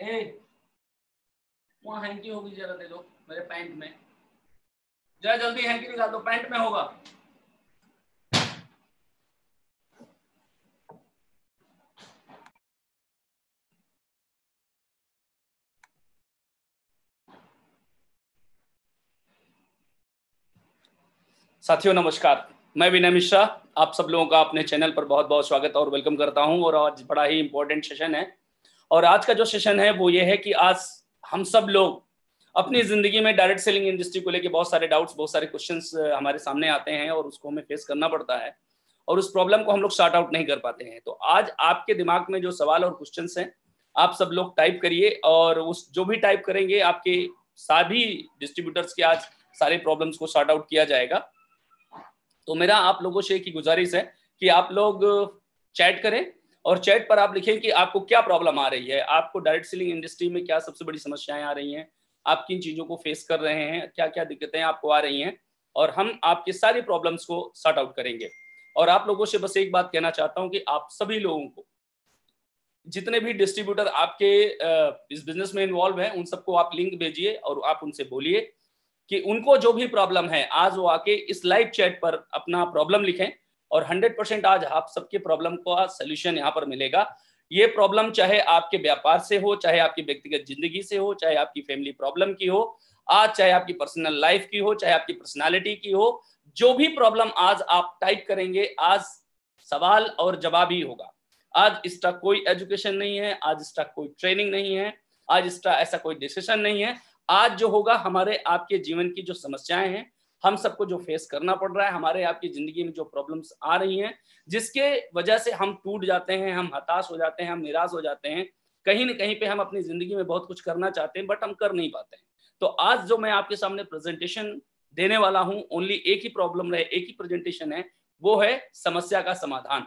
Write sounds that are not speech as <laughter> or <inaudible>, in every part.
ए वहां हैंकी होगी जरा दे दो मेरे पैंट में जरा जल्दी हैंकी निकाल दो पैंट में होगा साथियों नमस्कार मैं विनय मिश्रा आप सब लोगों का अपने चैनल पर बहुत बहुत स्वागत और वेलकम करता हूं और आज बड़ा ही इंपॉर्टेंट सेशन है और आज का जो सेशन है वो ये है कि आज हम सब लोग अपनी जिंदगी में डायरेक्ट सेलिंग इंडस्ट्री को लेके बहुत सारे डाउट्स बहुत सारे क्वेश्चन हमारे सामने आते हैं और उसको हमें फेस करना पड़ता है और उस प्रॉब्लम को हम लोग शॉर्ट आउट नहीं कर पाते हैं तो आज आपके दिमाग में जो सवाल और क्वेश्चन हैं आप सब लोग टाइप करिए और उस जो भी टाइप करेंगे आपके सभी डिस्ट्रीब्यूटर्स के आज सारे प्रॉब्लम्स को शॉर्ट आउट किया जाएगा तो मेरा आप लोगों से एक ही गुजारिश है कि आप लोग चैट करें और चैट पर आप लिखें कि आपको क्या प्रॉब्लम आ रही है आपको डायरेक्ट सेलिंग इंडस्ट्री में क्या सबसे बड़ी समस्याएं आ रही हैं आप किन चीज़ों को फेस कर रहे हैं क्या क्या दिक्कतें आपको आ रही हैं और हम आपके सारी प्रॉब्लम्स को सॉर्ट आउट करेंगे और आप लोगों से बस एक बात कहना चाहता हूं कि आप सभी लोगों को जितने भी डिस्ट्रीब्यूटर आपके इस बिजनेस में इन्वॉल्व हैं उन सबको आप लिंक भेजिए और आप उनसे बोलिए कि उनको जो भी प्रॉब्लम है आज वो आके इस लाइव चैट पर अपना प्रॉब्लम लिखें और 100 परसेंट आज आप सबके प्रॉब्लम का सोल्यूशन यहाँ पर मिलेगा ये प्रॉब्लम चाहे आपके व्यापार से हो चाहे आपकी व्यक्तिगत जिंदगी से हो चाहे आपकी फैमिली प्रॉब्लम की हो आज चाहे आपकी पर्सनल लाइफ की हो चाहे आपकी पर्सनालिटी की हो जो भी प्रॉब्लम आज आप टाइप करेंगे आज सवाल और जवाब ही होगा आज इसका कोई एजुकेशन नहीं है आज इसका कोई ट्रेनिंग नहीं है आज इसका ऐसा कोई डिसीजन नहीं है आज जो होगा हमारे आपके जीवन की जो समस्याएं हैं हम सबको जो फेस करना पड़ रहा है हमारे आपकी जिंदगी में जो प्रॉब्लम्स आ रही हैं जिसके वजह से हम टूट जाते हैं हम हताश हो जाते हैं हम निराश हो जाते हैं कहीं ना कहीं पे हम अपनी जिंदगी में बहुत कुछ करना चाहते हैं बट हम कर नहीं पाते हैं तो आज जो मैं आपके सामने प्रेजेंटेशन देने वाला हूं ओनली एक ही प्रॉब्लम रहे एक ही प्रेजेंटेशन है वो है समस्या का समाधान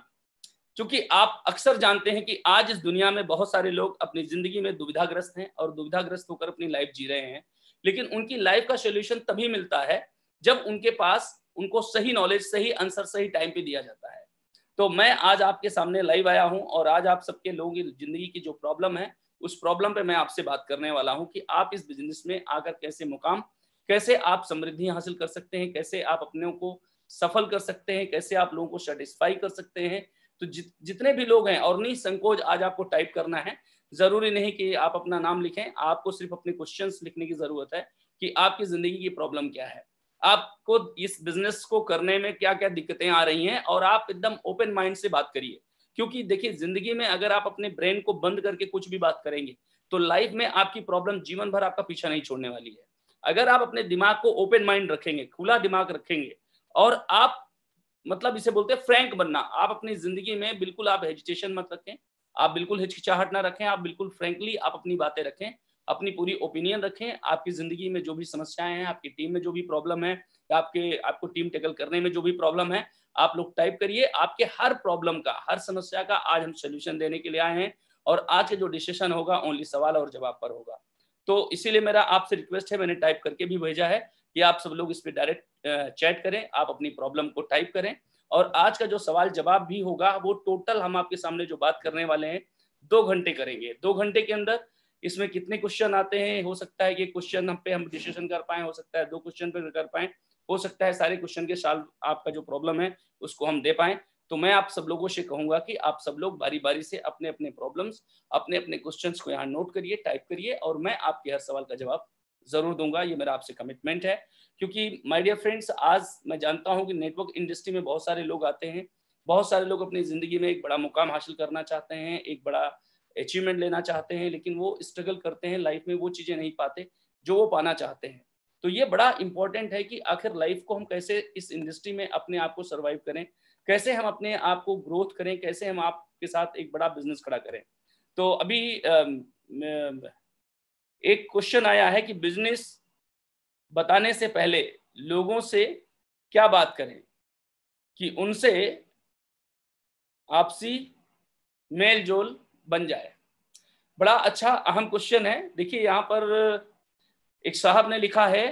क्योंकि आप अक्सर जानते हैं कि आज इस दुनिया में बहुत सारे लोग अपनी जिंदगी में दुविधाग्रस्त हैं और दुविधाग्रस्त होकर अपनी लाइफ जी रहे हैं लेकिन उनकी लाइफ का सोल्यूशन तभी मिलता है जब उनके पास उनको सही नॉलेज सही आंसर सही टाइम पे दिया जाता है तो मैं आज आपके सामने लाइव आया हूं और आज आप सबके लोगों की जिंदगी की जो प्रॉब्लम है उस प्रॉब्लम पे मैं आपसे बात करने वाला हूं कि आप इस बिजनेस में आकर कैसे मुकाम कैसे आप समृद्धि हासिल कर सकते हैं कैसे आप अपने को सफल कर सकते हैं कैसे आप लोगों को सेटिस्फाई कर सकते हैं तो जित, जितने भी लोग हैं और नहीं संकोच आज आपको टाइप करना है जरूरी नहीं कि आप अपना नाम लिखें आपको सिर्फ अपने क्वेश्चंस लिखने की जरूरत है कि आपकी जिंदगी की प्रॉब्लम क्या है आपको इस बिजनेस को करने में क्या क्या दिक्कतें आ रही हैं और आप एकदम ओपन माइंड से बात करिए क्योंकि देखिए जिंदगी में अगर आप अपने ब्रेन को बंद करके कुछ भी बात करेंगे तो लाइफ में आपकी प्रॉब्लम जीवन भर आपका पीछा नहीं छोड़ने वाली है अगर आप अपने दिमाग को ओपन माइंड रखेंगे खुला दिमाग रखेंगे और आप मतलब इसे बोलते हैं फ्रैंक बनना आप अपनी जिंदगी में बिल्कुल आप हेजिटेशन मत रखें आप बिल्कुल हिचकिचाहट ना रखें आप बिल्कुल फ्रेंकली आप अपनी बातें रखें अपनी पूरी ओपिनियन रखें आपकी जिंदगी में जो भी समस्याएं हैं आपकी टीम में जो भी प्रॉब्लम है आपके आपको टीम टेकल करने में जो भी प्रॉब्लम है आप लोग टाइप करिए आपके हर प्रॉब्लम का हर समस्या का आज हम सोल्यूशन देने के लिए आए हैं और आज के जो डिसीशन होगा ओनली सवाल और जवाब पर होगा तो इसीलिए मेरा आपसे रिक्वेस्ट है मैंने टाइप करके भी भेजा है कि आप सब लोग इस पर डायरेक्ट चैट करें आप अपनी प्रॉब्लम को टाइप करें और आज का जो सवाल जवाब भी होगा वो टोटल हम आपके सामने जो बात करने वाले हैं दो घंटे करेंगे दो घंटे के अंदर इसमें कितने क्वेश्चन आते हैं हो सकता है कि क्वेश्चन हम पे हम डिस्कशन कर पाए हो सकता है दो क्वेश्चन पे कर पाए हो सकता है सारे क्वेश्चन के साल आपका जो प्रॉब्लम है उसको हम दे पाए तो मैं आप सब लोगों से कहूंगा कि आप सब लोग बारी बारी से अपने अपने प्रॉब्लम्स अपने अपने क्वेश्चंस को यहाँ नोट करिए टाइप करिए और मैं आपके हर सवाल का जवाब जरूर दूंगा ये मेरा आपसे कमिटमेंट है क्योंकि माय डियर फ्रेंड्स आज मैं जानता हूँ कि नेटवर्क इंडस्ट्री में बहुत सारे लोग आते हैं बहुत सारे लोग अपनी जिंदगी में एक बड़ा मुकाम हासिल करना चाहते हैं एक बड़ा अचीवमेंट लेना चाहते हैं लेकिन वो स्ट्रगल करते हैं लाइफ में वो चीज़ें नहीं पाते जो वो पाना चाहते हैं तो ये बड़ा इंपॉर्टेंट है कि आखिर लाइफ को हम कैसे इस इंडस्ट्री में अपने आप को सर्वाइव करें कैसे हम अपने आप को ग्रोथ करें कैसे हम आपके साथ एक बड़ा बिजनेस खड़ा करें तो अभी एक क्वेश्चन आया है कि बिजनेस बताने से पहले लोगों से क्या बात करें कि उनसे आपसी मेल जोल बन जाए बड़ा अच्छा अहम क्वेश्चन है देखिए यहाँ पर एक साहब ने लिखा है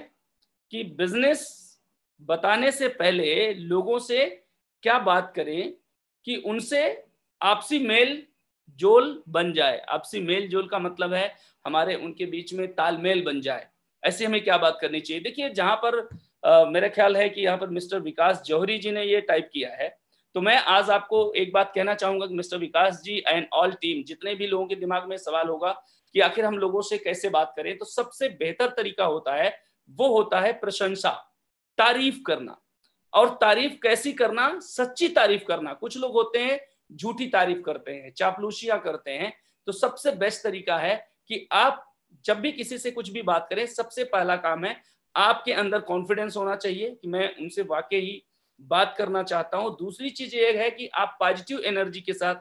कि बिजनेस बताने से पहले लोगों से क्या बात करें कि उनसे आपसी मेल जोल बन जाए आपसी मेल जोल का मतलब है हमारे उनके बीच में तालमेल बन जाए ऐसे हमें क्या बात करनी चाहिए देखिए जहां पर आ, मेरा ख्याल है कि यहाँ पर मिस्टर विकास जौहरी जी ने ये टाइप किया है तो मैं आज आपको एक बात कहना चाहूंगा कि mister Vikas ji and all team जितने भी लोगों के दिमाग में सवाल होगा कि आखिर हम लोगों से कैसे बात करें तो सबसे बेहतर तरीका होता है वो होता है प्रशंसा तारीफ करना और तारीफ कैसी करना सच्ची तारीफ करना कुछ लोग होते हैं झूठी तारीफ करते हैं चापलूसियां करते हैं तो सबसे बेस्ट तरीका है कि आप जब भी किसी से कुछ भी बात करें सबसे पहला काम है आपके अंदर कॉन्फिडेंस होना चाहिए कि मैं उनसे वाकई बात करना चाहता हूं दूसरी चीज यह है कि आप पॉजिटिव एनर्जी के साथ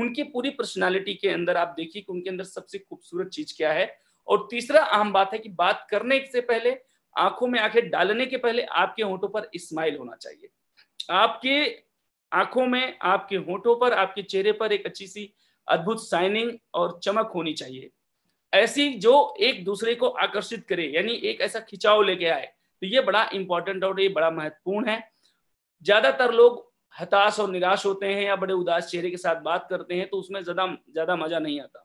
उनकी पूरी पर्सनालिटी के अंदर आप देखिए कि उनके अंदर सबसे खूबसूरत चीज क्या है और तीसरा अहम बात है कि बात करने से पहले आंखों में आंखें डालने के पहले आपके होठों पर स्माइल होना चाहिए आपके आंखों में आपके होठों पर आपके चेहरे पर एक अच्छी सी अद्भुत साइनिंग और चमक होनी चाहिए ऐसी जो एक दूसरे को आकर्षित करे यानी एक ऐसा खिंचाव लेके आए तो ये बड़ा इंपॉर्टेंट और ये बड़ा महत्वपूर्ण है ज्यादातर लोग हताश और निराश होते हैं या बड़े उदास चेहरे के साथ बात करते हैं तो उसमें ज्यादा ज्यादा मजा नहीं आता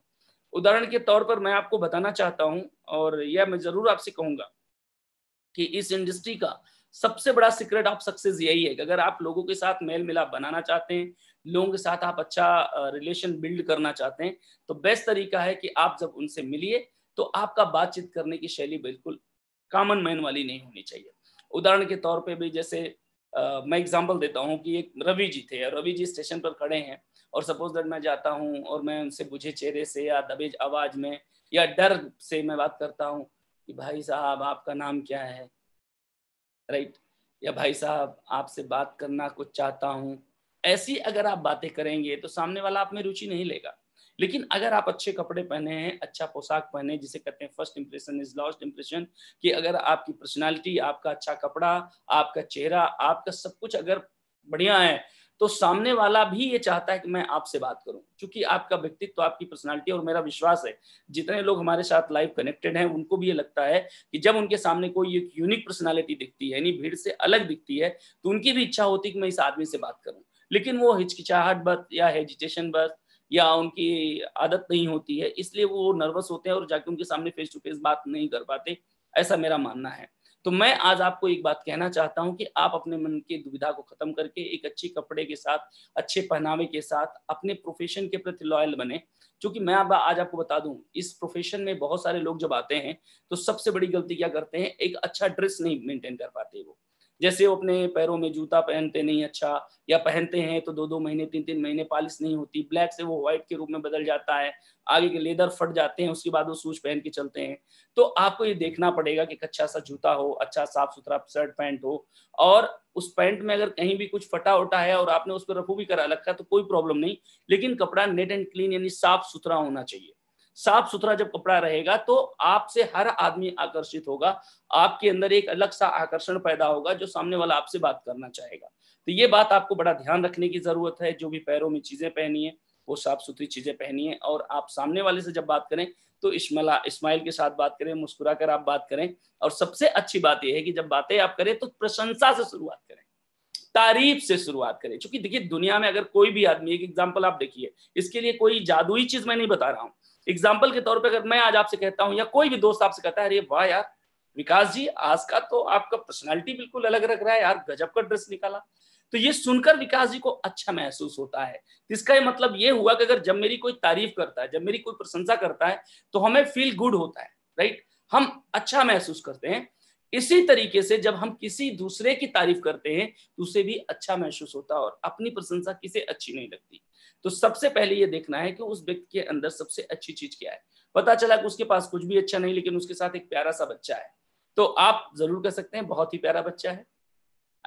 उदाहरण के तौर पर मैं आपको बताना चाहता हूं और यह मैं जरूर आपसे कहूंगा कि इस इंडस्ट्री का सबसे बड़ा सीक्रेट ऑफ सक्सेस यही है कि अगर आप लोगों के साथ मेल मिलाप बनाना चाहते हैं लोगों के साथ आप अच्छा रिलेशन बिल्ड करना चाहते हैं तो बेस्ट तरीका है कि आप जब उनसे मिलिए तो आपका बातचीत करने की शैली बिल्कुल कॉमन मैन वाली नहीं होनी चाहिए उदाहरण के तौर पे भी जैसे मैं एग्जाम्पल देता हूँ कि एक रवि जी थे रवि जी स्टेशन पर खड़े हैं और सपोज दैट मैं जाता हूँ और मैं उनसे बुझे चेहरे से या दबेज आवाज में या डर से मैं बात करता हूँ कि भाई साहब आपका नाम क्या है राइट right? या भाई साहब आपसे बात करना कुछ चाहता हूँ ऐसी अगर आप बातें करेंगे तो सामने वाला आप में रुचि नहीं लेगा लेकिन अगर आप अच्छे कपड़े पहने हैं अच्छा पोशाक पहने जिसे कहते हैं first impression is last impression कि अगर आपकी पर्सनैलिटी आपका अच्छा कपड़ा आपका चेहरा आपका सब कुछ अगर बढ़िया है तो सामने वाला भी ये चाहता है कि मैं आपसे बात करूं क्योंकि आपका व्यक्तित्व तो आपकी पर्सनालिटी और मेरा विश्वास है जितने लोग हमारे साथ लाइव कनेक्टेड हैं उनको भी ये लगता है कि जब उनके सामने कोई एक यूनिक पर्सनालिटी दिखती है यानी भीड़ से अलग दिखती है तो उनकी भी इच्छा होती है कि मैं इस आदमी से बात करूं लेकिन वो हिचकिचाहट बस या हेजिटेशन बस या उनकी आदत नहीं होती है इसलिए वो नर्वस होते हैं और जाके उनके सामने फेस टू फेस बात नहीं कर पाते ऐसा मेरा मानना है तो मैं आज आपको एक बात कहना चाहता हूं कि आप अपने मन की दुविधा को खत्म करके एक अच्छे कपड़े के साथ अच्छे पहनावे के साथ अपने प्रोफेशन के प्रति लॉयल बने क्योंकि मैं अब आज आपको बता दूं इस प्रोफेशन में बहुत सारे लोग जब आते हैं तो सबसे बड़ी गलती क्या करते हैं एक अच्छा ड्रेस नहीं मेंटेन कर पाते वो जैसे वो अपने पैरों में जूता पहनते नहीं अच्छा या पहनते हैं तो दो दो महीने तीन तीन महीने पालिश नहीं होती ब्लैक से वो व्हाइट के रूप में बदल जाता है आगे के लेदर फट जाते हैं उसके बाद वो सूज पहन के चलते हैं तो आपको ये देखना पड़ेगा कि अच्छा सा जूता हो अच्छा साफ सुथरा शर्ट पैंट हो और उस पैंट में अगर कहीं भी कुछ फटा उटा है और आपने उस पर रफू भी करा रखा तो कोई प्रॉब्लम नहीं लेकिन कपड़ा नेट एंड क्लीन यानी साफ सुथरा होना चाहिए साफ सुथरा जब कपड़ा रहेगा तो आपसे हर आदमी आकर्षित होगा आपके अंदर एक अलग सा आकर्षण पैदा होगा जो सामने वाला आपसे बात करना चाहेगा तो ये बात आपको बड़ा ध्यान रखने की जरूरत है जो भी पैरों में चीजें पहनी है वो साफ सुथरी चीजें पहनी है और आप सामने वाले से जब बात करें तो इसमला इस्माइल के साथ बात करें मुस्कुरा कर आप बात करें और सबसे अच्छी बात यह है कि जब बातें आप करें तो प्रशंसा से शुरुआत करें तारीफ से शुरुआत करें क्योंकि देखिए दुनिया में अगर कोई भी आदमी एक एग्जाम्पल आप देखिए इसके लिए कोई जादुई चीज मैं नहीं बता रहा हूँ एग्जाम्पल के तौर पर अगर मैं आज आपसे कहता हूँ या कोई भी दोस्त आपसे कहता है अरे वाह यार विकास जी आज का तो आपका पर्सनैलिटी बिल्कुल अलग रख रहा है यार गजब का ड्रेस निकाला तो ये सुनकर विकास जी को अच्छा महसूस होता है इसका ये मतलब ये हुआ कि अगर जब मेरी कोई तारीफ करता है जब मेरी कोई प्रशंसा करता है तो हमें फील गुड होता है राइट हम अच्छा महसूस करते हैं इसी तरीके से जब हम किसी दूसरे की तारीफ करते हैं तो उसे भी अच्छा महसूस होता है और अपनी प्रशंसा किसे अच्छी नहीं लगती तो सबसे पहले ये देखना है कि उस व्यक्ति के अंदर सबसे अच्छी चीज क्या है पता चला कि उसके पास कुछ भी अच्छा नहीं लेकिन उसके साथ एक प्यारा सा बच्चा है तो आप जरूर कह सकते हैं बहुत ही प्यारा बच्चा है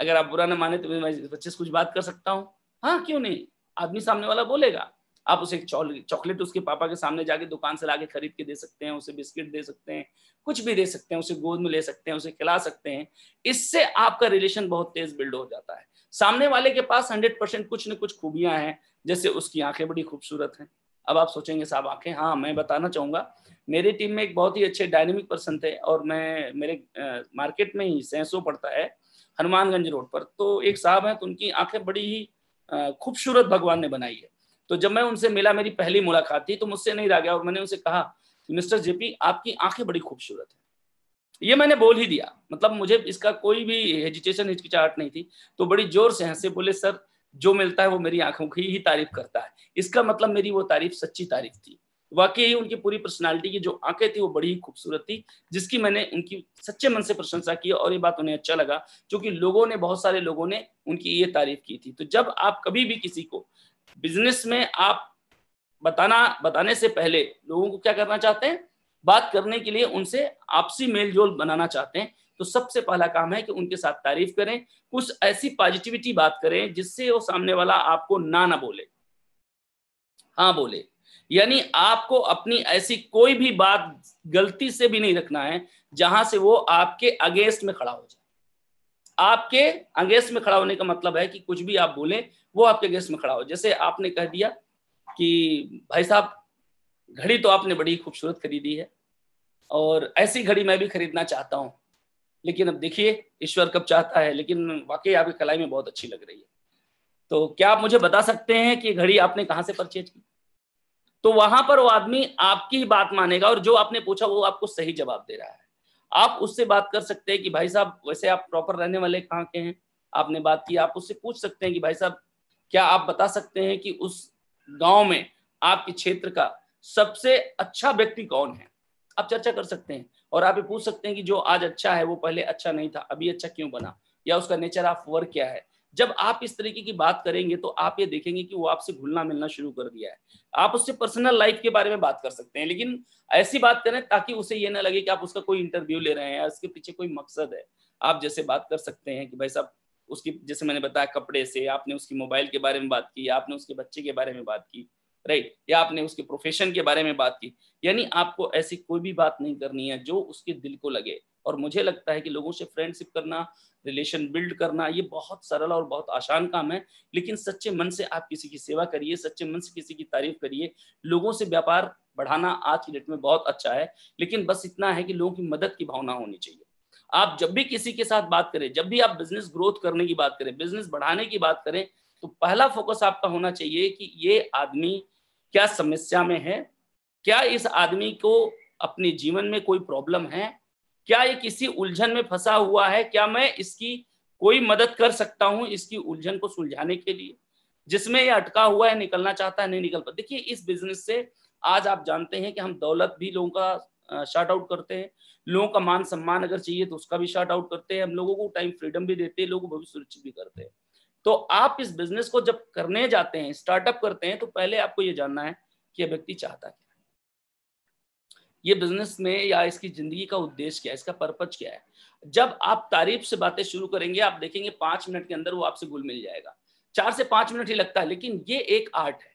अगर आप बुरा ना माने तो मैं बच्चे से कुछ बात कर सकता हूँ हाँ क्यों नहीं आदमी सामने वाला बोलेगा आप उसे चॉकलेट उसके पापा के सामने जाके दुकान से लाके खरीद के दे सकते हैं उसे बिस्किट दे सकते हैं कुछ भी दे सकते हैं उसे गोद में ले सकते हैं उसे खिला सकते हैं इससे आपका रिलेशन बहुत तेज बिल्ड हो जाता है सामने वाले के पास हंड्रेड परसेंट कुछ न कुछ खूबियां हैं जैसे उसकी आंखें बड़ी खूबसूरत हैं अब आप सोचेंगे साहब आंखें हाँ मैं बताना चाहूंगा मेरी टीम में एक बहुत ही अच्छे डायनेमिक पर्सन थे और मैं मेरे मार्केट में ही सैंसो पड़ता है हनुमानगंज रोड पर तो एक साहब हैं तो उनकी आंखें बड़ी ही खूबसूरत भगवान ने बनाई है तो जब मैं उनसे मिला मेरी पहली मुलाकात थी तो मुझसे नहीं रह गया और मैंने उनसे कहा मिस्टर जेपी आपकी आंखें बड़ी खूबसूरत है ये मैंने बोल ही दिया मतलब मुझे इसका कोई भी हेजिटेशन हिचकिचाहट नहीं थी तो बड़ी जोर से हंसे बोले सर जो मिलता है वो मेरी आंखों की ही तारीफ करता है इसका मतलब मेरी वो तारीफ सच्ची तारीफ थी वाकई ही उनकी पूरी पर्सनालिटी की जो आंखें थी वो बड़ी ही खूबसूरत थी जिसकी मैंने उनकी सच्चे मन से प्रशंसा की और ये बात उन्हें अच्छा लगा क्योंकि लोगों ने बहुत सारे लोगों ने उनकी ये तारीफ की थी तो जब आप कभी भी किसी को बिजनेस में आप बताना बताने से पहले लोगों को क्या करना चाहते हैं बात करने के लिए उनसे आपसी मेल जोल बनाना चाहते हैं तो सबसे पहला काम है कि उनके साथ तारीफ करें कुछ ऐसी पॉजिटिविटी बात करें जिससे वो सामने वाला आपको ना ना बोले हाँ बोले यानी आपको अपनी ऐसी कोई भी बात गलती से भी नहीं रखना है जहां से वो आपके अगेंस्ट में खड़ा हो जाए आपके अगेंस्ट में खड़ा होने का मतलब है कि कुछ भी आप बोलें वो आपके अगेंस्ट में खड़ा हो जैसे आपने कह दिया कि भाई साहब घड़ी तो आपने बड़ी खूबसूरत खरीदी है और ऐसी घड़ी मैं भी खरीदना चाहता हूँ लेकिन अब देखिए ईश्वर कब चाहता है लेकिन वाकई आपकी कलाई में बहुत अच्छी लग रही है तो क्या आप मुझे बता सकते हैं कि घड़ी आपने कहाँ से परचेज की तो वहां पर वो आदमी आपकी ही बात मानेगा और जो आपने पूछा वो आपको सही जवाब दे रहा है आप उससे बात कर सकते हैं कि भाई साहब वैसे आप प्रॉपर रहने वाले कहाँ के हैं आपने बात की आप उससे पूछ सकते हैं कि भाई साहब क्या आप बता सकते हैं कि उस गांव में आपके क्षेत्र का सबसे अच्छा व्यक्ति कौन है आप चर्चा कर सकते हैं और आप ये पूछ सकते हैं कि जो आज अच्छा है वो पहले अच्छा नहीं था अभी अच्छा क्यों बना या उसका नेचर ऑफ वर्क क्या है जब आप इस तरीके की बात करेंगे तो आप ये देखेंगे कि वो आपसे घुलना मिलना शुरू कर दिया है आप उससे पर्सनल लाइफ के बारे में बात कर सकते हैं लेकिन ऐसी बात करें ताकि उसे ये ना लगे कि आप उसका कोई इंटरव्यू ले रहे हैं या उसके पीछे कोई मकसद है आप जैसे बात कर सकते हैं कि भाई साहब उसकी जैसे मैंने बताया कपड़े से आपने उसकी मोबाइल के बारे में बात की आपने उसके बच्चे के बारे में बात की राइट या आपने उसके प्रोफेशन के बारे में बात की यानी आपको ऐसी कोई भी बात नहीं करनी है जो उसके दिल को लगे और मुझे लगता है कि लोगों से फ्रेंडशिप करना रिलेशन बिल्ड करना ये बहुत सरल और बहुत आसान काम है लेकिन सच्चे मन से आप किसी की सेवा करिए सच्चे मन से किसी की तारीफ करिए लोगों से व्यापार बढ़ाना आज की डेट में बहुत अच्छा है लेकिन बस इतना है कि लोगों की मदद की भावना होनी चाहिए आप जब भी किसी के साथ बात करें जब भी आप बिजनेस ग्रोथ करने की बात करें बिजनेस बढ़ाने की बात करें तो पहला फोकस आपका होना चाहिए कि ये आदमी क्या समस्या में है क्या इस आदमी को अपने जीवन में कोई प्रॉब्लम है क्या ये किसी उलझन में फंसा हुआ है क्या मैं इसकी कोई मदद कर सकता हूँ इसकी उलझन को सुलझाने के लिए जिसमें ये अटका हुआ है निकलना चाहता है नहीं निकल पा देखिए इस बिजनेस से आज आप जानते हैं कि हम दौलत भी लोगों का शार्ट आउट करते हैं लोगों का मान सम्मान अगर चाहिए तो उसका भी शार्ट आउट करते हैं हम लोगों को टाइम फ्रीडम भी देते हैं लोगों को भविष्य सुरक्षित भी करते हैं तो आप इस बिजनेस को जब करने जाते हैं स्टार्टअप करते हैं तो पहले आपको ये जानना है कि यह व्यक्ति चाहता क्या ये बिजनेस में या इसकी जिंदगी का उद्देश्य क्या है इसका पर्पज क्या है जब आप तारीफ से बातें शुरू करेंगे आप देखेंगे पांच मिनट के अंदर वो आपसे गुल मिल जाएगा चार से पांच मिनट ही लगता है लेकिन ये एक आर्ट है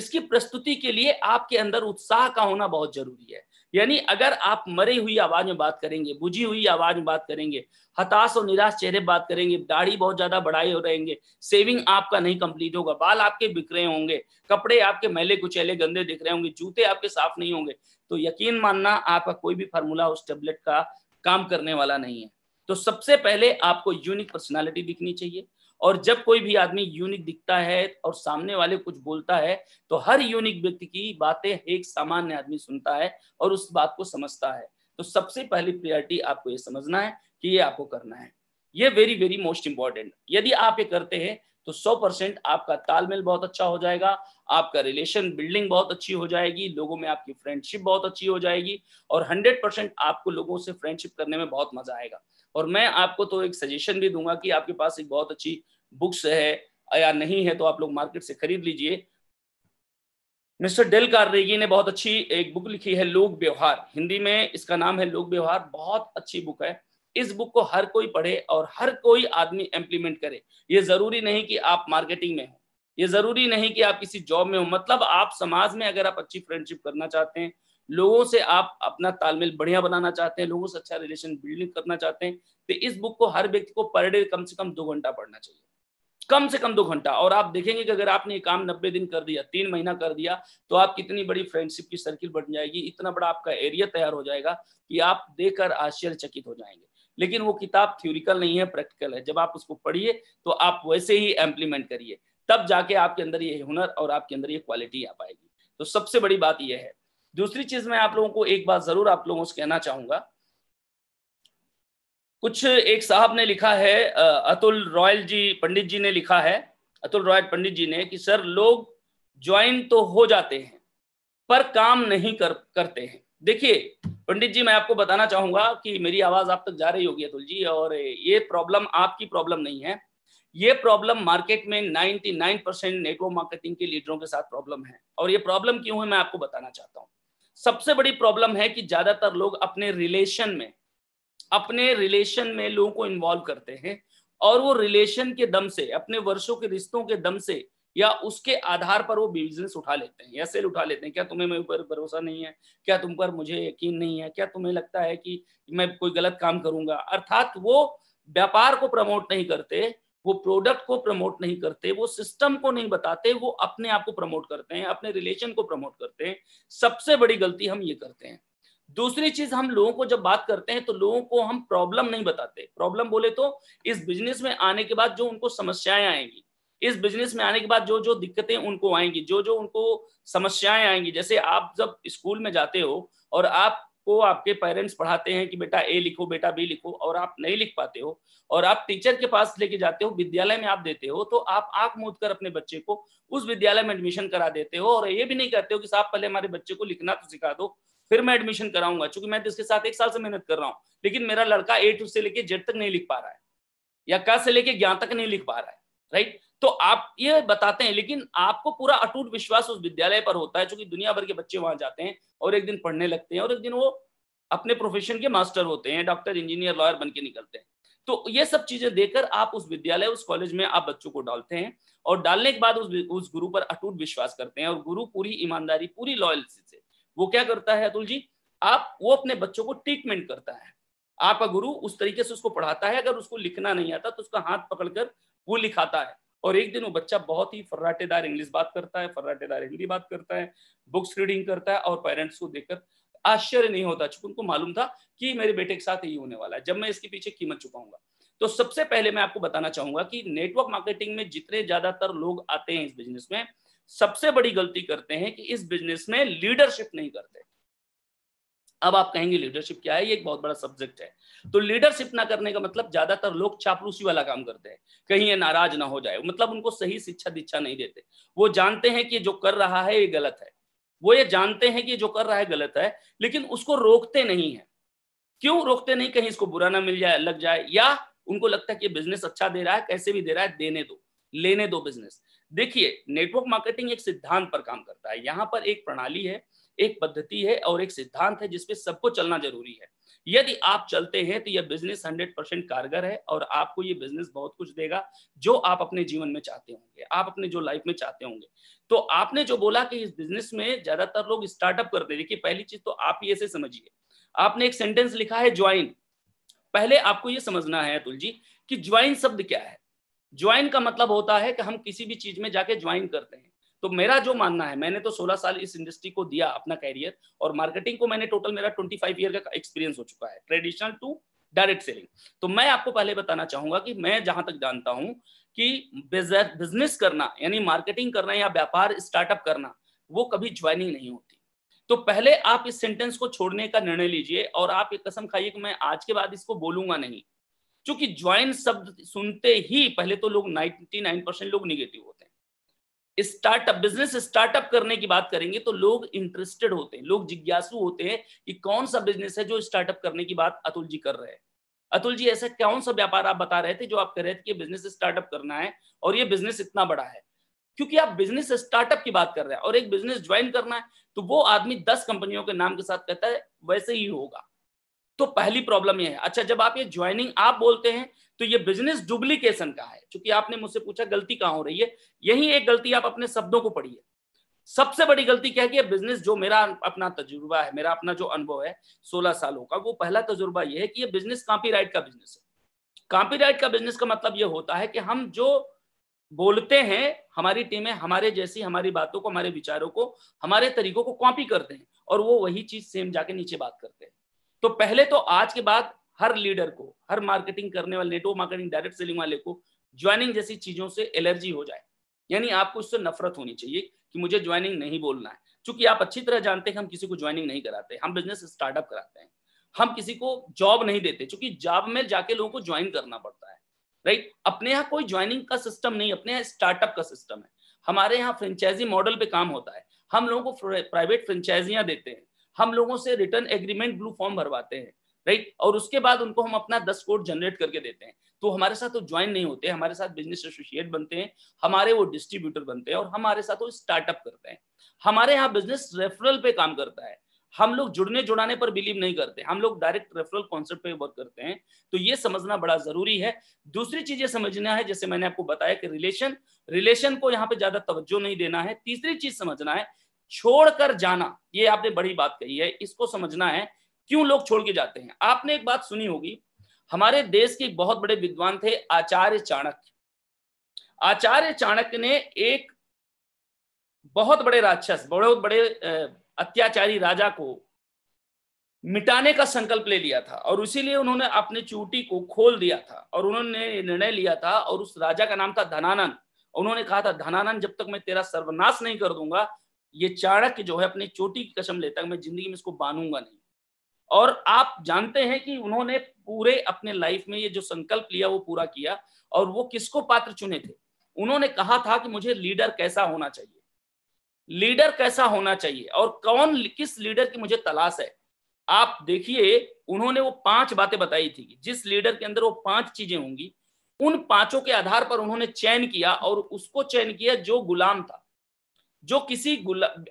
इसकी प्रस्तुति के लिए आपके अंदर उत्साह का होना बहुत जरूरी है यानी अगर आप मरे हुई आवाज में बात करेंगे बुझी हुई आवाज में बात करेंगे हताश और निराश चेहरे बात करेंगे दाढ़ी बहुत ज्यादा बढ़ाई हो रहेंगे सेविंग आपका नहीं कंप्लीट होगा बाल आपके बिखरे होंगे कपड़े आपके मैले कुचैले गंदे दिख रहे होंगे जूते आपके साफ नहीं होंगे तो यकीन मानना आपका कोई भी फार्मूला उस टेबलेट का काम करने वाला नहीं है तो सबसे पहले आपको यूनिक पर्सनैलिटी दिखनी चाहिए और जब कोई भी आदमी यूनिक दिखता है और सामने वाले कुछ बोलता है तो हर यूनिक व्यक्ति की बातें एक सामान्य आदमी सुनता है और उस बात को समझता है तो सबसे पहली प्रियोरिटी आपको ये समझना है कि ये आपको करना है ये वेरी वेरी मोस्ट इंपॉर्टेंट यदि आप ये करते हैं तो 100 परसेंट आपका तालमेल बहुत अच्छा हो जाएगा आपका रिलेशन बिल्डिंग बहुत अच्छी हो जाएगी लोगों में आपकी फ्रेंडशिप बहुत अच्छी हो जाएगी और 100 परसेंट आपको लोगों से फ्रेंडशिप करने में बहुत मजा आएगा और मैं आपको तो एक सजेशन भी दूंगा कि आपके पास एक बहुत अच्छी बुक्स है या नहीं है तो आप लोग मार्केट से खरीद लीजिए मिस्टर डेल कार्नेगी ने बहुत अच्छी एक बुक लिखी है लोक व्यवहार हिंदी में इसका नाम है लोक व्यवहार बहुत अच्छी बुक है इस बुक को हर कोई पढ़े और हर कोई आदमी इम्प्लीमेंट करे ये जरूरी नहीं कि आप मार्केटिंग में हो ये जरूरी नहीं कि आप किसी जॉब में हो मतलब आप समाज में अगर आप अच्छी फ्रेंडशिप करना चाहते हैं लोगों से आप अपना तालमेल बढ़िया बनाना चाहते हैं लोगों से अच्छा रिलेशन बिल्डिंग करना चाहते हैं तो इस बुक को हर व्यक्ति को पर डे कम से कम दो घंटा पढ़ना चाहिए कम से कम दो घंटा और आप देखेंगे कि अगर आपने ये काम नब्बे दिन कर दिया तीन महीना कर दिया तो आप कितनी बड़ी फ्रेंडशिप की सर्किल बन जाएगी इतना बड़ा आपका एरिया तैयार हो जाएगा कि आप देखकर आश्चर्यचकित हो जाएंगे लेकिन वो किताब थ्योरिकल नहीं है प्रैक्टिकल है जब आप उसको पढ़िए तो आप वैसे ही एम्प्लीमेंट करिए तब जाके आपके अंदर ये हुनर और आपके अंदर ये क्वालिटी आ पाएगी तो सबसे बड़ी बात यह है दूसरी चीज मैं आप लोगों को एक बात जरूर आप लोगों से कहना चाहूंगा कुछ एक साहब ने लिखा है अतुल रॉयल जी पंडित जी ने लिखा है अतुल रॉयल पंडित जी ने कि सर लोग ज्वाइन तो हो जाते हैं पर काम नहीं कर करते हैं देखिए पंडित जी मैं आपको बताना चाहूंगा कि मेरी आवाज आप तक जा रही होगी अतुल जी और ये प्रॉब्लम आपकी प्रॉब्लम नहीं है ये प्रॉब्लम मार्केट में 99 परसेंट नेटवर्क मार्केटिंग के लीडरों के साथ प्रॉब्लम है और ये प्रॉब्लम क्यों है मैं आपको बताना चाहता हूँ सबसे बड़ी प्रॉब्लम है कि ज्यादातर लोग अपने रिलेशन में अपने रिलेशन में लोगों को इन्वॉल्व करते हैं और वो रिलेशन के दम से अपने वर्षों के रिश्तों के दम से या उसके आधार पर वो बिजनेस उठा लेते हैं या सेल उठा लेते हैं क्या तुम्हें मेरे ऊपर भरोसा नहीं है क्या तुम पर मुझे यकीन नहीं है क्या तुम्हें लगता है कि मैं कोई गलत काम करूंगा अर्थात वो व्यापार को प्रमोट नहीं करते वो प्रोडक्ट को प्रमोट नहीं करते वो सिस्टम को नहीं बताते वो अपने आप को प्रमोट करते हैं अपने रिलेशन को प्रमोट करते हैं सबसे बड़ी गलती हम ये करते हैं दूसरी चीज हम लोगों को जब बात करते हैं तो लोगों को हम प्रॉब्लम नहीं बताते प्रॉब्लम बोले तो इस बिजनेस में आने के बाद जो उनको समस्याएं आएंगी इस बिजनेस में आने के बाद जो जो दिक्कतें उनको आएंगी जो जो उनको समस्याएं आएंगी जैसे आप जब स्कूल में जाते हो और आपको आपके पेरेंट्स पढ़ाते हैं कि बेटा ए लिखो बेटा बी लिखो और आप नहीं लिख पाते हो और आप टीचर के पास लेके जाते हो विद्यालय में आप देते हो तो आप आंख मूद कर अपने बच्चे को उस विद्यालय में एडमिशन करा देते हो और ये भी नहीं कहते हो कि साहब पहले हमारे बच्चे को लिखना तो सिखा दो फिर मैं एडमिशन कराऊंगा चूंकि मैं तो इसके साथ एक साल से मेहनत कर रहा हूँ लेकिन मेरा लड़का ए टू से लेके जेड तक नहीं लिख पा रहा है या क से लेके ज्ञान तक नहीं लिख पा रहा है राइट तो आप ये बताते हैं लेकिन आपको पूरा अटूट विश्वास उस विद्यालय पर होता है क्योंकि दुनिया भर के बच्चे वहां जाते हैं और एक दिन पढ़ने लगते हैं और एक दिन वो अपने प्रोफेशन के मास्टर होते हैं डॉक्टर इंजीनियर लॉयर बन के निकलते हैं तो ये सब चीजें देकर आप उस विद्यालय उस कॉलेज में आप बच्चों को डालते हैं और डालने के बाद उस उस गुरु पर अटूट विश्वास करते हैं और गुरु पूरी ईमानदारी पूरी लॉयल्टी से वो क्या करता है अतुल जी आप वो अपने बच्चों को ट्रीटमेंट करता है आपका गुरु उस तरीके से उसको पढ़ाता है अगर उसको लिखना नहीं आता तो उसका हाथ पकड़कर वो लिखाता है और एक दिन वो बच्चा बहुत ही फर्राटेदार इंग्लिश बात करता है फर्राटेदार हिंदी बात करता है बुक्स रीडिंग करता है और पेरेंट्स को देखकर आश्चर्य नहीं होता चूंकि उनको मालूम था कि मेरे बेटे के साथ यही होने वाला है जब मैं इसके पीछे कीमत चुकाऊंगा तो सबसे पहले मैं आपको बताना चाहूंगा कि नेटवर्क मार्केटिंग में जितने ज्यादातर लोग आते हैं इस बिजनेस में सबसे बड़ी गलती करते हैं कि इस बिजनेस में लीडरशिप नहीं करते अब आप कहेंगे लीडरशिप क्या है ये एक बहुत बड़ा सब्जेक्ट है तो लीडरशिप ना करने का मतलब ज्यादातर लोग चापलूसी वाला काम करते हैं कहीं ये नाराज ना हो जाए मतलब उनको सही शिक्षा दीक्षा नहीं देते वो जानते हैं कि जो कर रहा है ये गलत है वो ये जानते हैं कि जो कर रहा है गलत है लेकिन उसको रोकते नहीं है क्यों रोकते नहीं कहीं इसको बुरा ना मिल जाए लग जाए या उनको लगता है कि बिजनेस अच्छा दे रहा है कैसे भी दे रहा है देने दो लेने दो बिजनेस देखिए नेटवर्क मार्केटिंग एक सिद्धांत पर काम करता है यहां पर एक प्रणाली है एक पद्धति है और एक सिद्धांत है जिसपे सबको चलना जरूरी है यदि आप चलते हैं तो यह बिजनेस हंड्रेड परसेंट कारगर है और आपको ये बिजनेस बहुत कुछ देगा जो आप अपने जीवन में चाहते होंगे आप अपने जो लाइफ में चाहते होंगे तो आपने जो बोला कि इस बिजनेस में ज्यादातर लोग स्टार्टअप करते हैं देखिए पहली चीज तो आप ही ऐसे समझिए आपने एक सेंटेंस लिखा है ज्वाइन पहले आपको ये समझना है अतुल जी कि ज्वाइन शब्द क्या है ज्वाइन का मतलब होता है कि हम किसी भी चीज में जाके ज्वाइन करते हैं तो मेरा जो मानना है मैंने तो 16 साल इस इंडस्ट्री को दिया अपना कैरियर और मार्केटिंग को मैंने टोटल मेरा 25 ईयर का एक्सपीरियंस हो चुका है ट्रेडिशनल टू डायरेक्ट सेलिंग तो मैं आपको पहले बताना चाहूंगा कि मैं जहां तक जानता हूं कि बिजनेस करना यानी मार्केटिंग करना या व्यापार स्टार्टअप करना वो कभी ज्वाइनिंग नहीं होती तो पहले आप इस सेंटेंस को छोड़ने का निर्णय लीजिए और आप एक कसम खाइए कि मैं आज के बाद इसको बोलूंगा नहीं क्योंकि ज्वाइन शब्द सुनते ही पहले तो लोग 99 परसेंट लोग निगेटिव होते हैं स्टार्टअप बिजनेस स्टार्टअप करने की बात करेंगे तो लोग इंटरेस्टेड होते हैं लोग जिज्ञासु होते हैं कि कौन सा बिजनेस है जो स्टार्टअप करने की बात अतुल जी कर रहे हैं अतुल जी ऐसा कौन सा व्यापार आप बता रहे थे जो आप कह रहे थे कि बिजनेस स्टार्टअप करना है और ये बिजनेस इतना बड़ा है क्योंकि आप बिजनेस स्टार्टअप की बात कर रहे हैं और एक बिजनेस ज्वाइन करना है तो वो आदमी दस कंपनियों के नाम के साथ कहता है वैसे ही होगा तो पहली प्रॉब्लम ये है अच्छा जब आप ये ज्वाइनिंग आप बोलते हैं तो ये बिजनेस डुप्लीकेशन का है क्योंकि आपने मुझसे पूछा गलती कहां हो रही है यही एक गलती आप अपने शब्दों को पढ़िए सबसे बड़ी गलती क्या है कि ये बिजनेस जो मेरा अपना तजुर्बा है मेरा अपना जो अनुभव है सोलह सालों का वो पहला तजुर्बा ये है कि ये बिजनेस कापी राइट का बिजनेस है कापी राइट का बिजनेस का मतलब ये होता है कि हम जो बोलते हैं हमारी टीमें हमारे जैसी हमारी बातों को हमारे विचारों को हमारे तरीकों को कॉपी करते हैं और वो वही चीज सेम जाके नीचे बात करते हैं तो पहले तो आज के बाद हर लीडर को हर मार्केटिंग करने वाले नेटवर्क मार्केटिंग डायरेक्ट सेलिंग वाले को ज्वाइनिंग जैसी चीजों से एलर्जी हो जाए यानी आपको इससे नफरत होनी चाहिए कि मुझे ज्वाइनिंग नहीं बोलना है क्योंकि आप अच्छी तरह जानते हैं हम किसी को ज्वाइनिंग नहीं कराते हम बिजनेस स्टार्टअप कराते हैं हम किसी को जॉब नहीं देते क्योंकि जॉब में जाके लोगों को ज्वाइन करना पड़ता है राइट अपने यहाँ कोई ज्वाइनिंग का सिस्टम नहीं अपने यहाँ स्टार्टअप का सिस्टम है हमारे यहाँ फ्रेंचाइजी मॉडल पे काम होता है हम लोगों को प्राइवेट फ्रेंचाइजियां देते हैं हम लोगों से रिटर्न एग्रीमेंट ब्लू फॉर्म भरवाते हैं राइट और उसके बाद उनको हम अपना दस कोड जनरेट करके देते हैं तो हमारे साथ वो तो ज्वाइन नहीं होते हमारे साथ बिजनेस एसोसिएट बनते हैं हमारे वो डिस्ट्रीब्यूटर बनते हैं और हमारे साथ वो स्टार्टअप करते हैं हमारे यहाँ बिजनेस रेफरल पे काम करता है हम लोग जुड़ने जुड़ाने पर बिलीव नहीं करते हम लोग डायरेक्ट रेफरल कॉन्सेप्ट पे वर्क करते हैं तो ये समझना बड़ा जरूरी है दूसरी चीज ये समझना है जैसे मैंने आपको बताया कि रिलेशन रिलेशन को यहाँ पे ज्यादा तवज्जो नहीं देना है तीसरी चीज समझना है छोड़कर जाना ये आपने बड़ी बात कही है इसको समझना है क्यों लोग छोड़ के जाते हैं आपने एक बात सुनी होगी हमारे देश के बहुत बड़े विद्वान थे आचार्य चाणक्य आचार्य चाणक्य ने एक बहुत बड़े राक्षस बहुत बड़े अत्याचारी राजा को मिटाने का संकल्प ले लिया था और इसीलिए उन्होंने अपने चूटी को खोल दिया था और उन्होंने निर्णय लिया था और उस राजा का नाम था धनानंद उन्होंने कहा था धनानंद जब तक मैं तेरा सर्वनाश नहीं कर दूंगा ये चाणक्य जो है अपनी चोटी की कसम लेता है मैं जिंदगी में इसको बांधूंगा नहीं और आप जानते हैं कि उन्होंने पूरे अपने लाइफ में ये जो संकल्प लिया वो पूरा किया और वो किसको पात्र चुने थे उन्होंने कहा था कि मुझे लीडर कैसा होना चाहिए लीडर कैसा होना चाहिए और कौन किस लीडर की मुझे तलाश है आप देखिए उन्होंने वो पांच बातें बताई थी जिस लीडर के अंदर वो पांच चीजें होंगी उन पांचों के आधार पर उन्होंने चयन किया और उसको चयन किया जो गुलाम था जो किसी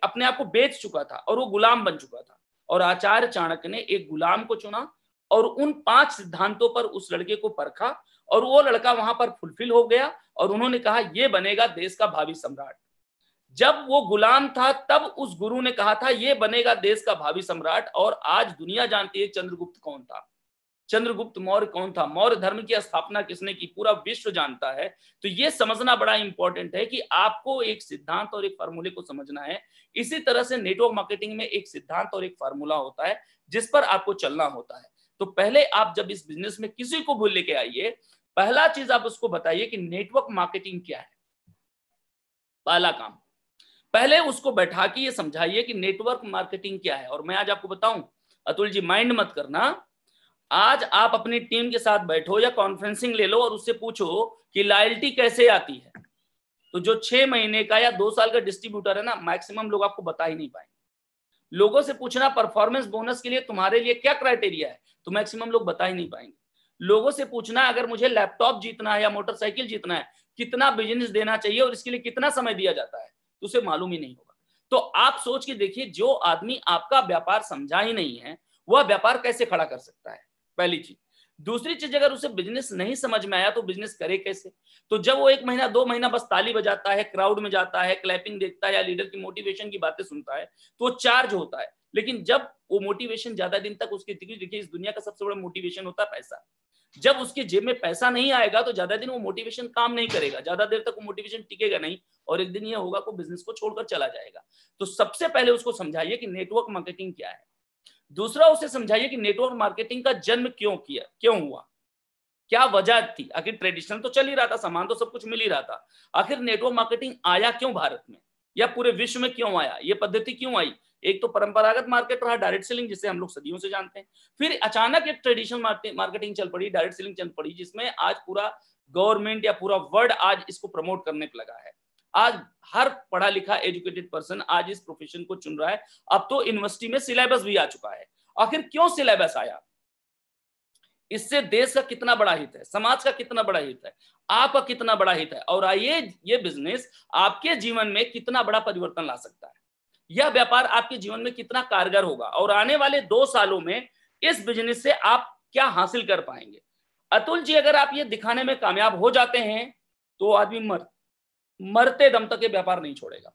अपने आप को बेच चुका था और वो गुलाम बन चुका था और आचार्य चाणक्य ने एक गुलाम को चुना और उन पांच सिद्धांतों पर उस लड़के को परखा और वो लड़का वहां पर फुलफिल हो गया और उन्होंने कहा यह बनेगा देश का भावी सम्राट जब वो गुलाम था तब उस गुरु ने कहा था ये बनेगा देश का भावी सम्राट और आज दुनिया जानती है चंद्रगुप्त कौन था चंद्रगुप्त मौर्य कौन था मौर्य धर्म की स्थापना किसने की पूरा विश्व जानता है तो ये समझना बड़ा इंपॉर्टेंट है कि आपको एक सिद्धांत और एक फार्मूले को समझना है इसी तरह से नेटवर्क मार्केटिंग में एक सिद्धांत और एक फार्मूला होता है जिस पर आपको चलना होता है तो पहले आप जब इस बिजनेस में किसी को भूल लेके आइए पहला चीज आप उसको बताइए कि नेटवर्क मार्केटिंग क्या है पहला काम पहले उसको बैठा के ये समझाइए कि नेटवर्क मार्केटिंग क्या है और मैं आज आपको बताऊं अतुल जी माइंड मत करना आज आप अपनी टीम के साथ बैठो या कॉन्फ्रेंसिंग ले लो और उससे पूछो कि लॉयल्टी कैसे आती है तो जो छह महीने का या दो साल का डिस्ट्रीब्यूटर है ना मैक्सिमम लोग आपको बता ही नहीं पाएंगे लोगों से पूछना परफॉर्मेंस बोनस के लिए तुम्हारे लिए क्या क्राइटेरिया है तो मैक्सिमम लोग बता ही नहीं पाएंगे लोगों से पूछना अगर मुझे लैपटॉप जीतना है या मोटरसाइकिल जीतना है कितना बिजनेस देना चाहिए और इसके लिए कितना समय दिया जाता है तो उसे मालूम ही नहीं होगा तो आप सोच के देखिए जो आदमी आपका व्यापार समझा ही नहीं है वह व्यापार कैसे खड़ा कर सकता है पहली चीज दूसरी चीज अगर उसे बिजनेस नहीं समझ में आया तो बिजनेस करे कैसे तो जब वो एक महीना दो महीना बस ताली बजाता है क्राउड में जाता है क्लैपिंग देखता है या लीडर की मोटिवेशन की बातें सुनता है तो चार्ज होता है लेकिन जब वो मोटिवेशन ज्यादा दिन तक उसके देखिए इस दुनिया का सबसे बड़ा मोटिवेशन होता है पैसा जब उसके जेब में पैसा नहीं आएगा तो ज्यादा दिन वो मोटिवेशन काम नहीं करेगा ज्यादा देर तक वो मोटिवेशन टिकेगा नहीं और एक दिन ये होगा को बिजनेस को छोड़कर चला जाएगा तो सबसे पहले उसको समझाइए कि नेटवर्क मार्केटिंग क्या है दूसरा उसे समझाइए कि नेटवर्क मार्केटिंग का जन्म क्यों किया क्यों हुआ क्या वजह थी आखिर ट्रेडिशनल तो चल ही रहा था सामान तो सब कुछ मिल ही रहा था आखिर नेटवर्क मार्केटिंग आया क्यों भारत में या पूरे विश्व में क्यों आया ये पद्धति क्यों आई एक तो परंपरागत मार्केट रहा डायरेक्ट सेलिंग जिसे हम लोग सदियों से जानते हैं फिर अचानक एक ट्रेडिशनल मार्केटिंग चल पड़ी डायरेक्ट सेलिंग चल पड़ी जिसमें आज पूरा गवर्नमेंट या पूरा वर्ल्ड आज इसको प्रमोट करने लगा है आज हर पढ़ा लिखा एजुकेटेड पर्सन आज इस प्रोफेशन को चुन रहा है अब तो यूनिवर्सिटी में सिलेबस भी आ चुका है आखिर क्यों सिलेबस आया इससे देश का कितना बड़ा हित है समाज का कितना बड़ा हित है आपका कितना बड़ा हित है और आइए ये बिजनेस आपके जीवन में कितना बड़ा परिवर्तन ला सकता है यह व्यापार आपके जीवन में कितना कारगर होगा और आने वाले दो सालों में इस बिजनेस से आप क्या हासिल कर पाएंगे अतुल जी अगर आप ये दिखाने में कामयाब हो जाते हैं तो आदमी मर मरते दम तक ये व्यापार नहीं छोड़ेगा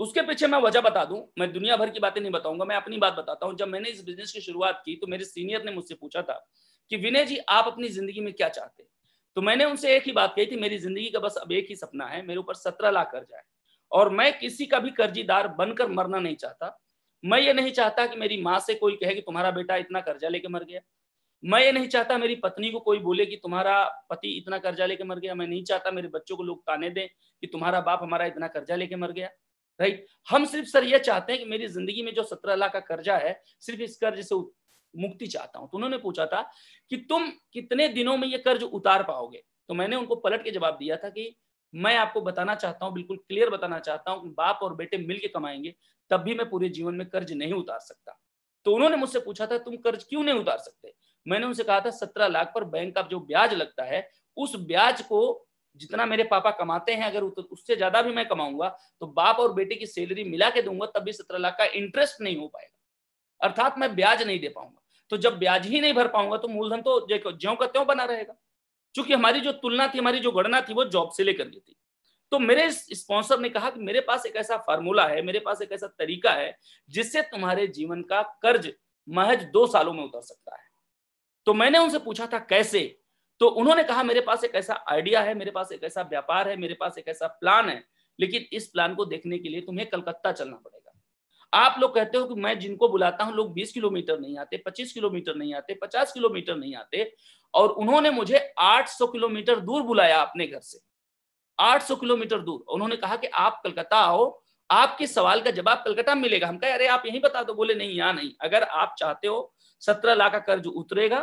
उसके पीछे मैं वजह बता दूं मैं दुनिया भर की बातें नहीं बताऊंगा मैं अपनी बात बताता हूं जब मैंने इस बिजनेस की शुरुआत की तो मेरे सीनियर ने मुझसे पूछा था कि विनय जी आप अपनी जिंदगी में क्या चाहते तो मैंने उनसे एक ही बात कही थी मेरी जिंदगी का बस अब एक ही सपना है मेरे ऊपर सत्रह लाख कर्ज आए और मैं किसी का भी कर्जीदार बनकर मरना नहीं चाहता मैं ये नहीं चाहता कि मेरी माँ से कोई कहे कि तुम्हारा बेटा इतना कर्जा लेके मर गया मैं ये नहीं चाहता मेरी पत्नी को कोई बोले कि तुम्हारा पति इतना कर्जा लेके मर गया मैं नहीं चाहता मेरे बच्चों को लोग ताने दें कि तुम्हारा बाप हमारा इतना कर्जा लेके मर गया राइट हम सिर्फ सर ये चाहते हैं कि मेरी जिंदगी में जो सत्रह लाख का कर्जा है सिर्फ इस कर्ज से मुक्ति चाहता हूं तो उन्होंने पूछा था कि तुम कितने दिनों में ये कर्ज उतार पाओगे तो मैंने उनको पलट के जवाब दिया था कि मैं आपको बताना चाहता हूँ बिल्कुल क्लियर बताना चाहता हूँ कि बाप और बेटे मिल के कमाएंगे तब भी मैं पूरे जीवन में कर्ज नहीं उतार सकता तो उन्होंने मुझसे पूछा था तुम कर्ज क्यों नहीं उतार सकते मैंने उनसे कहा था सत्रह लाख पर बैंक का जो ब्याज लगता है उस ब्याज को जितना मेरे पापा कमाते हैं अगर उससे ज्यादा भी मैं कमाऊंगा तो बाप और बेटे की सैलरी मिला के दूंगा तब भी सत्रह लाख का इंटरेस्ट नहीं हो पाएगा अर्थात मैं ब्याज नहीं दे पाऊंगा तो जब ब्याज ही नहीं भर पाऊंगा तो मूलधन तो ज्यो का त्यों बना रहेगा क्योंकि हमारी जो तुलना थी हमारी जो गणना थी वो जॉब से लेकर गई थी तो मेरे स्पॉन्सर ने कहा कि मेरे पास एक ऐसा फार्मूला है मेरे पास एक ऐसा तरीका है जिससे तुम्हारे जीवन का कर्ज महज दो सालों में उतर सकता है तो मैंने उनसे पूछा था कैसे तो उन्होंने कहा मेरे पास एक ऐसा आइडिया है मेरे पास एक ऐसा व्यापार है मेरे पास एक ऐसा प्लान है लेकिन इस प्लान को देखने के लिए तुम्हें कलकत्ता चलना पड़ेगा आप लोग कहते हो कि मैं जिनको बुलाता हूं लोग 20 किलोमीटर नहीं आते 25 किलोमीटर नहीं आते 50 किलोमीटर नहीं आते और उन्होंने मुझे 800 किलोमीटर दूर बुलाया अपने घर से 800 किलोमीटर दूर उन्होंने कहा कि आप कलकत्ता आओ आपके सवाल का जवाब कलकत्ता मिलेगा हम कहे अरे आप यही बता दो बोले नहीं यहाँ नहीं अगर आप चाहते हो सत्रह लाख का कर्ज उतरेगा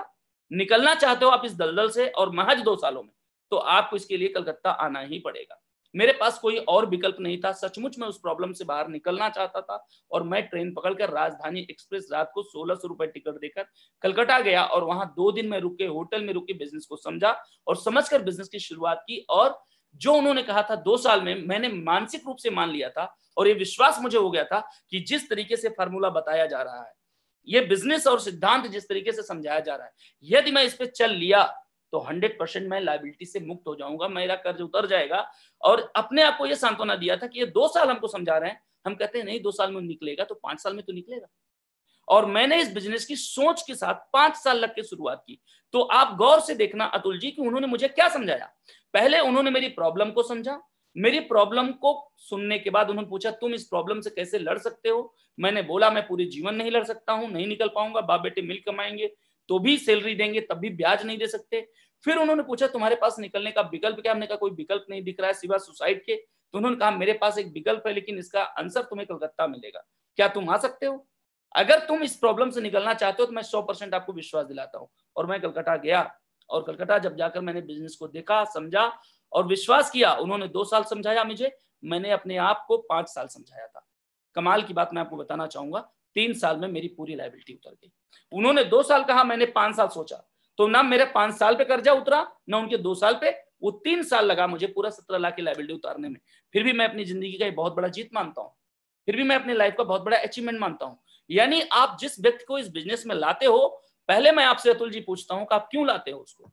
निकलना चाहते हो आप इस दलदल से और महज दो सालों में तो आपको इसके लिए कलकत्ता आना ही पड़ेगा मेरे पास कोई और विकल्प नहीं था सचमुच में उस प्रॉब्लम से बाहर निकलना चाहता था और मैं ट्रेन पकड़कर राजधानी एक्सप्रेस रात को सोलह सौ रुपए टिकट देकर कलकत्ता गया और वहां दो दिन में रुके होटल में रुके बिजनेस को समझा और समझकर बिजनेस की शुरुआत की और जो उन्होंने कहा था दो साल में मैंने मानसिक रूप से मान लिया था और ये विश्वास मुझे हो गया था कि जिस तरीके से फार्मूला बताया जा रहा है ये बिजनेस और सिद्धांत जिस तरीके से समझाया जा रहा है यदि मैं इस पर चल लिया तो हंड्रेड परसेंट मैं लाइबिलिटी से मुक्त हो जाऊंगा मेरा कर्ज उतर जाएगा और अपने आप को यह सांत्वना दिया था कि ये दो साल हमको समझा रहे हैं हम कहते हैं नहीं दो साल में निकलेगा तो पांच साल में तो निकलेगा और मैंने इस बिजनेस की सोच के साथ पांच साल लग के शुरुआत की तो आप गौर से देखना अतुल जी कि उन्होंने मुझे क्या समझाया पहले उन्होंने मेरी प्रॉब्लम को समझा मेरी प्रॉब्लम को सुनने के बाद उन्होंने पूछा तुम इस प्रॉब्लम से कैसे लड़ सकते हो मैंने बोला मैं पूरे जीवन नहीं लड़ सकता हूँ नहीं निकल पाऊंगा बाप बेटे मिल कमाएंगे तो भी सैलरी देंगे तब भी ब्याज नहीं दे सकते फिर उन्होंने पूछा तुम्हारे पास निकलने का विकल्प क्या हमने कहा कोई विकल्प नहीं दिख रहा है सिवा सुसाइड के तो उन्होंने कहा मेरे पास एक विकल्प है लेकिन इसका आंसर तुम्हें कलकत्ता मिलेगा क्या तुम आ सकते हो अगर तुम इस प्रॉब्लम से निकलना चाहते हो तो मैं सौ परसेंट आपको विश्वास दिलाता हूँ और मैं कलकत्ता गया और कलकत्ता जब जाकर मैंने बिजनेस को देखा समझा और विश्वास किया उन्होंने दो साल समझाया मुझे मैंने अपने आप को पांच साल समझाया था कमाल की बात मैं आपको बताना चाहूंगा तीन साल में मेरी पूरी लाइबिलिटी उतर गई उन्होंने दो साल कहा मैंने पांच साल सोचा तो ना मेरे पांच साल पे कर्जा उतरा ना उनके दो साल पे वो तीन साल लगा मुझे पूरा सत्रह लाख की लाइबिलिटी उतारने में फिर भी मैं अपनी जिंदगी का बहुत बड़ा जीत मानता हूँ फिर भी मैं अपनी लाइफ का बहुत बड़ा अचीवमेंट मानता हूँ यानी आप जिस व्यक्ति को इस बिजनेस में लाते हो पहले मैं आपसे अतुल जी पूछता हूँ आप क्यों लाते हो उसको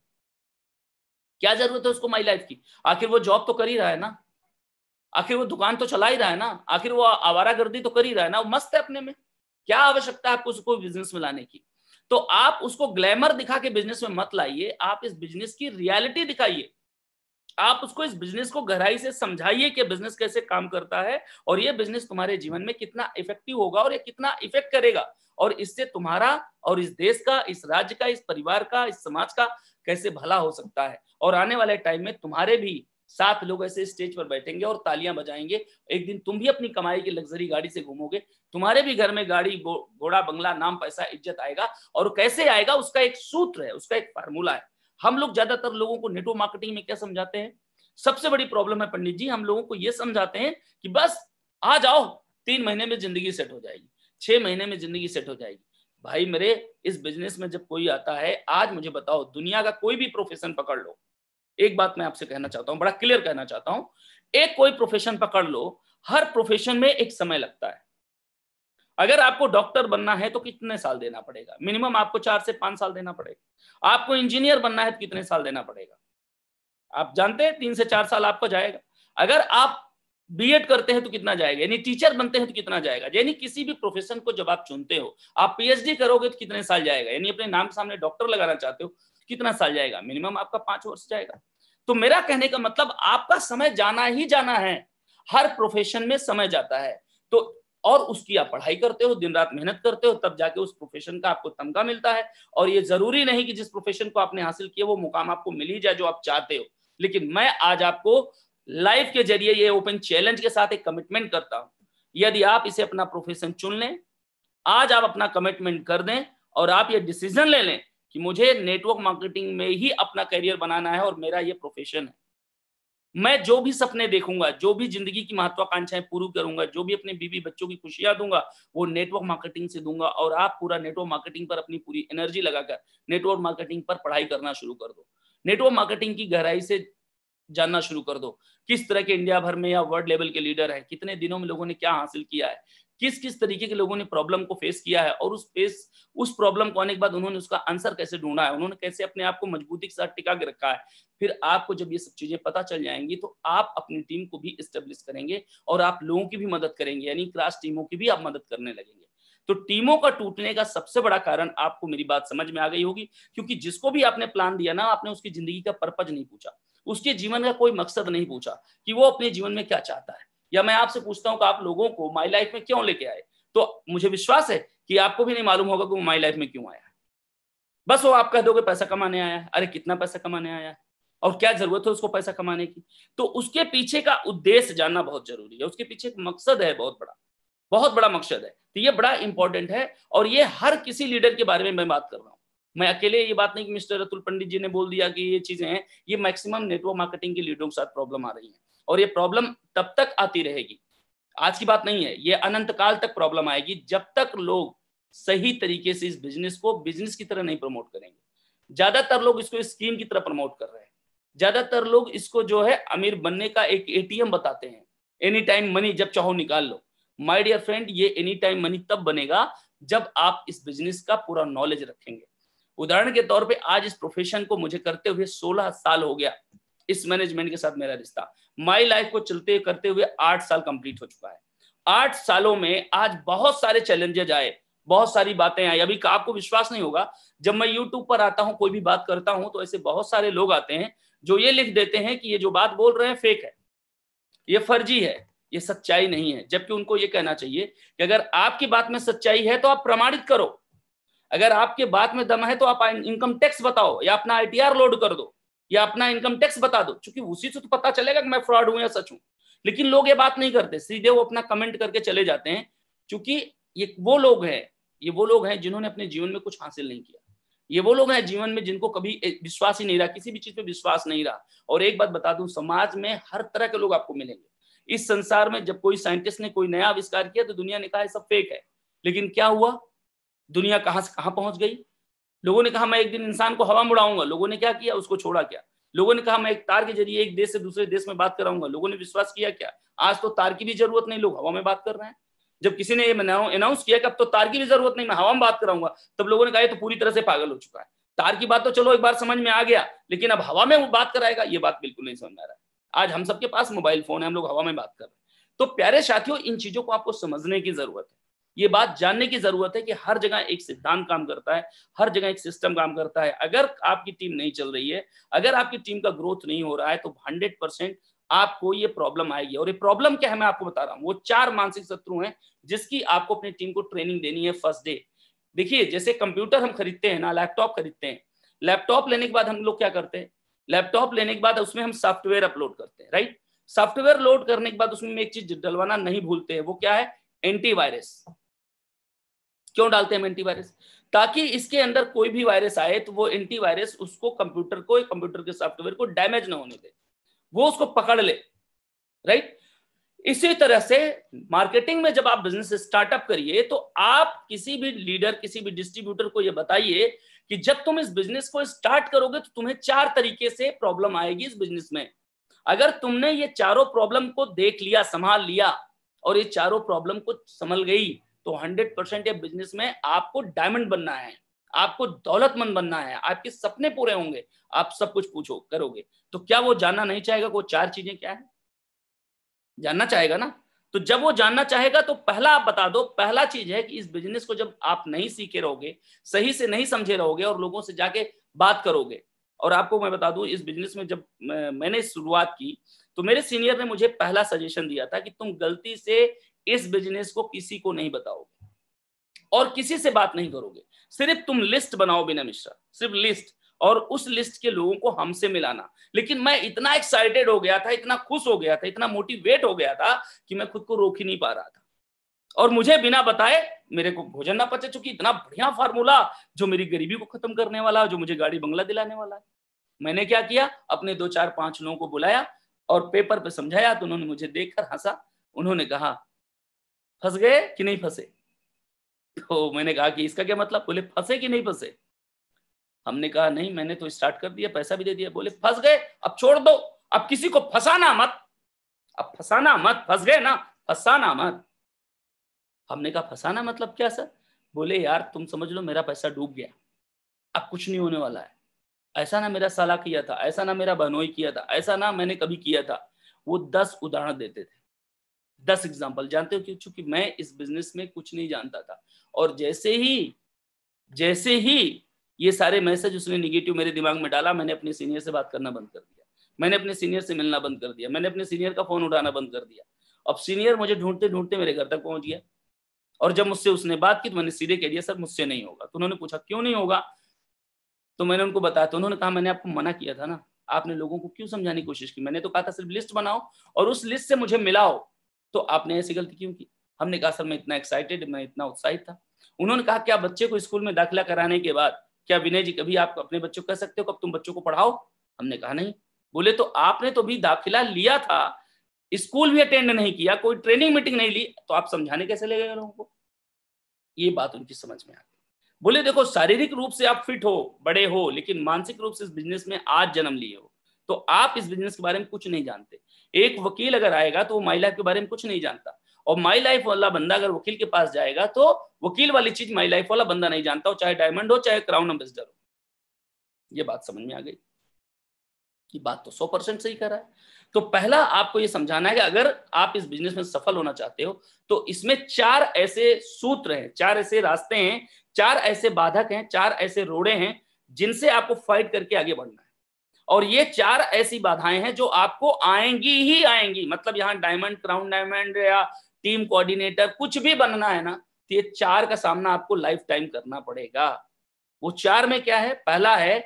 क्या जरूरत है उसको माई लाइफ की आखिर वो जॉब तो कर ही रहा है ना आखिर वो दुकान तो चला ही रहा है ना आखिर वो आवारा गर्दी तो कर ही रहा है ना वो मस्त है अपने में क्या आवश्यकता है आपको उसको बिजनेस में लाने की तो आप उसको ग्लैमर दिखा के बिजनेस में मत लाइए आप इस बिजनेस की रियलिटी दिखाइए आप उसको इस बिजनेस को गहराई से समझाइए कि बिजनेस कैसे काम करता है और ये बिजनेस तुम्हारे जीवन में कितना इफेक्टिव होगा और ये कितना इफेक्ट करेगा और इससे तुम्हारा और इस देश का इस राज्य का इस परिवार का इस समाज का कैसे भला हो सकता है और आने वाले टाइम में तुम्हारे भी सात लोग ऐसे स्टेज पर बैठेंगे और तालियां बजाएंगे एक दिन तुम भी अपनी कमाई की लग्जरी गाड़ी से घूमोगे तुम्हारे भी घर में गाड़ी घोड़ा बंगला नाम पैसा इज्जत आएगा और कैसे आएगा उसका एक सूत्र है उसका एक फार्मूला है हम लोग ज्यादातर लोगों को नेटवर्क मार्केटिंग में क्या समझाते हैं सबसे बड़ी प्रॉब्लम है पंडित जी हम लोगों को यह समझाते हैं कि बस आ जाओ तीन महीने में जिंदगी सेट हो जाएगी छह महीने में जिंदगी सेट हो जाएगी भाई मेरे इस बिजनेस में जब कोई आता है आज मुझे बताओ दुनिया का कोई भी प्रोफेशन पकड़ लो एक बात मैं आपसे कहना चाहता हूं बड़ा क्लियर कहना चाहता हूं एक कोई प्रोफेशन पकड़ लो हर प्रोफेशन में एक समय लगता है अगर आपको डॉक्टर बनना है तो कितने साल देना पड़ेगा मिनिमम आपको चार से पांच साल देना पड़ेगा आपको इंजीनियर बनना है तो कितने साल देना पड़ेगा आप जानते हैं तीन से चार साल आपको जाएगा अगर आप बीएड करते हैं तो कितना जाएगा यानी टीचर बनते हैं तो कितना जाएगा यानी किसी भी प्रोफेशन को जब आप चुनते हो आप पीएचडी करोगे तो कितने साल जाएगा यानी अपने नाम के सामने डॉक्टर लगाना चाहते हो कितना साल जाएगा मिनिमम आपका पांच वर्ष जाएगा तो मेरा कहने का मतलब आपका समय जाना ही जाना है हर प्रोफेशन में समय जाता है तो और उसकी आप पढ़ाई करते हो दिन रात मेहनत करते हो तब जाके उस प्रोफेशन का आपको तमगा मिलता है और ये जरूरी नहीं कि जिस प्रोफेशन को आपने हासिल किया वो मुकाम आपको मिल ही जाए जो आप चाहते हो लेकिन मैं आज आपको लाइफ के जरिए ये ओपन चैलेंज के साथ एक कमिटमेंट करता हूं यदि आप इसे अपना प्रोफेशन चुन लें आज आप अपना कमिटमेंट कर दें और आप ये डिसीजन ले लें कि मुझे नेटवर्क मार्केटिंग में ही अपना करियर बनाना है और मेरा ये प्रोफेशन है मैं जो भी सपने देखूंगा जो भी जिंदगी की महत्वाकांक्षाएं पूरी करूंगा जो भी अपने बीबी बच्चों की खुशियां दूंगा वो नेटवर्क मार्केटिंग से दूंगा और आप पूरा नेटवर्क मार्केटिंग पर अपनी पूरी एनर्जी लगाकर नेटवर्क मार्केटिंग पर पढ़ाई करना शुरू कर दो नेटवर्क मार्केटिंग की गहराई से जानना शुरू कर दो किस तरह के इंडिया भर में या वर्ल्ड लेवल के लीडर है कितने दिनों में लोगों ने क्या हासिल किया है किस किस तरीके के लोगों ने प्रॉब्लम को फेस किया है और उस फेस उस प्रॉब्लम को आने के बाद उन्होंने उसका आंसर कैसे ढूंढा है उन्होंने कैसे अपने आप को मजबूती के साथ टिका के रखा है फिर आपको जब ये सब चीजें पता चल जाएंगी तो आप अपनी टीम को भी स्टेब्लिश करेंगे और आप लोगों की भी मदद करेंगे यानी क्लास टीमों की भी आप मदद करने लगेंगे तो टीमों का टूटने का सबसे बड़ा कारण आपको मेरी बात समझ में आ गई होगी क्योंकि जिसको भी आपने प्लान दिया ना आपने उसकी जिंदगी का पर्पज नहीं पूछा उसके जीवन का कोई मकसद नहीं पूछा कि वो अपने जीवन में क्या चाहता है या मैं आपसे पूछता हूँ कि आप लोगों को माई लाइफ में क्यों लेके आए तो मुझे विश्वास है कि आपको भी नहीं मालूम होगा कि वो माई लाइफ में क्यों आया बस वो आप कह दोगे पैसा कमाने आया है अरे कितना पैसा कमाने आया है और क्या जरूरत है उसको पैसा कमाने की तो उसके पीछे का उद्देश्य जानना बहुत जरूरी है उसके पीछे एक मकसद है बहुत बड़ा बहुत बड़ा मकसद है तो ये बड़ा इंपॉर्टेंट है और ये हर किसी लीडर के बारे में मैं बात कर रहा हूँ मैं अकेले ये बात नहीं कि मिस्टर अतुल पंडित जी ने बोल दिया कि ये चीजें हैं ये मैक्सिमम नेटवर्क मार्केटिंग के लीडरों के साथ प्रॉब्लम आ रही है और ये प्रॉब्लम तब तक आती रहेगी आज की बात नहीं है ये अनंत काल तक प्रॉब्लम आएगी जब तक लोग सही तरीके से इस बिजनेस को बिजनेस की तरह नहीं प्रमोट करेंगे ज्यादातर लोग इसको स्कीम की तरह प्रमोट कर रहे हैं ज्यादातर लोग इसको जो है अमीर बनने का एक एटीएम बताते हैं एनी टाइम मनी जब चाहो निकाल लो माय डियर फ्रेंड ये एनी टाइम मनी तब बनेगा जब आप इस बिजनेस का पूरा नॉलेज रखेंगे उदाहरण के तौर पे आज इस प्रोफेशन को मुझे करते हुए 16 साल हो गया इस मैनेजमेंट के साथ मेरा रिश्ता माई लाइफ को चलते करते हुए आठ साल कंप्लीट हो चुका है आठ सालों में आज बहुत सारे चैलेंजेज आए बहुत सारी बातें आई अभी आपको विश्वास नहीं होगा जब मैं यूट्यूब पर आता हूँ कोई भी बात करता हूँ तो ऐसे बहुत सारे लोग आते हैं जो ये लिख देते हैं कि ये जो बात बोल रहे हैं फेक है ये फर्जी है ये सच्चाई नहीं है जबकि उनको ये कहना चाहिए कि अगर आपकी बात में सच्चाई है तो आप प्रमाणित करो अगर आपके बात में दम है तो आप इनकम टैक्स बताओ या अपना आईटीआर लोड कर दो या अपना इनकम टैक्स बता दो क्योंकि उसी से तो पता चलेगा कि मैं फ्रॉड हूं या सच हूं लेकिन लोग ये बात नहीं करते सीधे वो अपना कमेंट करके चले जाते हैं क्योंकि ये वो लोग हैं ये वो लोग हैं जिन्होंने अपने जीवन में कुछ हासिल नहीं किया ये वो लोग हैं जीवन में जिनको कभी विश्वास ही नहीं रहा किसी भी चीज पे विश्वास नहीं रहा और एक बात बता दूं समाज में हर तरह के लोग आपको मिलेंगे इस संसार में जब कोई साइंटिस्ट ने कोई नया आविष्कार किया तो दुनिया ने कहा सब फेक है लेकिन क्या हुआ दुनिया कहां से कहां पहुंच गई लोगों ने कहा मैं एक दिन इंसान को हवा में उड़ाऊंगा लोगों ने क्या किया उसको छोड़ा क्या लोगों ने कहा मैं एक तार के जरिए एक देश से दूसरे देश में बात कराऊंगा लोगों ने विश्वास किया क्या आज तो तार की भी जरूरत नहीं लोग हवा में बात कर रहे हैं जब किसी ने ये अनाउंस किया कि अब तो तार की भी जरूरत नहीं मैं हवा में बात कराऊंगा तब लोगों ने कहा तो पूरी तरह से पागल हो चुका है तार की बात तो चलो एक बार समझ में आ गया लेकिन अब हवा में वो बात कराएगा ये बात बिल्कुल नहीं समझ में आ रहा है आज हम सबके पास मोबाइल फोन है हम लोग हवा में बात कर रहे हैं तो प्यारे साथियों इन चीजों को आपको समझने की जरूरत है ये बात जानने की जरूरत है कि हर जगह एक सिद्धांत काम करता है हर जगह एक सिस्टम काम करता है अगर आपकी टीम नहीं चल रही है अगर आपकी टीम का ग्रोथ नहीं हो रहा है तो हंड्रेड परसेंट आपको ये प्रॉब्लम आएगी और ये प्रॉब्लम क्या है मैं आपको बता रहा हूँ वो चार मानसिक शत्रु हैं जिसकी आपको अपनी टीम को ट्रेनिंग देनी है फर्स्ट डे देखिए जैसे कंप्यूटर हम खरीदते हैं ना लैपटॉप खरीदते हैं लैपटॉप लेने के बाद हम लोग क्या करते हैं लैपटॉप लेने के बाद उसमें हम सॉफ्टवेयर अपलोड करते हैं राइट सॉफ्टवेयर लोड करने के बाद उसमें एक चीज डलवाना नहीं भूलते हैं वो क्या है एंटीवायरस क्यों डालते हैं हम एंटीवायरस ताकि इसके अंदर कोई भी वायरस आए तो वो एंटीवायरस उसको कंप्यूटर को कंप्यूटर के सॉफ्टवेयर को डैमेज ना होने दे वो उसको पकड़ ले राइट इसी तरह से मार्केटिंग में जब आप बिजनेस स्टार्टअप करिए तो आप किसी भी लीडर किसी भी डिस्ट्रीब्यूटर को यह बताइए कि जब तुम इस बिजनेस को स्टार्ट करोगे तो तुम्हें चार तरीके से प्रॉब्लम आएगी इस बिजनेस में अगर तुमने ये चारों प्रॉब्लम को देख लिया संभाल लिया और ये चारों प्रॉब्लम को संभल गई तो हंड्रेड परसेंट ये बिजनेस में आपको डायमंड बनना है आपको दौलतमंद बनना है आपके सपने पूरे होंगे आप सब कुछ पूछो करोगे तो क्या वो जानना नहीं चाहेगा वो चार चीजें क्या है जानना चाहेगा ना तो जब वो जानना चाहेगा तो पहला आप बता दो पहला चीज है कि इस बिजनेस को जब आप नहीं सीखे रहोगे सही से नहीं समझे रहोगे और लोगों से जाके बात करोगे और आपको मैं बता दूं इस बिजनेस में जब मैंने शुरुआत की तो मेरे सीनियर ने मुझे पहला सजेशन दिया था कि तुम गलती से इस बिजनेस को किसी को नहीं बताओगे और किसी से बात नहीं करोगे सिर्फ तुम लिस्ट बनाओ बिना मिश्रा सिर्फ लिस्ट और उस लिस्ट के लोगों को हमसे मिलाना लेकिन मैं इतना एक्साइटेड हो गया था इतना खुश हो गया था इतना मोटिवेट हो गया था कि मैं खुद को रोक ही नहीं पा रहा था और मुझे बिना बताए मेरे को भोजन ना पचे चुकी इतना बढ़िया फार्मूला जो मेरी गरीबी को खत्म करने वाला जो मुझे गाड़ी बंगला दिलाने वाला है मैंने क्या किया अपने दो चार पांच लोगों को बुलाया और पेपर पे समझाया तो उन्होंने मुझे देखकर हंसा उन्होंने कहा फंस गए कि नहीं फंसे तो मैंने कहा कि इसका क्या मतलब बोले फंसे कि नहीं फंसे हमने कहा नहीं मैंने तो स्टार्ट कर दिया पैसा भी दे दिया बोले फंस गए अब छोड़ दो अब किसी को फंसाना मत अब फंसाना मत फंस गए ना फंसाना मत हमने कहा फंसाना मतलब क्या सर बोले यार तुम समझ लो मेरा पैसा डूब गया अब कुछ नहीं होने वाला है ऐसा ना मेरा साला किया था ऐसा ना मेरा बहनोई किया था ऐसा ना मैंने कभी किया था वो दस उदाहरण देते थे दस एग्जाम्पल जानते हो क्यों चूंकि मैं इस बिजनेस में कुछ नहीं जानता था और जैसे ही जैसे ही ये सारे मैसेज उसने निगेटिव मेरे दिमाग में डाला मैंने अपने सीनियर से बात करना बंद कर दिया मैंने अपने सीनियर से मिलना बंद कर दिया मैंने अपने सीनियर का फोन उठाना बंद कर दिया अब सीनियर मुझे ढूंढते ढूंढते मेरे घर तक पहुंच गया और जब मुझसे उसने बात की तो मैंने सीधे कह दिया सर मुझसे नहीं होगा तो उन्होंने पूछा क्यों नहीं होगा तो मैंने उनको बताया तो उन्होंने कहा मैंने आपको मना किया था ना आपने लोगों को क्यों समझाने की कोशिश की मैंने तो कहा था सिर्फ लिस्ट बनाओ और उस लिस्ट से मुझे मिलाओ तो आपने ऐसी गलती क्यों की हमने कहा सर मैं इतना एक्साइटेड मैं इतना उत्साहित था उन्होंने कहा क्या बच्चे को स्कूल में दाखिला कराने के बाद क्या विनय जी कभी आप अपने बच्चों कह सकते हो कब तुम बच्चों को पढ़ाओ हमने कहा नहीं बोले तो आपने तो भी दाखिला लिया था स्कूल भी अटेंड नहीं किया कोई ट्रेनिंग मीटिंग नहीं ली तो आप समझाने कैसे ले गए लोगों को ये बात उनकी समझ में आ गई बोले देखो शारीरिक रूप से आप फिट हो बड़े हो लेकिन मानसिक रूप से इस बिजनेस में आज जन्म लिए हो तो आप इस बिजनेस के बारे में कुछ नहीं जानते एक वकील अगर आएगा तो वो माई लाइफ के बारे में कुछ नहीं जानता और माई लाइफ वाला बंदा अगर वकील के पास जाएगा तो वकील वाली चीज माई लाइफ वाला बंदा नहीं जानता हो चाहे डायमंड हो चाहे क्राउन एम्बेसडर हो ये बात समझ में आ गई ये बात तो सौ परसेंट सही कर रहा है तो पहला आपको ये समझाना है कि अगर आप इस बिजनेस में सफल होना चाहते हो तो इसमें चार ऐसे सूत्र हैं चार ऐसे रास्ते हैं चार ऐसे बाधक हैं चार ऐसे रोड़े हैं जिनसे आपको फाइट करके आगे बढ़ना है और ये चार ऐसी बाधाएं हैं जो आपको आएंगी ही आएंगी मतलब यहाँ डायमंड क्राउन डायमंड या टीम कोऑर्डिनेटर कुछ भी बनना है ना तो ये चार का सामना आपको लाइफ टाइम करना पड़ेगा वो चार में क्या है पहला है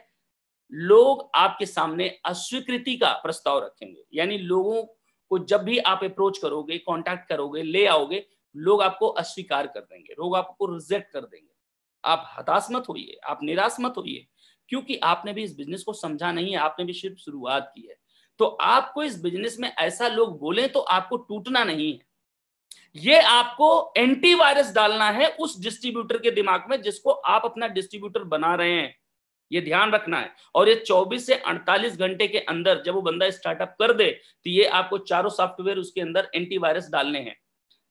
लोग आपके सामने अस्वीकृति का प्रस्ताव रखेंगे यानी लोगों को जब भी आप अप्रोच करोगे कॉन्टेक्ट करोगे ले आओगे लोग आपको अस्वीकार कर देंगे लोग आपको रिजेक्ट कर देंगे आप हताश मत होइए आप निराश मत होइए क्योंकि आपने भी इस बिजनेस को समझा नहीं है आपने भी सिर्फ शुरुआत की है तो आपको इस बिजनेस में ऐसा लोग बोले तो आपको टूटना नहीं है ये आपको एंटीवायरस डालना है उस डिस्ट्रीब्यूटर के दिमाग में जिसको आप अपना डिस्ट्रीब्यूटर बना रहे हैं ये ध्यान रखना है और ये 24 से 48 घंटे के अंदर जब वो बंदा स्टार्टअप कर दे तो ये आपको चारों सॉफ्टवेयर उसके अंदर एंटीवायरस डालने हैं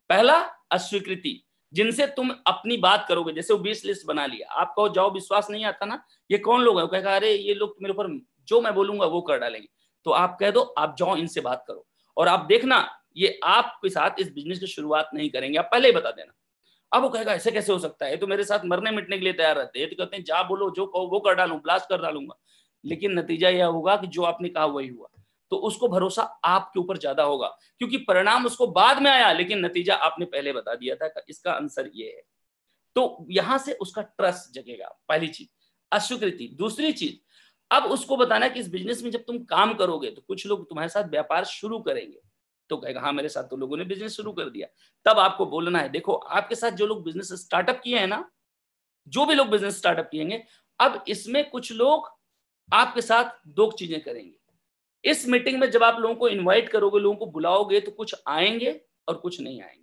पहला अस्वीकृति जिनसे तुम अपनी बात करोगे जैसे वो बीस लिस्ट बना लिया आपको जाओ विश्वास नहीं आता ना ये कौन लोग है वो कहेगा अरे ये लोग मेरे ऊपर जो मैं बोलूंगा वो कर डालेंगे तो आप कह दो आप जाओ इनसे बात करो और आप देखना ये आपके साथ इस बिजनेस की शुरुआत नहीं करेंगे आप पहले ही बता देना अब वो कहेगा ऐसे कैसे हो सकता है तो मेरे साथ मरने मिटने के लिए तैयार रहते हैं तो कहते हैं जा बोलो जो कहो वो कर डालू ब्लास्ट कर डालूंगा लेकिन नतीजा यह होगा कि जो आपने कहा वही हुआ तो उसको भरोसा आपके ऊपर ज्यादा होगा क्योंकि परिणाम उसको बाद में आया लेकिन नतीजा आपने पहले बता दिया था इसका आंसर ये है तो यहां से उसका ट्रस्ट जगेगा पहली चीज अस्वीकृति दूसरी चीज अब उसको बताना कि इस बिजनेस में जब तुम काम करोगे तो कुछ लोग तुम्हारे साथ व्यापार शुरू करेंगे तो कहेगा हाँ मेरे साथ तो लोगों ने बिजनेस शुरू कर दिया तब आपको बोलना है देखो आपके साथ जो लोग बिजनेस स्टार्टअप किए हैं ना जो भी लोग बिजनेस स्टार्टअप किएंगे अब इसमें कुछ लोग आपके साथ दो चीजें करेंगे इस मीटिंग में जब आप लोगों को इनवाइट करोगे लोगों को बुलाओगे तो कुछ आएंगे और कुछ नहीं आएंगे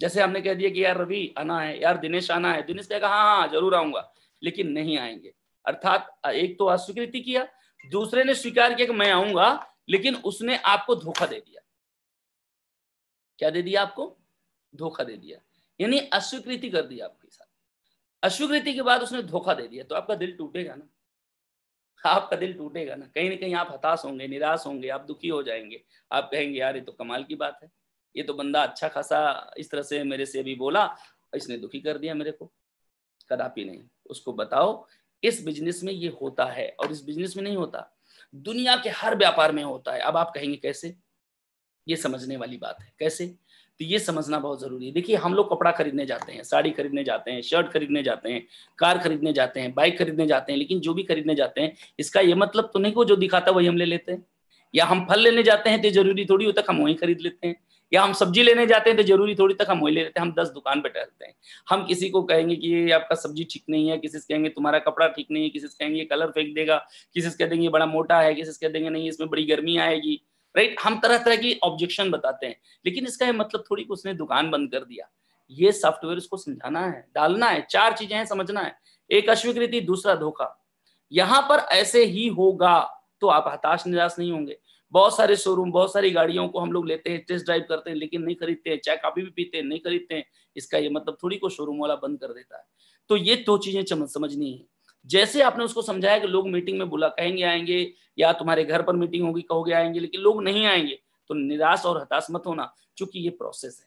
जैसे हमने कह दिया कि यार रवि आना है यार दिनेश आना है दिनेश कहेगा हाँ हाँ जरूर आऊंगा लेकिन नहीं आएंगे अर्थात एक तो अस्वीकृति किया दूसरे ने स्वीकार किया कि मैं आऊंगा लेकिन उसने आपको धोखा दे दिया क्या दे दिया आपको धोखा दे दिया यानी अस्वीकृति कर दी आपके साथ अस्वीकृति के बाद उसने धोखा दे दिया तो आपका दिल टूटेगा ना आपका दिल टूटेगा ना कहीं ना कहीं आप हताश होंगे निराश होंगे आप दुखी हो जाएंगे आप कहेंगे यार ये तो कमाल की बात है ये तो बंदा अच्छा खासा इस तरह से मेरे से भी बोला इसने दुखी कर दिया मेरे को कदापि नहीं उसको बताओ इस बिजनेस में ये होता है और इस बिजनेस में नहीं होता दुनिया के हर व्यापार में होता है अब आप कहेंगे कैसे ये समझने वाली बात है कैसे तो ये समझना बहुत जरूरी है देखिए हम लोग कपड़ा खरीदने जाते हैं साड़ी खरीदने जाते हैं शर्ट खरीदने जाते हैं कार खरीदने जाते हैं बाइक खरीदने जाते हैं लेकिन जो भी खरीदने जाते हैं इसका ये मतलब तो नहीं को जो दिखाता वही हम ले लेते हैं या हम फल लेने जाते हैं तो जरूरी थोड़ी हो तक हम वहीं खरीद लेते हैं या हम सब्जी लेने जाते हैं तो जरूरी थोड़ी तक हम वही ले लेते हैं हम दस दुकान पर टहलते हैं हम किसी को कहेंगे कि ये आपका सब्जी ठीक नहीं है किसी से कहेंगे तुम्हारा कपड़ा ठीक नहीं है किसी से कहेंगे कलर फेंक देगा किसी से कह देंगे बड़ा मोटा है किसी से कह देंगे नहीं इसमें बड़ी गर्मी आएगी राइट हम तरह तरह की ऑब्जेक्शन बताते हैं लेकिन इसका मतलब थोड़ी उसने दुकान बंद कर दिया ये सॉफ्टवेयर उसको समझाना है डालना है चार चीजें हैं समझना है एक अस्वीकृति दूसरा धोखा यहां पर ऐसे ही होगा तो आप हताश निराश नहीं होंगे बहुत सारे शोरूम बहुत सारी गाड़ियों को हम लोग लेते हैं टेस्ट ड्राइव करते हैं लेकिन नहीं खरीदते हैं चाय काफी भी पीते हैं नहीं खरीदते हैं इसका ये मतलब थोड़ी को शोरूम वाला बंद कर देता है तो ये दो चीजें समझनी है जैसे आपने उसको समझाया कि लोग मीटिंग में बुला कहेंगे आएंगे या तुम्हारे घर पर मीटिंग होगी कहोगे आएंगे लेकिन लोग नहीं आएंगे तो निराश और हताश मत होना क्योंकि ये प्रोसेस है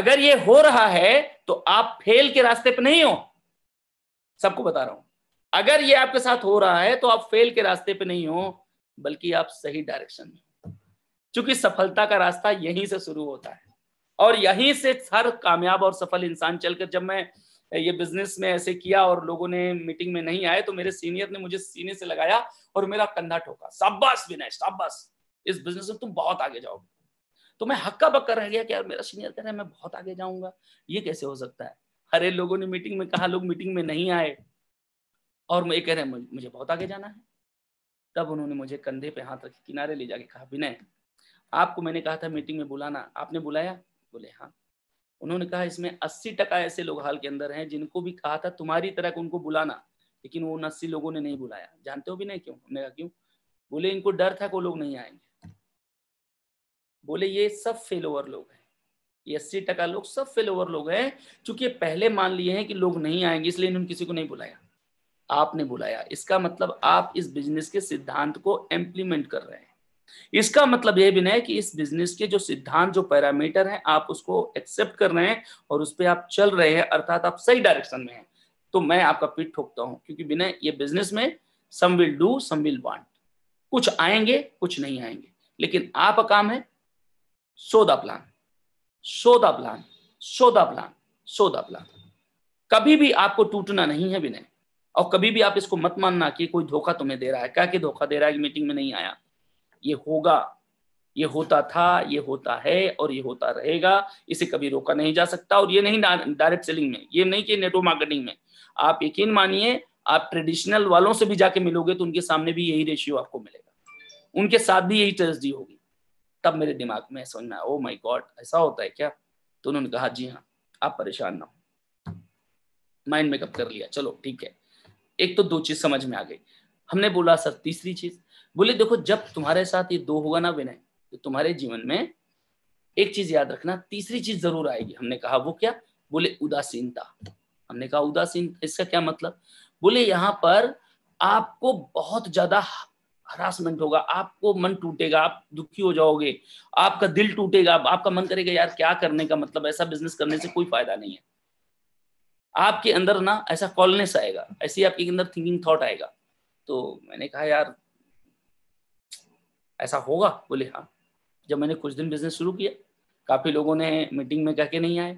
अगर ये हो रहा है तो आप फेल के रास्ते पर नहीं हो सबको बता रहा हूं अगर ये आपके साथ हो रहा है तो आप फेल के रास्ते पे नहीं हो बल्कि आप सही डायरेक्शन में क्योंकि सफलता का रास्ता यहीं से शुरू होता है और यहीं से हर कामयाब और सफल इंसान चलकर जब मैं ये बिजनेस में ऐसे किया और लोगों ने मीटिंग में नहीं आए तो मेरे सीनियर ने मुझे सीने से लगाया और मेरा कंधा ठोका शाबाश विनय शाबाश इस बिजनेस में तुम बहुत आगे जाओगे तो मैं हक्का बक्का रह गया कि यार मेरा सीनियर कह रहा है मैं बहुत आगे जाऊंगा ये कैसे हो सकता है अरे लोगों ने मीटिंग में कहा लोग मीटिंग में नहीं आए और मैं कह रहे हैं मुझे बहुत आगे जाना है तब उन्होंने मुझे कंधे पे हाथ रख किनारे ले जाके कहा विनय आपको मैंने कहा था मीटिंग में बुलाना आपने बुलाया बोले हाँ उन्होंने कहा इसमें अस्सी टका ऐसे लोग हाल के अंदर हैं जिनको भी कहा था तुम्हारी तरह उनको बुलाना लेकिन वो उन अस्सी लोगों ने नहीं बुलाया जानते हो भी नहीं क्यों हमने कहा क्यों बोले इनको डर था को लोग नहीं आएंगे बोले ये सब फेलोवर लोग हैं ये अस्सी टका लोग सब फेलोवर लोग हैं चूंकि पहले मान लिए हैं कि लोग नहीं आएंगे इसलिए इन्होंने किसी को नहीं बुलाया आपने बुलाया इसका मतलब आप इस बिजनेस के सिद्धांत को इम्प्लीमेंट कर रहे हैं इसका मतलब यह भी नहीं कि इस बिजनेस के जो सिद्धांत जो पैरामीटर हैं आप उसको एक्सेप्ट कर रहे हैं और उस पर आप चल रहे हैं अर्थात आप सही डायरेक्शन में हैं तो मैं आपका पीठ ठोकता हूं क्योंकि बिना ये बिजनेस में some will do some will want कुछ आएंगे कुछ नहीं आएंगे लेकिन आपका काम है show the plan show the plan show the plan show the plan कभी भी आपको टूटना नहीं है विनय और कभी भी आप इसको मत मानना कि कोई धोखा तुम्हें दे रहा है क्या कि धोखा दे रहा है कि मीटिंग में नहीं आया ये होगा ये होता था ये होता है और ये होता रहेगा इसे कभी रोका नहीं जा सकता और ये नहीं डायरेक्ट सेलिंग में ये नहीं कि नेटवर्क मार्केटिंग में आप यकीन मानिए आप ट्रेडिशनल वालों से भी जाके मिलोगे तो उनके सामने भी यही रेशियो आपको मिलेगा उनके साथ भी यही ट्रेजडी होगी तब मेरे दिमाग में समझ में ओ माई गॉड ऐसा होता है क्या तो उन्होंने कहा जी हाँ आप परेशान ना हो माइंड मेकअप कर लिया चलो ठीक है एक तो दो चीज समझ में आ गई हमने बोला सर तीसरी चीज बोले देखो जब तुम्हारे साथ ये दो होगा ना विनय तो तुम्हारे जीवन में एक चीज याद रखना तीसरी चीज जरूर आएगी हमने कहा वो क्या बोले उदासीनता हमने कहा उदासीन इसका क्या मतलब बोले यहाँ पर आपको बहुत ज्यादा हरासमेंट होगा आपको मन टूटेगा आप दुखी हो जाओगे आपका दिल टूटेगा आपका मन करेगा यार क्या करने का मतलब ऐसा बिजनेस करने से कोई फायदा नहीं है आपके अंदर ना ऐसा कॉलनेस आएगा ऐसी आपके अंदर थिंकिंग थॉट आएगा तो मैंने कहा यार ऐसा होगा बोले हाँ जब मैंने कुछ दिन बिजनेस शुरू किया काफ़ी लोगों ने मीटिंग में कह के नहीं आए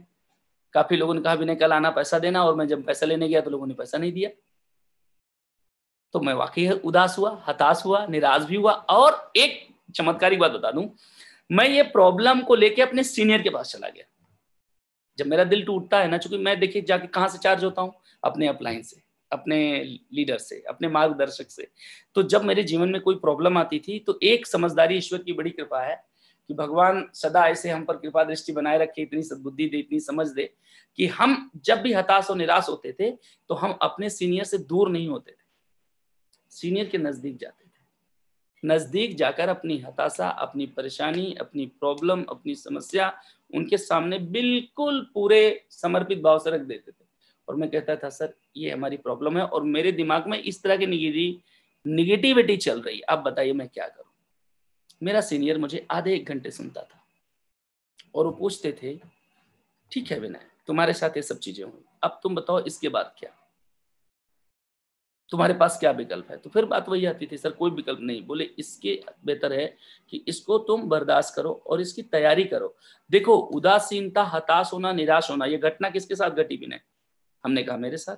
काफ़ी लोगों ने कहा भी नहीं कल आना पैसा देना और मैं जब पैसा लेने गया तो लोगों ने पैसा नहीं दिया तो मैं वाकई उदास हुआ हताश हुआ निराश भी हुआ और एक चमत्कारी बात बता दूं मैं ये प्रॉब्लम को लेके अपने सीनियर के पास चला गया जब मेरा दिल टूटता है ना चूंकि मैं देखिए जाके कहाँ से चार्ज होता हूँ अपने अपलाइन से अपने लीडर से अपने मार्गदर्शक से तो जब मेरे जीवन में कोई प्रॉब्लम आती थी तो एक समझदारी ईश्वर की बड़ी कृपा है कि भगवान सदा ऐसे हम पर कृपा दृष्टि बनाए रखे इतनी सद्बुद्धि दे इतनी समझ दे कि हम जब भी हताश और निराश होते थे तो हम अपने सीनियर से दूर नहीं होते थे सीनियर के नजदीक जाते थे नजदीक जाकर अपनी हताशा अपनी परेशानी अपनी प्रॉब्लम अपनी समस्या उनके सामने बिल्कुल पूरे समर्पित भाव से रख देते थे और मैं कहता था सर ये हमारी प्रॉब्लम है और मेरे दिमाग में इस तरह की निगेटिविटी चल रही आप बताइए मैं क्या करूं मेरा सीनियर मुझे आधे एक घंटे सुनता था और वो पूछते थे ठीक है विनय तुम्हारे साथ ये सब चीजें हुई अब तुम बताओ इसके बाद क्या तुम्हारे पास क्या विकल्प है तो फिर बात वही आती थी सर कोई विकल्प नहीं बोले इसके बेहतर है कि इसको तुम बर्दाश्त करो और इसकी तैयारी करो देखो उदासीनता हताश होना निराश होना यह घटना किसके साथ घटी भी नहीं हमने कहा मेरे साथ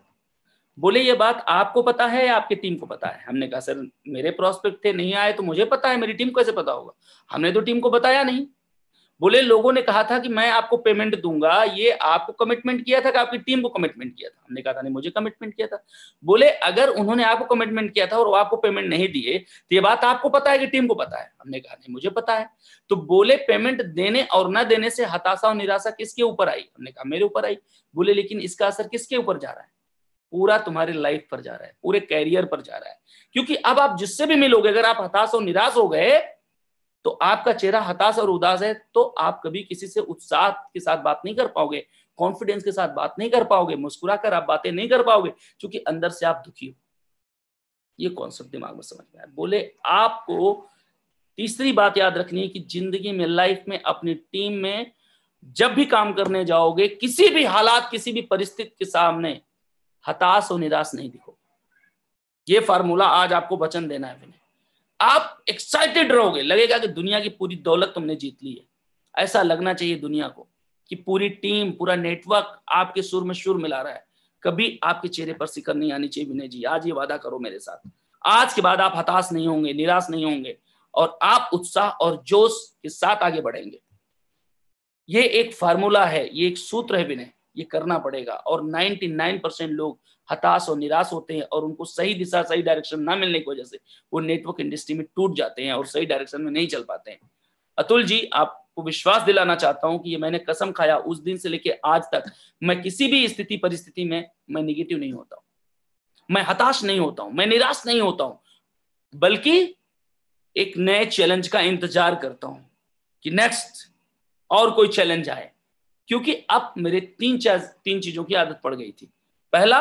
बोले ये बात आपको पता है या आपकी टीम को पता है हमने कहा सर मेरे प्रोस्पेक्ट थे नहीं आए तो मुझे पता है मेरी टीम कैसे पता होगा हमने तो टीम को बताया नहीं बोले लोगों ने कहा था कि मैं आपको पेमेंट दूंगा ये आपको कमिटमेंट किया था कि आपकी टीम को कमिटमेंट किया था हमने कहा था नहीं मुझे कमिटमेंट किया था बोले अगर उन्होंने आपको कमिटमेंट किया था और वो आपको पेमेंट नहीं दिए तो ये बात आपको पता है कि टीम को पता है हमने कहा नहीं मुझे पता है तो बोले पेमेंट देने और न देने से हताशा और निराशा किसके ऊपर आई हमने कहा मेरे ऊपर आई बोले लेकिन इसका असर किसके ऊपर जा रहा है पूरा तुम्हारे लाइफ पर जा रहा है पूरे कैरियर पर जा रहा है क्योंकि अब आप जिससे भी मिलोगे अगर आप हताश और निराश हो गए तो आपका चेहरा हताश और उदास है तो आप कभी किसी से उत्साह के साथ बात नहीं कर पाओगे कॉन्फिडेंस के साथ बात नहीं कर पाओगे मुस्कुरा कर आप बातें नहीं कर पाओगे क्योंकि अंदर से आप दुखी हो ये कॉन्सेप्ट दिमाग में समझ में आया बोले आपको तीसरी बात याद रखनी है कि जिंदगी में लाइफ में अपनी टीम में जब भी काम करने जाओगे किसी भी हालात किसी भी परिस्थिति के सामने हताश और निराश नहीं दिखो ये फार्मूला आज आपको वचन देना है विनय आप एक्साइटेड रहोगे लगेगा कि दुनिया की पूरी दौलत तुमने जीत ली है ऐसा लगना चाहिए दुनिया को कि पूरी टीम पूरा नेटवर्क आपके सुर में सुर मिला रहा है कभी आपके चेहरे पर सिकर नहीं आनी चाहिए विनय जी आज ये वादा करो मेरे साथ आज के बाद आप हताश नहीं होंगे निराश नहीं होंगे और आप उत्साह और जोश के साथ आगे बढ़ेंगे ये एक फार्मूला है ये एक सूत्र है विनय ये करना पड़ेगा और 99 लोग हताश और निराश होते हैं और उनको सही दिशा सही डायरेक्शन ना मिलने की वजह से वो नेटवर्क इंडस्ट्री में टूट जाते हैं और सही डायरेक्शन में नहीं चल पाते हैं अतुल जी आपको विश्वास दिलाना चाहता हूं कि ये मैंने कसम खाया उस दिन से लेकर आज तक मैं किसी भी स्थिति परिस्थिति में मैं निगेटिव नहीं होता हूं मैं हताश नहीं होता हूँ मैं निराश नहीं होता हूं बल्कि एक नए चैलेंज का इंतजार करता हूं कि नेक्स्ट और कोई चैलेंज आए क्योंकि अब मेरे तीन चार तीन चीजों की आदत पड़ गई थी पहला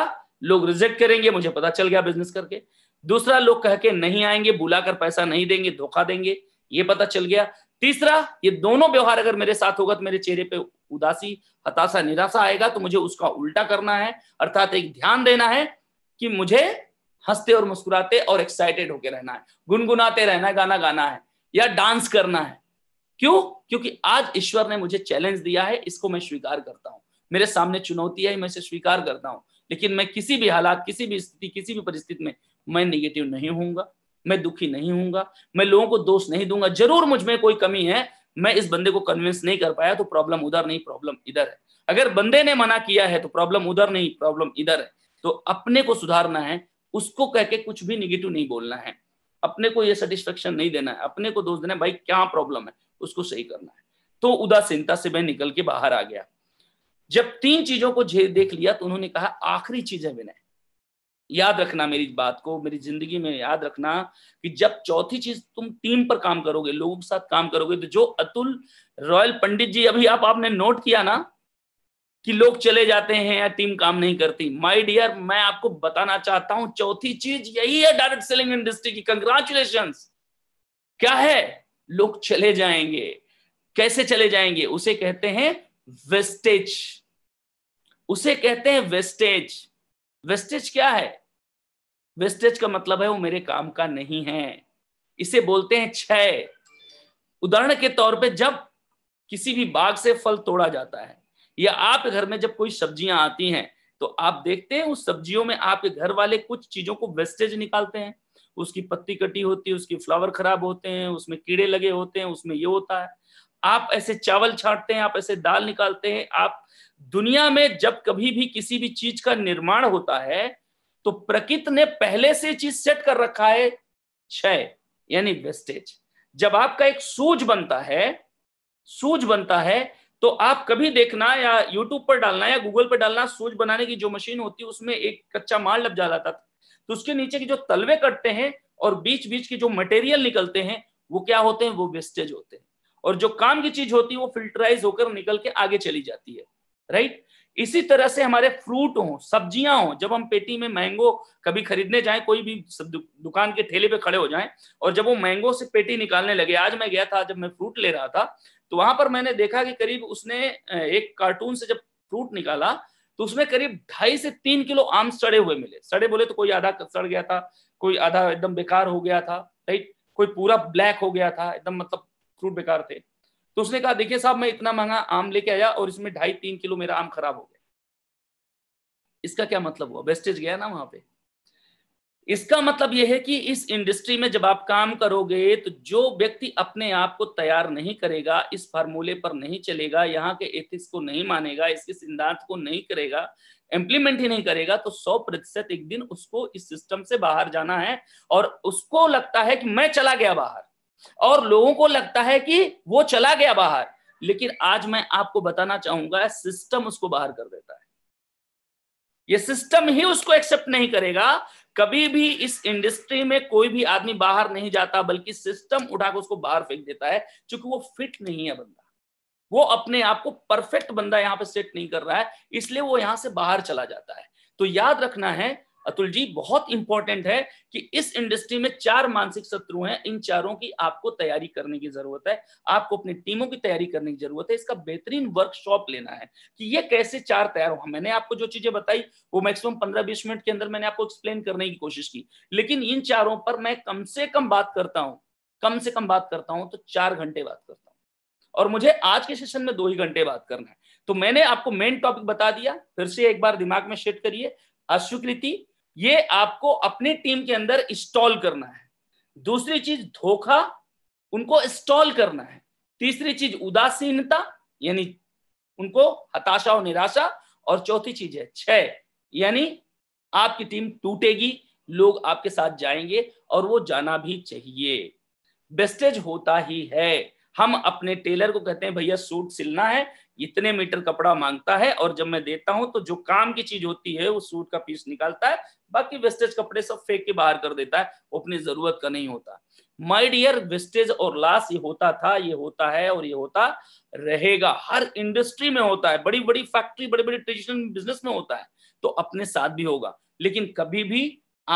लोग रिजेक्ट करेंगे मुझे पता चल गया बिजनेस करके दूसरा लोग कह के नहीं आएंगे बुलाकर पैसा नहीं देंगे धोखा देंगे ये पता चल गया तीसरा ये दोनों व्यवहार अगर मेरे साथ होगा तो मेरे चेहरे पे उदासी हताशा निराशा आएगा तो मुझे उसका उल्टा करना है अर्थात एक ध्यान देना है कि मुझे हंसते और मुस्कुराते और एक्साइटेड होके रहना है गुनगुनाते रहना है गाना गाना है या डांस करना है क्यों क्योंकि आज ईश्वर ने मुझे चैलेंज दिया है इसको मैं स्वीकार करता हूँ मेरे सामने चुनौती है मैं इसे स्वीकार करता हूँ लेकिन मैं किसी भी हालात किसी भी स्थिति किसी भी परिस्थिति में मैं निगेटिव नहीं हूँ मैं दुखी नहीं हूँ मैं लोगों को दोष नहीं दूंगा जरूर मुझ में कोई कमी है मैं इस बंदे को कन्विंस नहीं कर पाया तो प्रॉब्लम उधर नहीं प्रॉब्लम इधर है अगर बंदे ने मना किया है तो प्रॉब्लम उधर नहीं प्रॉब्लम इधर है तो अपने को सुधारना है उसको कह के कुछ भी निगेटिव नहीं बोलना है अपने को ये सेटिस्फेक्शन नहीं देना है अपने को दोष देना है भाई क्या प्रॉब्लम है उसको सही करना है तो उदासीनता से मैं निकल के बाहर आ गया जब तीन चीजों को देख लिया तो उन्होंने कहा आखिरी चीज है विनय याद रखना मेरी बात को मेरी जिंदगी में याद रखना कि जब चौथी चीज तुम टीम पर काम करोगे लोगों के साथ काम करोगे तो जो अतुल रॉयल पंडित जी अभी आप आपने नोट किया ना कि लोग चले जाते हैं या टीम काम नहीं करती माय डियर मैं आपको बताना चाहता हूं चौथी चीज यही है डायरेक्ट सेलिंग इंडस्ट्री की कंग्रेचुलेशन क्या है लोग चले जाएंगे कैसे चले जाएंगे उसे कहते हैं वेस्टेज उसे कहते हैं वेस्टेज वेस्टेज क्या है वेस्टेज का मतलब है वो मेरे काम का नहीं है इसे बोलते हैं क्षय उदाहरण के तौर पे जब किसी भी बाग से फल तोड़ा जाता है या आप घर में जब कोई सब्जियां आती हैं तो आप देखते हैं उस सब्जियों में आपके घर वाले कुछ चीजों को वेस्टेज निकालते हैं उसकी पत्ती कटी होती है उसकी फ्लावर खराब होते हैं उसमें कीड़े लगे होते हैं उसमें ये होता है आप ऐसे चावल छाटते हैं आप ऐसे दाल निकालते हैं आप दुनिया में जब कभी भी किसी भी चीज का निर्माण होता है तो प्रकृति ने पहले से चीज सेट कर रखा है क्षय यानी वेस्टेज जब आपका एक सूज बनता है सूज बनता है तो आप कभी देखना या यूट्यूब पर डालना या गूगल पर डालना सूज बनाने की जो मशीन होती है उसमें एक कच्चा माल लग जाता था तो उसके नीचे की जो तलवे कटते हैं और बीच बीच के जो मटेरियल निकलते हैं वो क्या होते हैं वो वेस्टेज होते हैं और जो काम की चीज होती है वो फिल्टराइज होकर निकल के आगे चली जाती है राइट इसी तरह से हमारे फ्रूट हो सब्जियां हों जब हम पेटी में मैंगो कभी खरीदने जाए कोई भी दुकान के ठेले पे खड़े हो जाए और जब वो मैंगो से पेटी निकालने लगे आज मैं गया था जब मैं फ्रूट ले रहा था तो वहां पर मैंने देखा कि करीब उसने एक कार्टून से जब फ्रूट निकाला तो उसमें करीब ढाई से तीन किलो आम सड़े हुए मिले सड़े बोले तो कोई आधा सड़ गया था कोई आधा एकदम बेकार हो गया था राइट कोई पूरा ब्लैक हो गया था एकदम मतलब फ्रूट बेकार थे तो उसने कहा देखिए साहब मैं इतना महंगा आम लेके आया और इसमें ढाई तीन किलो मेरा आम खराब हो गया इसका क्या मतलब हुआ वेस्टेज गया ना वहां पे इसका मतलब यह है कि इस इंडस्ट्री में जब आप काम करोगे तो जो व्यक्ति अपने आप को तैयार नहीं करेगा इस फार्मूले पर नहीं चलेगा यहाँ के एथिक्स को नहीं मानेगा इसके सिद्धांत को नहीं करेगा इम्प्लीमेंट ही नहीं करेगा तो सौ प्रतिशत एक दिन उसको इस सिस्टम से बाहर जाना है और उसको लगता है कि मैं चला गया बाहर और लोगों को लगता है कि वो चला गया बाहर लेकिन आज मैं आपको बताना चाहूंगा सिस्टम उसको बाहर कर देता है ये सिस्टम ही उसको एक्सेप्ट नहीं करेगा कभी भी इस इंडस्ट्री में कोई भी आदमी बाहर नहीं जाता बल्कि सिस्टम उठाकर उसको बाहर फेंक देता है क्योंकि वो फिट नहीं है बंदा वो अपने आप को परफेक्ट बंदा यहां पे सेट नहीं कर रहा है इसलिए वो यहां से बाहर चला जाता है तो याद रखना है अतुल जी बहुत इंपॉर्टेंट है कि इस इंडस्ट्री में चार मानसिक शत्रु हैं इन चारों की आपको तैयारी करने की जरूरत है आपको अपनी टीमों की तैयारी करने की जरूरत है इसका बेहतरीन वर्कशॉप लेना है कि ये कैसे चार तैयार हो मैंने आपको जो चीजें बताई वो मैक्सिमम पंद्रह बीस मिनट के अंदर मैंने आपको एक्सप्लेन करने की कोशिश की लेकिन इन चारों पर मैं कम से कम बात करता हूँ कम से कम बात करता हूँ तो चार घंटे बात करता हूँ और मुझे आज के सेशन में दो ही घंटे बात करना है तो मैंने आपको मेन टॉपिक बता दिया फिर से एक बार दिमाग में शेट करिए अस्वीकृति ये आपको अपनी टीम के अंदर इंस्टॉल करना है दूसरी चीज धोखा उनको इंस्टॉल करना है तीसरी चीज उदासीनता यानी उनको हताशा और निराशा और चौथी चीज है छह यानी आपकी टीम टूटेगी लोग आपके साथ जाएंगे और वो जाना भी चाहिए बेस्टेज होता ही है हम अपने टेलर को कहते हैं भैया सूट सिलना है इतने मीटर कपड़ा मांगता है और जब मैं देता हूं तो जो काम की चीज होती है वो सूट का पीस निकालता है बाकी वेस्टेज कपड़े सब फेंक के बाहर कर देता है वो अपनी जरूरत का नहीं होता माई डियर वेस्टेज और लाश ये होता था ये होता है और ये होता रहेगा हर इंडस्ट्री में होता है बड़ी बड़ी फैक्ट्री बड़े बड़े ट्रेडिशनल बिजनेस में होता है तो अपने साथ भी होगा लेकिन कभी भी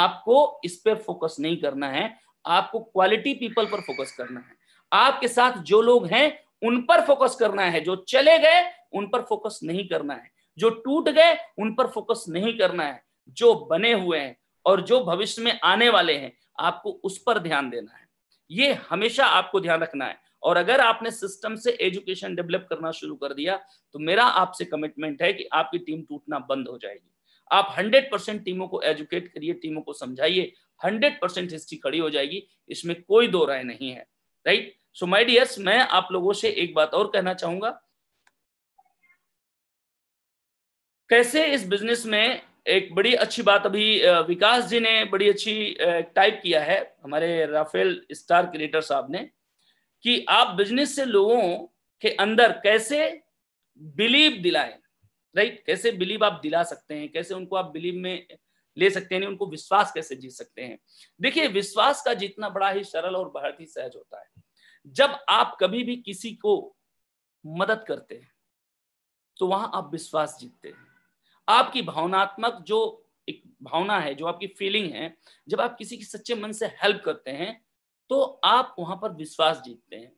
आपको इस पर फोकस नहीं करना है आपको क्वालिटी पीपल पर फोकस करना है आपके साथ जो लोग हैं उन पर फोकस करना है जो चले गए उन पर फोकस नहीं करना है जो टूट गए उन पर फोकस नहीं करना है जो बने हुए हैं और जो भविष्य में आने वाले हैं आपको उस पर ध्यान देना है ये हमेशा आपको ध्यान रखना है और अगर आपने सिस्टम से एजुकेशन डेवलप करना शुरू कर दिया तो मेरा आपसे कमिटमेंट है कि आपकी टीम टूटना बंद हो जाएगी आप 100 परसेंट टीमों को एजुकेट करिए टीमों को समझाइए 100 परसेंट हिस्ट्री खड़ी हो जाएगी इसमें कोई दो राय नहीं है राइट सो माय डियर्स मैं आप लोगों से एक बात और कहना चाहूंगा कैसे इस बिजनेस में एक बड़ी अच्छी बात अभी विकास जी ने बड़ी अच्छी टाइप किया है हमारे राफेल स्टार क्रिएटर साहब ने कि आप बिजनेस से लोगों के अंदर कैसे बिलीव दिलाएं राइट कैसे बिलीव आप दिला सकते हैं कैसे उनको आप बिलीव में ले सकते हैं उनको विश्वास कैसे जीत सकते हैं देखिए विश्वास का जीतना बड़ा ही सरल और बहुत ही सहज होता है जब आप कभी भी किसी को मदद करते हैं तो वहां आप विश्वास जीतते हैं आपकी भावनात्मक जो एक भावना है जो आपकी फीलिंग है जब आप किसी की सच्चे मन से हेल्प करते हैं तो आप वहां पर विश्वास जीतते हैं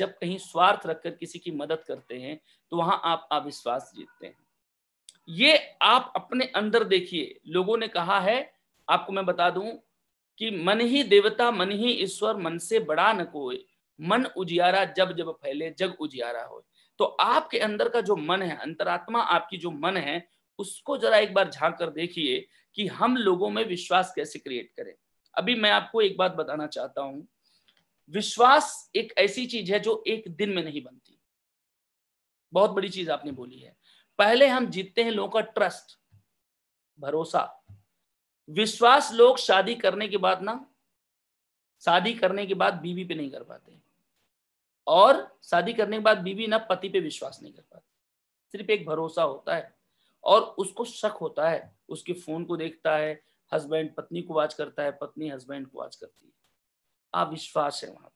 जब कहीं स्वार्थ रखकर किसी की मदद करते हैं तो वहां आप अविश्वास जीतते हैं ये आप अपने अंदर देखिए लोगों ने कहा है आपको मैं बता दूं कि मन ही देवता मन ही ईश्वर मन से बड़ा न कोई मन उजियारा जब जब फैले जग उजियारा हो तो आपके अंदर का जो मन है अंतरात्मा आपकी जो मन है उसको जरा एक बार झांक कर देखिए कि हम लोगों में विश्वास कैसे क्रिएट करें अभी मैं आपको एक बात बताना चाहता हूं विश्वास एक ऐसी चीज है जो एक दिन में नहीं बनती बहुत बड़ी चीज आपने बोली है पहले हम जीतते हैं लोगों का ट्रस्ट भरोसा विश्वास लोग शादी करने के बाद ना शादी करने के बाद बीवी पे नहीं कर पाते और शादी करने के बाद बीवी ना पति पे विश्वास नहीं कर पाती सिर्फ एक भरोसा होता है और उसको शक होता है उसके फोन को देखता है हस्बैंड पत्नी को वाच करता है पत्नी हस्बैंड को वाच करती है अविश्वास है वहां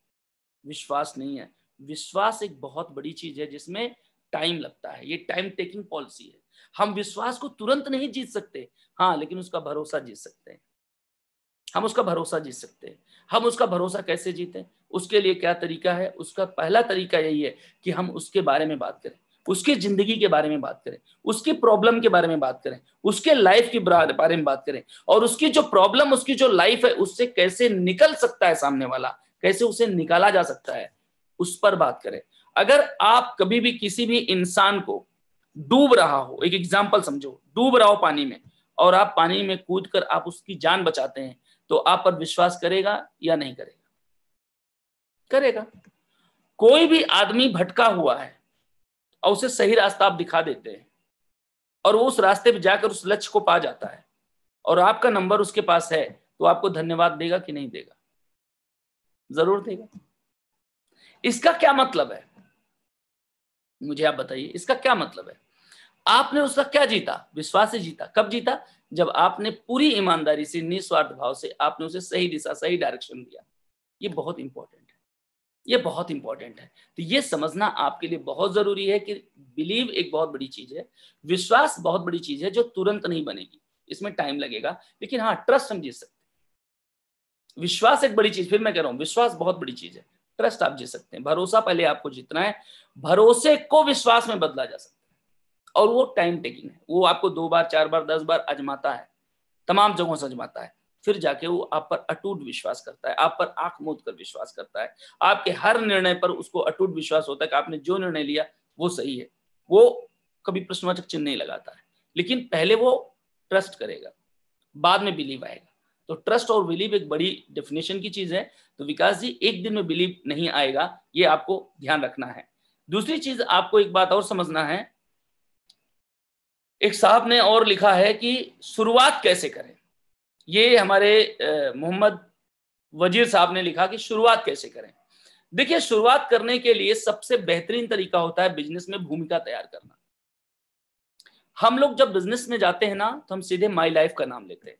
विश्वास नहीं है विश्वास एक बहुत बड़ी चीज है जिसमें टाइम लगता है ये टाइम टेकिंग पॉलिसी है हम विश्वास को तुरंत नहीं जीत सकते हाँ लेकिन उसका भरोसा जीत सकते हैं हम उसका भरोसा जीत सकते हैं हम उसका भरोसा कैसे जीते उसके लिए क्या तरीका है उसका पहला तरीका यही है कि हम उसके बारे में बात करें उसकी जिंदगी के बारे में बात करें उसकी प्रॉब्लम के बारे में बात करें उसके लाइफ के बारे में बात करें और उसकी जो प्रॉब्लम उसकी जो लाइफ है उससे कैसे निकल सकता है सामने वाला कैसे उसे निकाला जा सकता है उस पर बात करें अगर आप कभी भी किसी भी इंसान को डूब रहा हो एक एग्जाम्पल समझो डूब रहा हो पानी में और आप पानी में कूद कर आप उसकी जान बचाते हैं तो आप पर विश्वास करेगा या नहीं करेगा करेगा कोई भी आदमी भटका हुआ है और उसे सही रास्ता आप दिखा देते हैं और वो उस रास्ते पर जाकर उस लक्ष्य को पा जाता है और आपका नंबर उसके पास है तो आपको धन्यवाद देगा कि नहीं देगा जरूर देगा इसका क्या मतलब है मुझे आप बताइए इसका क्या मतलब है आपने उसका क्या जीता विश्वास से जीता कब जीता जब आपने पूरी ईमानदारी से निस्वार्थ भाव से आपने उसे सही दिशा सही डायरेक्शन दिया ये बहुत इंपॉर्टेंट है ये बहुत इंपॉर्टेंट है तो ये समझना आपके लिए बहुत जरूरी है कि बिलीव एक बहुत बड़ी चीज है विश्वास बहुत बड़ी चीज है जो तुरंत नहीं बनेगी इसमें टाइम लगेगा लेकिन हाँ ट्रस्ट हम जीत सकते विश्वास एक बड़ी चीज फिर मैं कह रहा हूं विश्वास बहुत बड़ी चीज है ट्रस्ट आप जीत सकते हैं भरोसा पहले आपको जीतना है भरोसे को विश्वास में बदला जा सकता है और वो टाइम टेकिंग है वो आपको दो बार चार बार दस बार अजमाता है तमाम जगहों से अजमाता है फिर जाके वो आप पर अटूट विश्वास करता है आप पर आंख मोद कर विश्वास करता है आपके हर निर्णय पर उसको अटूट विश्वास होता है कि आपने जो निर्णय लिया वो सही है वो कभी प्रश्नवाचक चिन्ह नहीं लगाता है लेकिन पहले वो ट्रस्ट करेगा बाद में बिलीव आएगा तो ट्रस्ट और बिलीव एक बड़ी डेफिनेशन की चीज है तो विकास जी एक दिन में बिलीव नहीं आएगा ये आपको ध्यान रखना है दूसरी चीज आपको एक बात और समझना है एक साहब ने और लिखा है कि शुरुआत कैसे करें ये हमारे मोहम्मद वजीर साहब ने लिखा कि शुरुआत कैसे करें देखिए शुरुआत करने के लिए सबसे बेहतरीन तरीका होता है बिजनेस में भूमिका तैयार करना हम लोग जब बिजनेस में जाते हैं ना तो हम सीधे माई लाइफ का नाम लेते हैं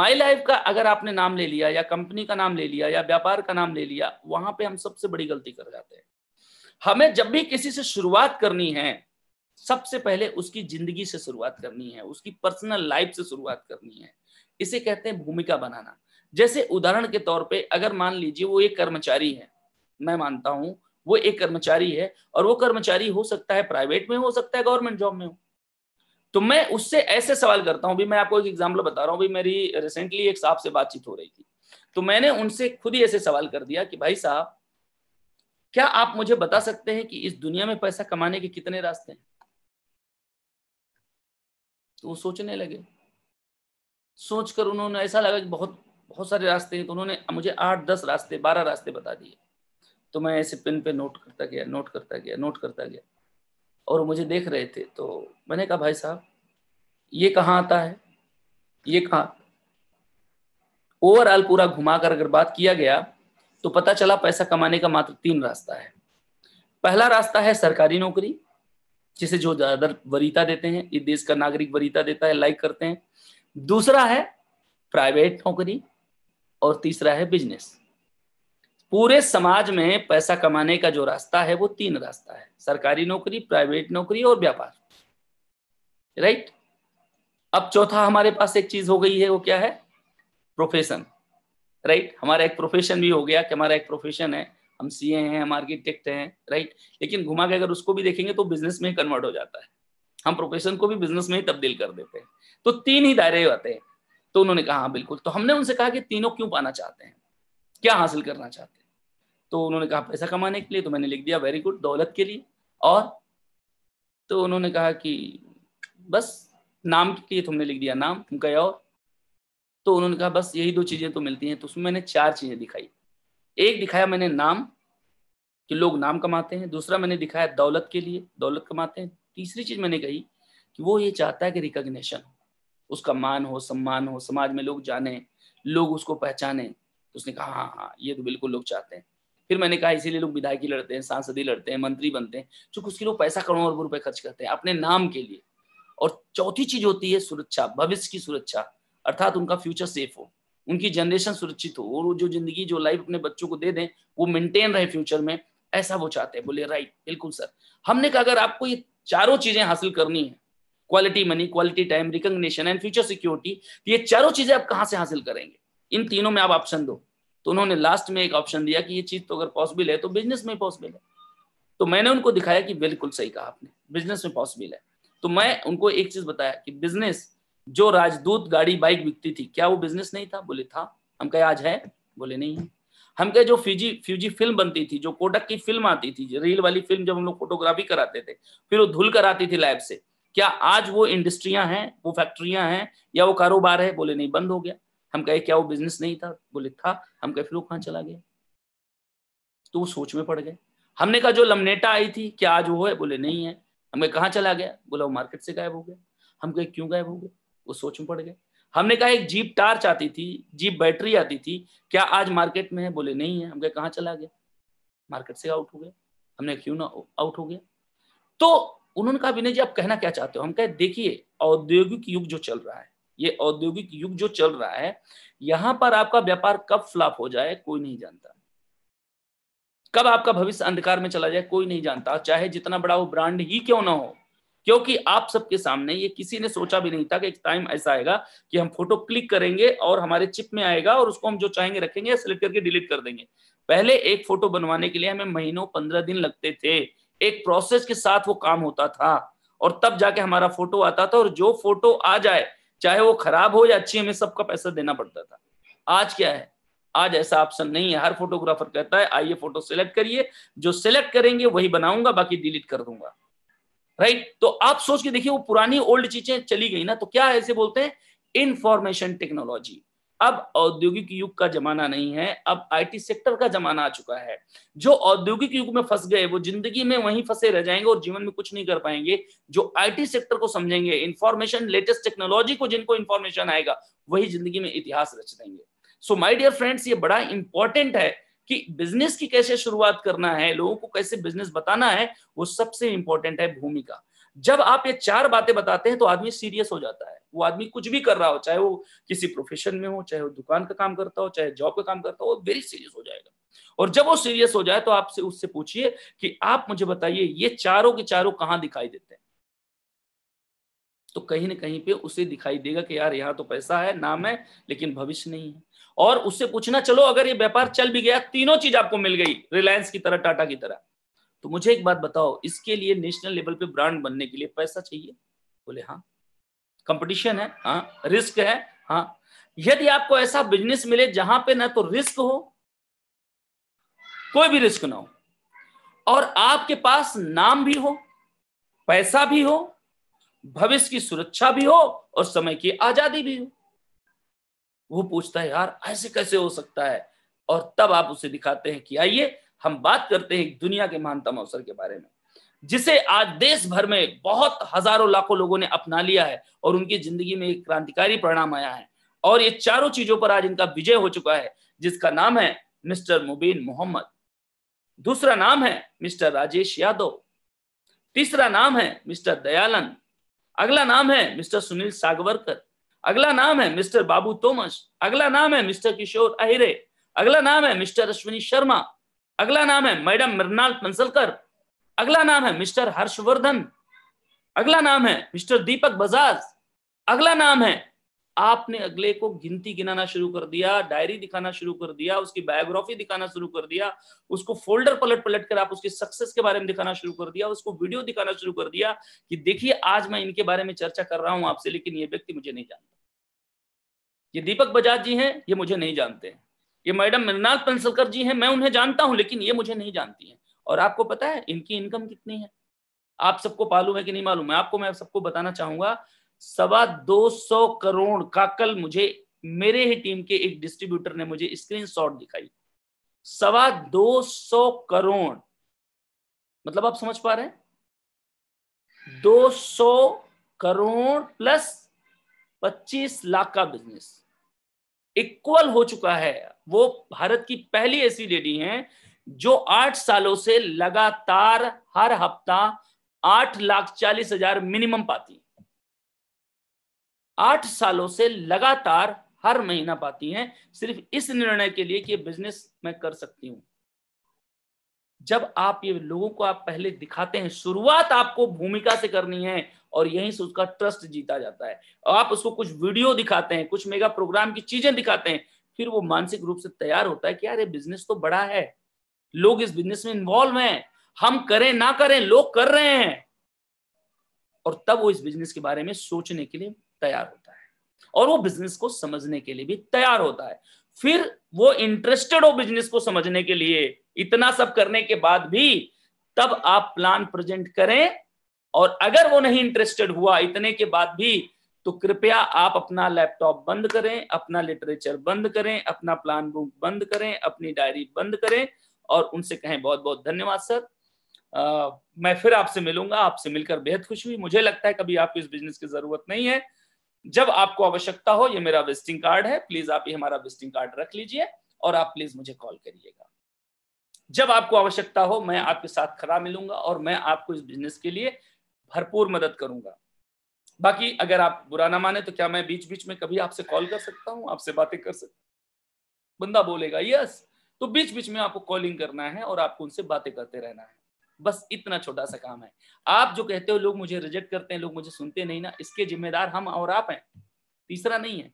माई लाइफ का अगर आपने नाम ले लिया या कंपनी का नाम ले लिया या व्यापार का नाम ले लिया वहां पे हम सबसे बड़ी गलती कर जाते हैं हमें जब भी किसी से शुरुआत करनी है सबसे पहले उसकी जिंदगी से शुरुआत करनी है उसकी पर्सनल लाइफ से शुरुआत करनी है इसे कहते हैं भूमिका बनाना जैसे उदाहरण के तौर पे अगर मान लीजिए वो एक कर्मचारी है मैं मानता हूँ वो एक कर्मचारी है और वो कर्मचारी हो सकता है प्राइवेट में हो सकता है गवर्नमेंट जॉब में हो तो मैं उससे ऐसे सवाल करता हूँ भी मैं आपको एक एग्जाम्पल बता रहा हूँ भी मेरी रिसेंटली एक साहब से बातचीत हो रही थी तो मैंने उनसे खुद ही ऐसे सवाल कर दिया कि भाई साहब क्या आप मुझे बता सकते हैं कि इस दुनिया में पैसा कमाने के कितने रास्ते हैं तो वो सोचने लगे सोचकर उन्होंने ऐसा लगा कि बहुत बहुत सारे रास्ते हैं तो उन्होंने मुझे आठ दस रास्ते बारह रास्ते बता दिए तो मैं ऐसे पिन पे नोट करता गया नोट करता गया नोट करता गया और मुझे देख रहे थे तो मैंने कहा भाई साहब ये कहाँ आता है ये कहाँ ओवरऑल पूरा घुमाकर अगर बात किया गया तो पता चला पैसा कमाने का मात्र तीन रास्ता है पहला रास्ता है सरकारी नौकरी जिसे जो ज्यादातर वरीता देते हैं इस देश का नागरिक वरीता देता है लाइक करते हैं दूसरा है प्राइवेट नौकरी और तीसरा है बिजनेस पूरे समाज में पैसा कमाने का जो रास्ता है वो तीन रास्ता है सरकारी नौकरी प्राइवेट नौकरी और व्यापार राइट अब चौथा हमारे पास एक चीज हो गई है वो क्या है प्रोफेशन राइट हमारा एक प्रोफेशन भी हो गया कि हमारा एक प्रोफेशन है हम सीए हैं हम आर्किटेक्ट हैं राइट लेकिन घुमा के अगर उसको भी देखेंगे तो बिजनेस में कन्वर्ट हो जाता है हम प्रोफेशन को भी बिजनेस में ही तब्दील कर देते हैं तो तीन ही दायरे आते हैं तो उन्होंने कहा हाँ बिल्कुल तो हमने उनसे कहा कि तीनों क्यों पाना चाहते हैं क्या हासिल करना चाहते हैं तो उन्होंने कहा पैसा कमाने के लिए तो मैंने लिख दिया वेरी गुड दौलत के लिए और तो उन्होंने कहा कि बस नाम के लिए तुमने लिख दिया नाम तुम कहे और तो उन्होंने कहा बस यही दो चीज़ें तो मिलती हैं तो उसमें मैंने चार चीज़ें दिखाई एक दिखाया मैंने नाम कि लोग नाम कमाते हैं दूसरा मैंने दिखाया दौलत के लिए दौलत कमाते हैं तीसरी चीज मैंने कही कि वो ये चाहता है कि रिकॉग्निशन उसका मान हो सम्मान हो समाज में लोग जाने लोग उसको पहचाने तो उसने कहा हाँ हाँ ये तो बिल्कुल लोग चाहते हैं फिर मैंने कहा इसीलिए लोग विधायकी लड़ते हैं सांसदी लड़ते हैं मंत्री बनते हैं चूंकि उसके लोग पैसा करोड़ों अरबों रुपए खर्च करते हैं अपने नाम के लिए और चौथी चीज होती है सुरक्षा भविष्य की सुरक्षा अर्थात उनका फ्यूचर सेफ हो उनकी जनरेशन सुरक्षित हो और जो जिंदगी जो लाइफ अपने बच्चों को दे दें वो मेंटेन रहे फ्यूचर में ऐसा वो चाहते हैं बोले राइट बिल्कुल सर हमने कहा अगर आपको ये चारों चीजें हासिल करनी है quality money quality time recognition and future security ये चारों चीजें आप कहाँ से हासिल करेंगे इन तीनों में आप ऑप्शन दो तो उन्होंने लास्ट में एक ऑप्शन दिया कि ये चीज तो अगर पॉसिबल है तो बिजनेस में पॉसिबल है तो मैंने उनको दिखाया कि बिल्कुल सही कहा आपने बिजनेस में पॉसिबल है तो मैं उनको एक चीज बताया कि बिजनेस जो राजदूत गाड़ी बाइक बिकती थी क्या वो बिजनेस नहीं था बोले था हम कहे आज है बोले नहीं है हम कहे जो फ्यूजी फ्यूजी फिल्म बनती थी जो कोडक की फिल्म आती थी रील वाली फिल्म जब हम लोग फोटोग्राफी कराते थे फिर वो धुल कर आती थी लैब से क्या आज वो इंडस्ट्रियां हैं वो फैक्ट्रियां हैं या वो कारोबार है बोले नहीं बंद हो गया हम कहे क्या वो बिजनेस नहीं था बोले था हम कहे फिर वो कहाँ चला गया तो वो सोच में पड़ गए हमने कहा जो लमनेटा आई थी क्या आज वो है बोले नहीं है हम कहे कहाँ चला गया बोला वो मार्केट से गायब हो गया हम कहे क्यों गायब हो गया वो सोच में पड़ गए हमने कहा एक जीप टार्च आती थी जीप बैटरी आती थी क्या आज मार्केट में है बोले नहीं है हम कहे कहाँ चला गया मार्केट से आउट हो गया हमने क्यों ना आउट हो गया तो उन्होंने कहा विनय जी आप कहना क्या चाहते हो हम कहे देखिए औद्योगिक युग जो चल रहा है ये औद्योगिक युग जो चल रहा है यहां पर आपका व्यापार कब फ्लॉप हो जाए कोई नहीं जानता कब आपका भविष्य अंधकार में चला जाए कोई नहीं जानता चाहे जितना बड़ा वो ब्रांड ही क्यों ना हो क्योंकि आप सबके सामने ये किसी ने सोचा भी नहीं था कि एक टाइम ऐसा आएगा कि हम फोटो क्लिक करेंगे और हमारे चिप में आएगा और उसको हम जो चाहेंगे रखेंगे या सिलेक्ट करके डिलीट कर देंगे पहले एक फोटो बनवाने के लिए हमें महीनों पंद्रह दिन लगते थे एक प्रोसेस के साथ वो काम होता था और तब जाके हमारा फोटो आता था और जो फोटो आ जाए चाहे वो खराब हो या अच्छी हमें सबका पैसा देना पड़ता था आज क्या है आज ऐसा ऑप्शन नहीं है हर फोटोग्राफर कहता है आइए फोटो सिलेक्ट करिए जो सिलेक्ट करेंगे वही बनाऊंगा बाकी डिलीट कर दूंगा राइट तो आप सोच के देखिए वो पुरानी ओल्ड चीजें चली गई ना तो क्या ऐसे बोलते हैं इंफॉर्मेशन टेक्नोलॉजी अब औद्योगिक युग का जमाना नहीं है अब आईटी सेक्टर का जमाना आ चुका है जो औद्योगिक युग में फंस गए वो जिंदगी में वहीं फंसे रह जाएंगे और जीवन में कुछ नहीं कर पाएंगे जो आईटी सेक्टर को समझेंगे इंफॉर्मेशन लेटेस्ट टेक्नोलॉजी को जिनको इंफॉर्मेशन आएगा वही जिंदगी में इतिहास रच देंगे सो माई डियर फ्रेंड्स ये बड़ा इंपॉर्टेंट है कि बिजनेस की कैसे शुरुआत करना है लोगों को कैसे बिजनेस बताना है वो सबसे इंपॉर्टेंट है भूमिका जब आप ये चार बातें बताते हैं तो आदमी सीरियस हो जाता है वो आदमी कुछ भी कर रहा हो चाहे वो किसी प्रोफेशन में हो चाहे वो दुकान का काम करता हो चाहे जॉब का काम करता हो वो वेरी सीरियस हो जाएगा और जब वो सीरियस हो जाए तो आपसे उससे पूछिए कि आप मुझे बताइए ये चारों के चारों कहां दिखाई देते हैं तो कहीं ना कहीं पे उसे दिखाई देगा कि यार यहां तो पैसा है नाम है लेकिन भविष्य नहीं है और उससे पूछना चलो अगर ये व्यापार चल भी गया तीनों चीज आपको मिल गई रिलायंस की तरह टाटा की तरह तो मुझे एक बात बताओ इसके लिए नेशनल लेवल पे ब्रांड बनने के लिए पैसा चाहिए बोले हाँ कंपटीशन है हाँ रिस्क है हाँ यदि आपको ऐसा बिजनेस मिले जहां पे ना तो रिस्क हो कोई भी रिस्क ना हो और आपके पास नाम भी हो पैसा भी हो भविष्य की सुरक्षा भी हो और समय की आजादी भी हो वो पूछता है यार ऐसे कैसे हो सकता है और तब आप उसे दिखाते हैं कि आइए हम बात करते हैं दुनिया के महानतम अवसर के बारे में जिसे आज देश भर में बहुत हजारों लाखों लोगों ने अपना लिया है और उनकी जिंदगी में एक क्रांतिकारी परिणाम आया है और ये चारों चीजों पर आज इनका विजय हो चुका है जिसका नाम है मिस्टर मुबीन मोहम्मद दूसरा नाम है मिस्टर राजेश यादव तीसरा नाम है मिस्टर दयालन अगला नाम है मिस्टर सुनील सागवरकर अगला नाम है मिस्टर बाबू तोमस अगला नाम है मिस्टर किशोर अहिरे अगला नाम है मिस्टर अश्विनी शर्मा अगला नाम है मैडम मृणाल पंसलकर अगला नाम है मिस्टर हर्षवर्धन अगला नाम है मिस्टर दीपक बजाज अगला नाम है आपने अगले को गिनती गिनाना शुरू कर दिया डायरी दिखाना शुरू कर दिया उसकी बायोग्राफी दिखाना शुरू कर दिया उसको फोल्डर पलट पलट कर आप उसके सक्सेस के बारे में दिखाना शुरू कर दिया उसको वीडियो दिखाना शुरू कर दिया कि देखिए आज मैं इनके बारे में चर्चा कर रहा हूं आपसे लेकिन ये व्यक्ति मुझे नहीं जानता ये दीपक बजाज जी हैं ये मुझे नहीं जानते हैं ये मैडम मृनाल पंसलकर जी हैं मैं उन्हें जानता हूं लेकिन ये मुझे नहीं जानती हैं और आपको पता है इनकी इनकम कितनी है आप सबको पालू है कि नहीं मालूम है आपको मैं सबको बताना चाहूंगा सवा दो सौ करोड़ का कल मुझे मेरे ही टीम के एक डिस्ट्रीब्यूटर ने मुझे स्क्रीन दिखाई सवा दो सौ करोड़ मतलब आप समझ पा रहे हैं दो सौ करोड़ प्लस पच्चीस लाख का बिजनेस इक्वल हो चुका है वो भारत की पहली ऐसी लेडी हैं जो आठ सालों से लगातार हर हफ्ता आठ लाख चालीस हजार मिनिमम पाती आठ सालों से लगातार हर महीना पाती हैं सिर्फ इस निर्णय के लिए कि बिजनेस मैं कर सकती हूं जब आप ये लोगों को आप पहले दिखाते हैं शुरुआत आपको भूमिका से करनी है और यहीं से उसका ट्रस्ट जीता जाता है और आप उसको कुछ वीडियो दिखाते हैं कुछ मेगा प्रोग्राम की चीजें दिखाते हैं फिर वो मानसिक रूप से तैयार होता है कि यार ये बिजनेस तो बड़ा है लोग इस बिजनेस में इन्वॉल्व हैं हम करें ना करें लोग कर रहे हैं और तब वो इस बिजनेस के बारे में सोचने के लिए तैयार होता है और वो बिजनेस को समझने के लिए भी तैयार होता है फिर वो इंटरेस्टेड हो बिजनेस को समझने के लिए इतना सब करने के बाद भी तब आप प्लान प्रेजेंट करें और अगर वो नहीं इंटरेस्टेड हुआ इतने के बाद भी तो कृपया आप अपना लैपटॉप बंद करें अपना लिटरेचर बंद करें अपना प्लान बुक बंद करें अपनी डायरी बंद करें और उनसे कहें बहुत बहुत धन्यवाद सर आ, मैं फिर आपसे मिलूंगा आपसे मिलकर बेहद खुश हुई मुझे लगता है कभी आपको इस बिजनेस की जरूरत नहीं है जब आपको आवश्यकता हो ये मेरा विजिटिंग कार्ड है प्लीज आप ये हमारा विजिटिंग कार्ड रख लीजिए और आप प्लीज मुझे कॉल करिएगा जब आपको आवश्यकता हो मैं आपके साथ खड़ा मिलूंगा और मैं आपको इस बिजनेस के लिए भरपूर मदद करूंगा बाकी अगर आप बुरा ना माने तो क्या मैं बीच बीच में कभी आपसे कॉल कर सकता हूँ आपसे बातें कर सकता बंदा बोलेगा यस तो बीच बीच में आपको कॉलिंग करना है और आपको उनसे बातें करते रहना है बस इतना छोटा सा काम है आप जो कहते हो लोग मुझे रिजेक्ट करते हैं लोग मुझे सुनते नहीं ना इसके जिम्मेदार हम और आप हैं तीसरा नहीं है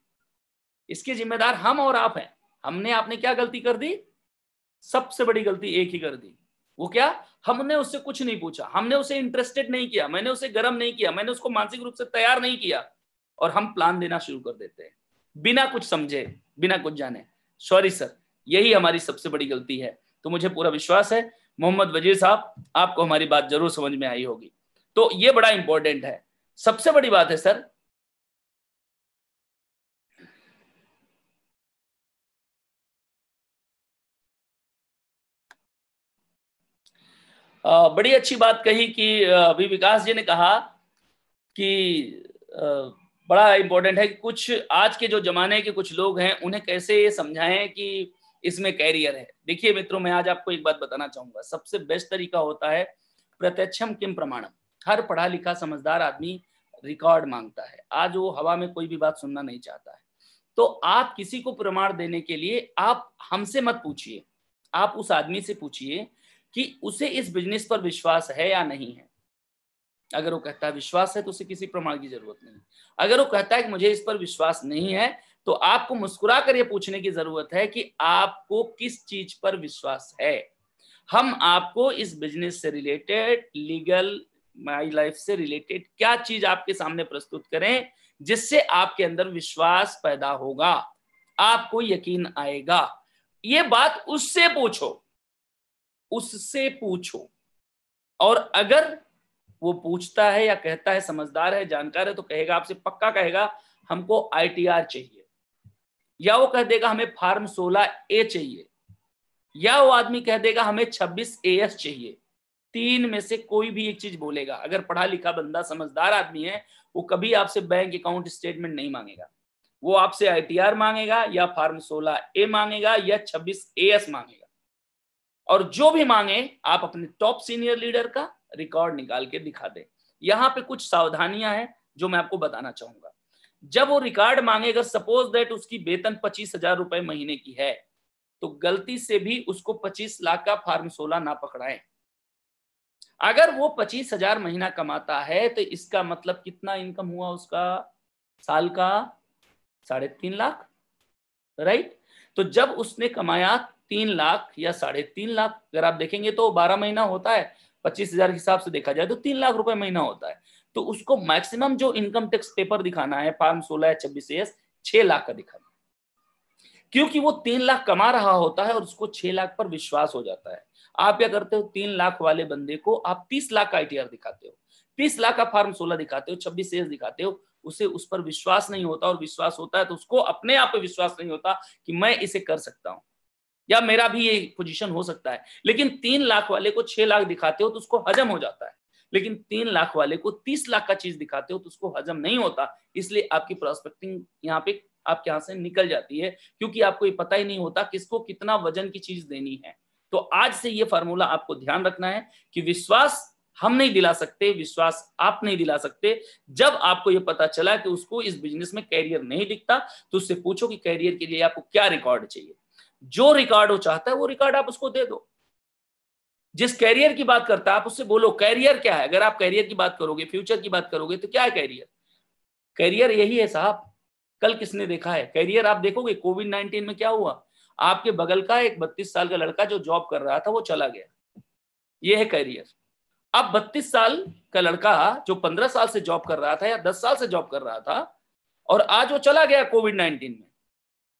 इसके जिम्मेदार हम और आप हैं हमने आपने क्या गलती कर दी सबसे बड़ी गलती एक ही कर दी वो क्या हमने उससे कुछ नहीं पूछा हमने उसे इंटरेस्टेड नहीं किया मैंने उसे गर्म नहीं किया मैंने उसको मानसिक रूप से तैयार नहीं किया और हम प्लान देना शुरू कर देते हैं बिना कुछ समझे बिना कुछ जाने सॉरी सर यही हमारी सबसे बड़ी गलती है तो मुझे पूरा विश्वास है मोहम्मद वजीर साहब आपको हमारी बात जरूर समझ में आई होगी तो ये बड़ा इंपॉर्टेंट है सबसे बड़ी बात है सर बड़ी अच्छी बात कही कि अभी विकास जी ने कहा कि बड़ा इंपॉर्टेंट है कि कुछ आज के जो जमाने के कुछ लोग हैं उन्हें कैसे ये समझाएं कि इसमें कैरियर है देखिए मित्रों मैं आज आपको एक बात बताना चाहूंगा सबसे बेस्ट तरीका होता है प्रत्यक्षम किम प्रमाणम हर पढ़ा लिखा समझदार आदमी रिकॉर्ड मांगता है आज वो हवा में कोई भी बात सुनना नहीं चाहता है तो आप किसी को प्रमाण देने के लिए आप हमसे मत पूछिए आप उस आदमी से पूछिए कि उसे इस बिजनेस पर विश्वास है या नहीं है अगर वो कहता है विश्वास है तो उसे किसी प्रमाण की जरूरत नहीं अगर वो कहता है कि मुझे इस पर विश्वास नहीं है तो आपको मुस्कुरा कर यह पूछने की जरूरत है कि आपको किस चीज पर विश्वास है हम आपको इस बिजनेस से रिलेटेड लीगल माई लाइफ से रिलेटेड क्या चीज आपके सामने प्रस्तुत करें जिससे आपके अंदर विश्वास पैदा होगा आपको यकीन आएगा ये बात उससे पूछो उससे पूछो और अगर वो पूछता है या कहता है समझदार है जानकार है तो कहेगा आपसे पक्का कहेगा हमको आईटीआर चाहिए या वो कह देगा हमें फार्म सोलह ए चाहिए या वो आदमी कह देगा हमें छब्बीस ए एस चाहिए तीन में से कोई भी एक चीज बोलेगा अगर पढ़ा लिखा बंदा समझदार आदमी है वो कभी आपसे बैंक अकाउंट स्टेटमेंट नहीं मांगेगा वो आपसे आईटीआर मांगेगा या फार्म सोलह ए मांगेगा या छब्बीस ए एस मांगेगा और जो भी मांगे आप अपने टॉप सीनियर लीडर का रिकॉर्ड निकाल के दिखा दे यहाँ पे कुछ सावधानियां हैं जो मैं आपको बताना चाहूंगा जब वो रिकॉर्ड मांगेगा सपोज दैट उसकी वेतन पच्चीस हजार रुपए महीने की है तो गलती से भी उसको पच्चीस लाख का फार्म सोलह ना पकड़ाए अगर वो पच्चीस हजार महीना कमाता है तो इसका मतलब कितना इनकम हुआ उसका साल का साढ़े तीन लाख राइट तो जब उसने कमाया तीन लाख या साढ़े तीन लाख अगर आप देखेंगे तो बारह महीना होता है पच्चीस हजार हिसाब से देखा जाए तो तीन लाख रुपए महीना होता है तो उसको मैक्सिमम जो इनकम टैक्स पेपर दिखाना है फार्म सोलह छब्बीस एस छह लाख का दिखाना क्योंकि वो तीन लाख कमा रहा होता है और उसको छह लाख पर विश्वास हो जाता है आप क्या करते हो तीन लाख वाले बंदे को आप तीस लाख का आईटीआर दिखाते हो तीस लाख का फार्म सोलह दिखाते हो छब्बीस एस दिखाते हो उसे उस पर विश्वास नहीं होता और विश्वास होता है तो उसको अपने आप पर विश्वास नहीं होता कि मैं इसे कर सकता हूं या मेरा भी ये पोजीशन हो सकता है लेकिन तीन लाख वाले को छह लाख दिखाते हो तो उसको हजम हो जाता है लेकिन तीन लाख वाले को तीस लाख का चीज दिखाते हो तो उसको हजम नहीं होता इसलिए आपकी प्रोस्पेक्टिंग यहाँ पे आपके यहाँ से निकल जाती है क्योंकि आपको ये पता ही नहीं होता किसको कितना वजन की चीज देनी है तो आज से ये फार्मूला आपको ध्यान रखना है कि विश्वास हम नहीं दिला सकते विश्वास आप नहीं दिला सकते जब आपको यह पता चला कि उसको इस बिजनेस में कैरियर नहीं दिखता तो उससे पूछो कि कैरियर के लिए आपको क्या रिकॉर्ड चाहिए जो रिकॉर्ड वो चाहता है वो रिकॉर्ड आप उसको दे दो जिस कैरियर की बात करता है आप उससे बोलो कैरियर क्या है अगर आप कैरियर की बात करोगे फ्यूचर की बात करोगे तो क्या है कैरियर कैरियर यही है साहब कल किसने देखा है कैरियर आप देखोगे कोविड नाइन्टीन में क्या हुआ आपके बगल का एक बत्तीस साल का लड़का जो जॉब कर रहा था वो चला गया ये है कैरियर अब बत्तीस साल का लड़का जो पंद्रह साल से जॉब कर रहा था या दस साल से जॉब कर रहा था और आज वो चला गया कोविड नाइनटीन में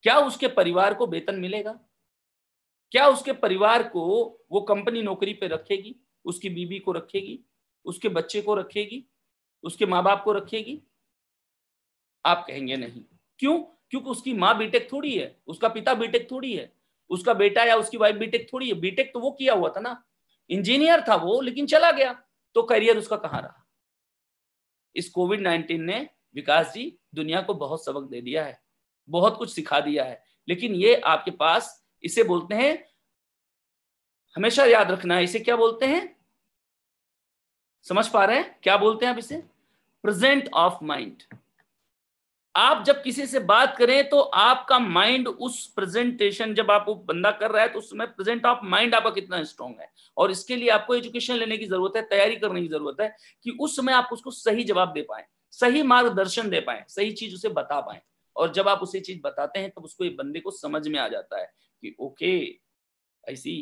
क्या उसके परिवार को वेतन मिलेगा क्या उसके परिवार को वो कंपनी नौकरी पे रखेगी उसकी बीबी को रखेगी उसके बच्चे को रखेगी उसके माँ बाप को रखेगी आप कहेंगे नहीं क्यों क्योंकि उसकी माँ बीटेक थोड़ी है उसका पिता बीटेक थोड़ी है उसका बेटा या उसकी वाइफ बीटेक थोड़ी है बीटेक तो वो किया हुआ था ना इंजीनियर था वो लेकिन चला गया तो करियर उसका कहाँ रहा इस कोविड नाइन्टीन ने विकास जी दुनिया को बहुत सबक दे दिया है बहुत कुछ सिखा दिया है लेकिन ये आपके पास इसे बोलते हैं हमेशा याद रखना है इसे क्या बोलते हैं समझ पा रहे हैं क्या बोलते हैं आप इसे प्रेजेंट ऑफ माइंड आप जब किसी से बात करें तो आपका माइंड उस प्रेजेंटेशन जब आप वो बंदा कर रहा है तो उसमें प्रेजेंट ऑफ माइंड आपका कितना स्ट्रांग है और इसके लिए आपको एजुकेशन लेने की जरूरत है तैयारी करने की जरूरत है कि उस समय आप उसको सही जवाब दे पाए सही मार्गदर्शन दे पाए सही चीज उसे बता पाए और जब आप उसे चीज बताते हैं तब तो उसको बंदे को समझ में आ जाता है कि ओके ऐसी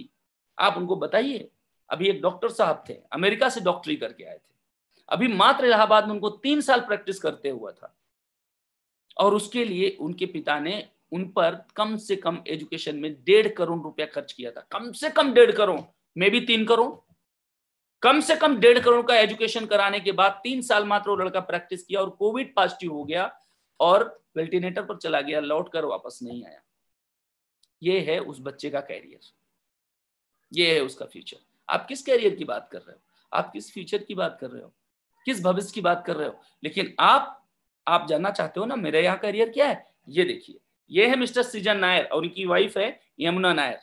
आप उनको बताइए अभी एक डॉक्टर साहब थे अमेरिका से डॉक्टरी करके आए थे अभी मात्र इलाहाबाद में उनको तीन साल प्रैक्टिस करते हुआ था और उसके लिए उनके पिता ने उन पर कम से कम एजुकेशन में डेढ़ करोड़ रुपया खर्च किया था कम से कम डेढ़ करोड़ मे भी तीन करोड़ कम से कम डेढ़ करोड़ का एजुकेशन कराने के बाद तीन साल मात्र वो लड़का प्रैक्टिस किया और कोविड पॉजिटिव हो गया और वेल्टिनेटर पर चला गया लौट कर वापस नहीं आया ये है उस बच्चे का कैरियर ये है उसका फ्यूचर आप किस कैरियर की बात कर रहे हो आप किस फ्यूचर की बात कर रहे हो किस भविष्य की बात कर रहे हो लेकिन आप आप जानना चाहते हो ना मेरे यहाँ करियर क्या है ये देखिए ये है मिस्टर सीजन नायर और इनकी वाइफ है यमुना नायर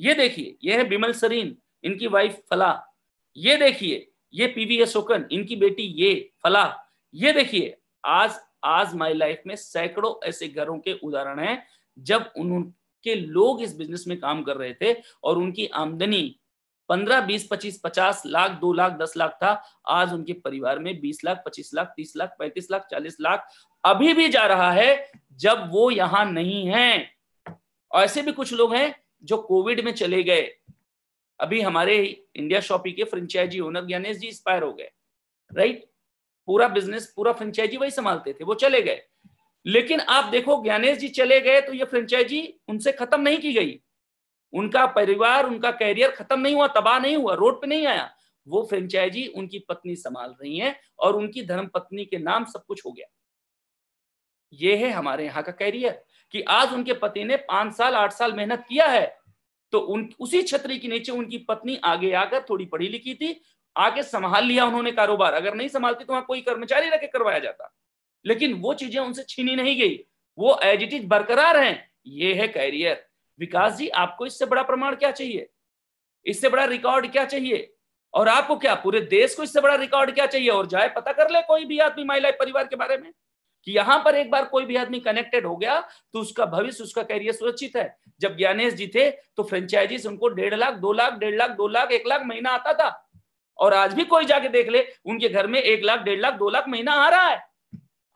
ये देखिए ये है बिमल सरीन इनकी वाइफ फला ये देखिए ये वी अशोकन इनकी बेटी ये फला ये देखिए आज आज माई लाइफ में सैकड़ों ऐसे घरों के उदाहरण हैं जब उन्होंने के लोग इस बिजनेस में काम कर रहे थे और उनकी आमदनी पंद्रह बीस पच्चीस पचास लाख दो लाख दस लाख था आज उनके परिवार में बीस लाख पच्चीस लाख तीस लाख पैंतीस लाख चालीस लाख अभी भी जा रहा है जब वो यहां नहीं है ऐसे भी कुछ लोग हैं जो कोविड में चले गए अभी हमारे इंडिया शॉपी के franchisee owner Gyanesh ji expire हो गए राइट पूरा बिजनेस पूरा फ्रेंचाइजी वही संभालते थे वो चले गए लेकिन आप देखो ज्ञानेश जी चले गए तो ये फ्रेंचाइजी उनसे खत्म नहीं की गई उनका परिवार उनका कैरियर खत्म नहीं हुआ तबाह नहीं हुआ रोड पे नहीं आया वो फ्रेंचाइजी उनकी पत्नी संभाल रही है और उनकी धर्म पत्नी के नाम सब कुछ हो गया ये है हमारे यहाँ का कैरियर कि आज उनके पति ने पांच साल आठ साल मेहनत किया है तो उन उसी छतरी के नीचे उनकी पत्नी आगे आकर थोड़ी पढ़ी लिखी थी आगे संभाल लिया उन्होंने कारोबार अगर नहीं संभालती तो वहां कोई कर्मचारी रखे करवाया जाता लेकिन वो चीजें उनसे छीनी नहीं गई वो एज इट इज बरकरार हैं ये है कैरियर विकास जी आपको इससे बड़ा प्रमाण क्या चाहिए इससे बड़ा रिकॉर्ड क्या चाहिए और आपको क्या पूरे देश को इससे बड़ा रिकॉर्ड क्या चाहिए और जाए पता कर ले कोई भी आदमी माई लाइफ परिवार के बारे में कि यहां पर एक बार कोई भी आदमी कनेक्टेड हो गया तो उसका भविष्य उसका कैरियर सुरक्षित है जब ज्ञानेश जी थे तो फ्रेंचाइजीज उनको डेढ़ लाख दो लाख डेढ़ लाख दो लाख एक लाख महीना आता था और आज भी कोई जाके देख ले उनके घर में एक लाख डेढ़ लाख दो लाख महीना आ रहा है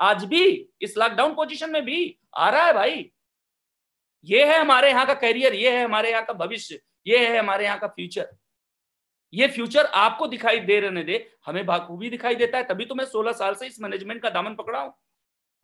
आज भी इस लॉकडाउन पोजीशन में भी आ रहा है भाई ये है हमारे यहाँ का करियर ये है हमारे यहाँ का भविष्य ये है हमारे यहाँ का फ्यूचर ये फ्यूचर आपको दिखाई दे रहे दे हमें बाखूबी दिखाई देता है तभी तो मैं सोलह साल से इस मैनेजमेंट का दामन पकड़ा हूं